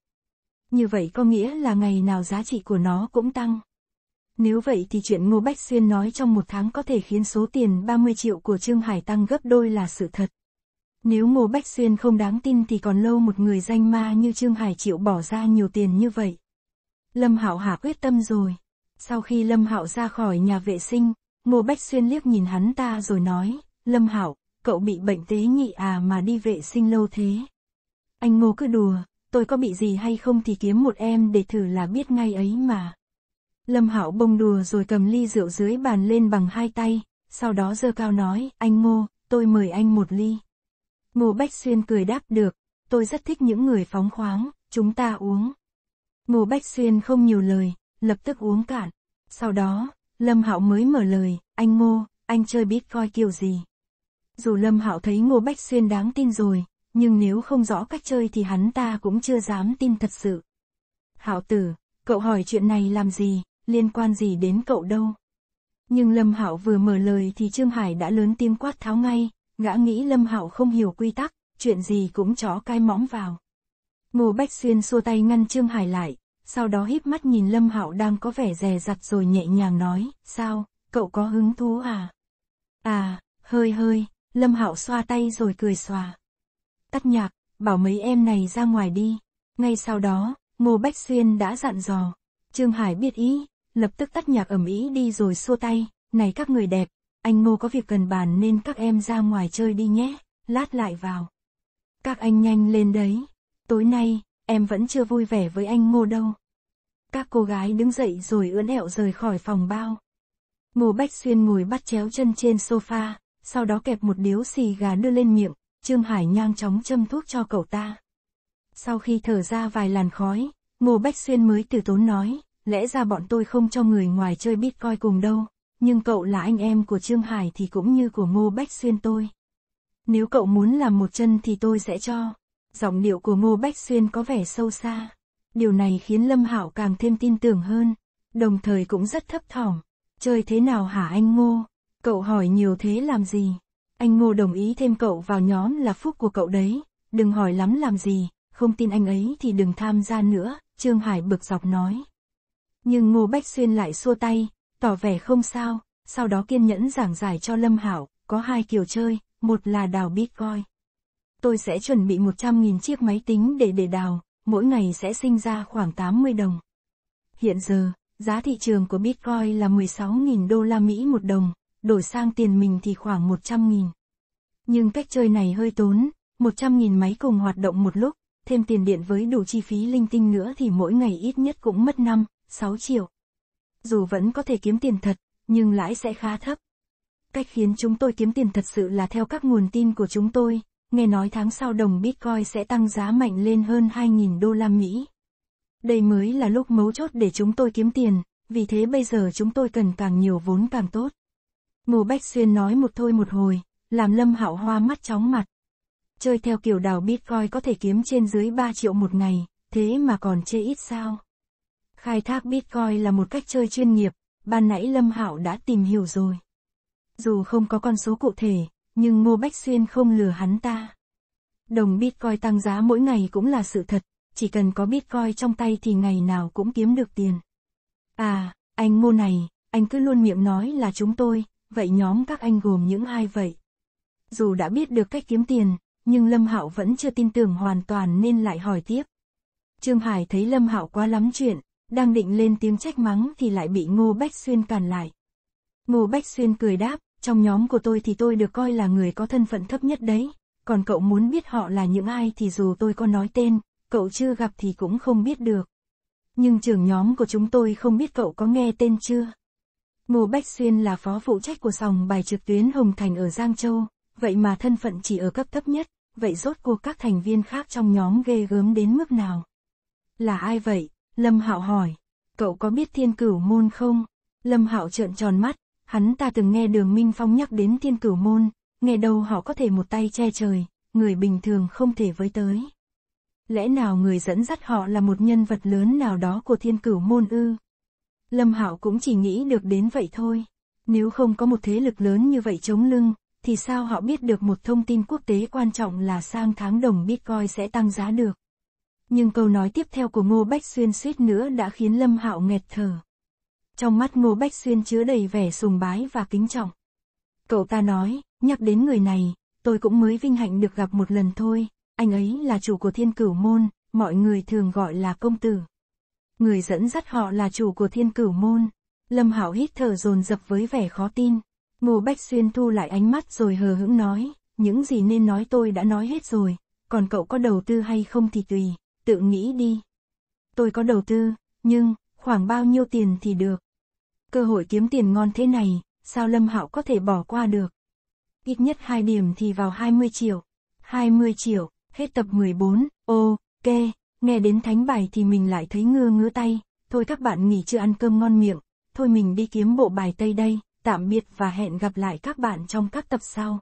Như vậy có nghĩa là ngày nào giá trị của nó cũng tăng. Nếu vậy thì chuyện Ngô Bách Xuyên nói trong một tháng có thể khiến số tiền 30 triệu của Trương Hải tăng gấp đôi là sự thật. Nếu Ngô Bách Xuyên không đáng tin thì còn lâu một người danh ma như Trương Hải chịu bỏ ra nhiều tiền như vậy. Lâm Hạo hạ quyết tâm rồi. Sau khi Lâm Hạo ra khỏi nhà vệ sinh, Ngô Bách Xuyên liếc nhìn hắn ta rồi nói, Lâm Hảo, cậu bị bệnh tế nhị à mà đi vệ sinh lâu thế. Anh Ngô cứ đùa, tôi có bị gì hay không thì kiếm một em để thử là biết ngay ấy mà. Lâm Hảo bông đùa rồi cầm ly rượu dưới bàn lên bằng hai tay, sau đó dơ cao nói, anh Ngô, tôi mời anh một ly. Ngô Bách Xuyên cười đáp được, tôi rất thích những người phóng khoáng, chúng ta uống. Ngô Bách Xuyên không nhiều lời, lập tức uống cạn. Sau đó, Lâm Hạo mới mở lời, anh Ngô, anh chơi Bitcoin kiểu gì? Dù Lâm Hạo thấy Ngô Bách Xuyên đáng tin rồi, nhưng nếu không rõ cách chơi thì hắn ta cũng chưa dám tin thật sự. Hạo tử, cậu hỏi chuyện này làm gì, liên quan gì đến cậu đâu? Nhưng Lâm Hạo vừa mở lời thì Trương Hải đã lớn tiếng quát tháo ngay, gã nghĩ Lâm Hạo không hiểu quy tắc, chuyện gì cũng chó cai mõm vào. Ngô Bách Xuyên xua tay ngăn Trương Hải lại, sau đó híp mắt nhìn Lâm Hạo đang có vẻ dè rặt rồi nhẹ nhàng nói, sao, cậu có hứng thú à? À, hơi hơi, Lâm Hạo xoa tay rồi cười xòa. Tắt nhạc, bảo mấy em này ra ngoài đi. Ngay sau đó, Ngô Bách Xuyên đã dặn dò. Trương Hải biết ý, lập tức tắt nhạc ầm ý đi rồi xua tay, này các người đẹp, anh Ngô có việc cần bàn nên các em ra ngoài chơi đi nhé, lát lại vào. Các anh nhanh lên đấy, tối nay, em vẫn chưa vui vẻ với anh Ngô đâu. Các cô gái đứng dậy rồi ưỡn ẹo rời khỏi phòng bao. Ngô Bách Xuyên ngồi bắt chéo chân trên sofa, sau đó kẹp một điếu xì gà đưa lên miệng, Trương Hải nhang chóng châm thuốc cho cậu ta. Sau khi thở ra vài làn khói, Ngô Bách Xuyên mới từ tốn nói, lẽ ra bọn tôi không cho người ngoài chơi Bitcoin cùng đâu, nhưng cậu là anh em của Trương Hải thì cũng như của Ngô Bách Xuyên tôi. Nếu cậu muốn làm một chân thì tôi sẽ cho. Giọng điệu của Ngô Bách Xuyên có vẻ sâu xa. Điều này khiến Lâm Hảo càng thêm tin tưởng hơn, đồng thời cũng rất thấp thỏm. Chơi thế nào hả anh Ngô? Cậu hỏi nhiều thế làm gì? Anh Ngô đồng ý thêm cậu vào nhóm là phúc của cậu đấy, đừng hỏi lắm làm gì, không tin anh ấy thì đừng tham gia nữa, Trương Hải bực dọc nói. Nhưng Ngô Bách Xuyên lại xua tay, tỏ vẻ không sao, sau đó kiên nhẫn giảng giải cho Lâm Hảo, có hai kiểu chơi, một là đào Bitcoin, tôi sẽ chuẩn bị 100.000 chiếc máy tính để để đào, mỗi ngày sẽ sinh ra khoảng 80 đồng. Hiện giờ, giá thị trường của Bitcoin là 16.000 đô la Mỹ một đồng, đổi sang tiền mình thì khoảng 100.000. Nhưng cách chơi này hơi tốn, 100.000 máy cùng hoạt động một lúc, thêm tiền điện với đủ chi phí linh tinh nữa thì mỗi ngày ít nhất cũng mất 5, 6 triệu. Dù vẫn có thể kiếm tiền thật, nhưng lãi sẽ khá thấp. Cách khiến chúng tôi kiếm tiền thật sự là theo các nguồn tin của chúng tôi, nghe nói tháng sau đồng Bitcoin sẽ tăng giá mạnh lên hơn 2.000 đô la Mỹ. Đây mới là lúc mấu chốt để chúng tôi kiếm tiền, vì thế bây giờ chúng tôi cần càng nhiều vốn càng tốt. Ngô Bách Xuyên nói một thôi một hồi, làm Lâm Hạo Hoa mắt chóng mặt. Chơi theo kiểu đào Bitcoin có thể kiếm trên dưới 3 triệu một ngày, thế mà còn chê ít sao? Khai thác Bitcoin là một cách chơi chuyên nghiệp, ban nãy Lâm Hạo đã tìm hiểu rồi. Dù không có con số cụ thể, nhưng Ngô Bách Xuyên không lừa hắn ta. Đồng Bitcoin tăng giá mỗi ngày cũng là sự thật, chỉ cần có Bitcoin trong tay thì ngày nào cũng kiếm được tiền. À, anh Ngô này, anh cứ luôn miệng nói là chúng tôi, vậy nhóm các anh gồm những ai vậy? Dù đã biết được cách kiếm tiền, nhưng Lâm Hạo vẫn chưa tin tưởng hoàn toàn nên lại hỏi tiếp. Trương Hải thấy Lâm Hạo quá lắm chuyện, đang định lên tiếng trách mắng thì lại bị Ngô Bách Xuyên cản lại. Ngô Bách Xuyên cười đáp, trong nhóm của tôi thì tôi được coi là người có thân phận thấp nhất đấy, còn cậu muốn biết họ là những ai thì dù tôi có nói tên, cậu chưa gặp thì cũng không biết được. Nhưng trưởng nhóm của chúng tôi không biết cậu có nghe tên chưa? Ngô Bách Xuyên là phó phụ trách của sòng bài trực tuyến Hồng Thành ở Giang Châu, vậy mà thân phận chỉ ở cấp thấp nhất, vậy rốt cuộc các thành viên khác trong nhóm ghê gớm đến mức nào? Là ai vậy? Lâm Hạo hỏi. Cậu có biết thiên cửu môn không? Lâm Hạo trợn tròn mắt, hắn ta từng nghe đường Minh Phong nhắc đến thiên cửu môn, nghe đâu họ có thể một tay che trời, người bình thường không thể với tới. Lẽ nào người dẫn dắt họ là một nhân vật lớn nào đó của thiên cửu môn ư? Lâm Hạo cũng chỉ nghĩ được đến vậy thôi. Nếu không có một thế lực lớn như vậy chống lưng, thì sao họ biết được một thông tin quốc tế quan trọng là sang tháng đồng Bitcoin sẽ tăng giá được? Nhưng câu nói tiếp theo của Ngô Bách Xuyên suýt nữa đã khiến Lâm Hạo nghẹt thở. Trong mắt Ngô Bách Xuyên chứa đầy vẻ sùng bái và kính trọng. Cậu ta nói, nhắc đến người này, tôi cũng mới vinh hạnh được gặp một lần thôi, anh ấy là chủ của thiên cửu môn, mọi người thường gọi là công tử. Người dẫn dắt họ là chủ của thiên cửu môn. Lâm Hảo hít thở dồn dập với vẻ khó tin. Ngô Bách Xuyên thu lại ánh mắt rồi hờ hững nói, những gì nên nói tôi đã nói hết rồi, còn cậu có đầu tư hay không thì tùy, tự nghĩ đi. Tôi có đầu tư, nhưng, khoảng bao nhiêu tiền thì được. Cơ hội kiếm tiền ngon thế này, sao Lâm Hạo có thể bỏ qua được? Ít nhất hai điểm thì vào 20 triệu. 20 triệu, hết tập 14, ok, nghe đến thánh bài thì mình lại thấy ngơ ngứa tay. Thôi các bạn nghỉ chưa ăn cơm ngon miệng, thôi mình đi kiếm bộ bài Tây đây, tạm biệt và hẹn gặp lại các bạn trong các tập sau.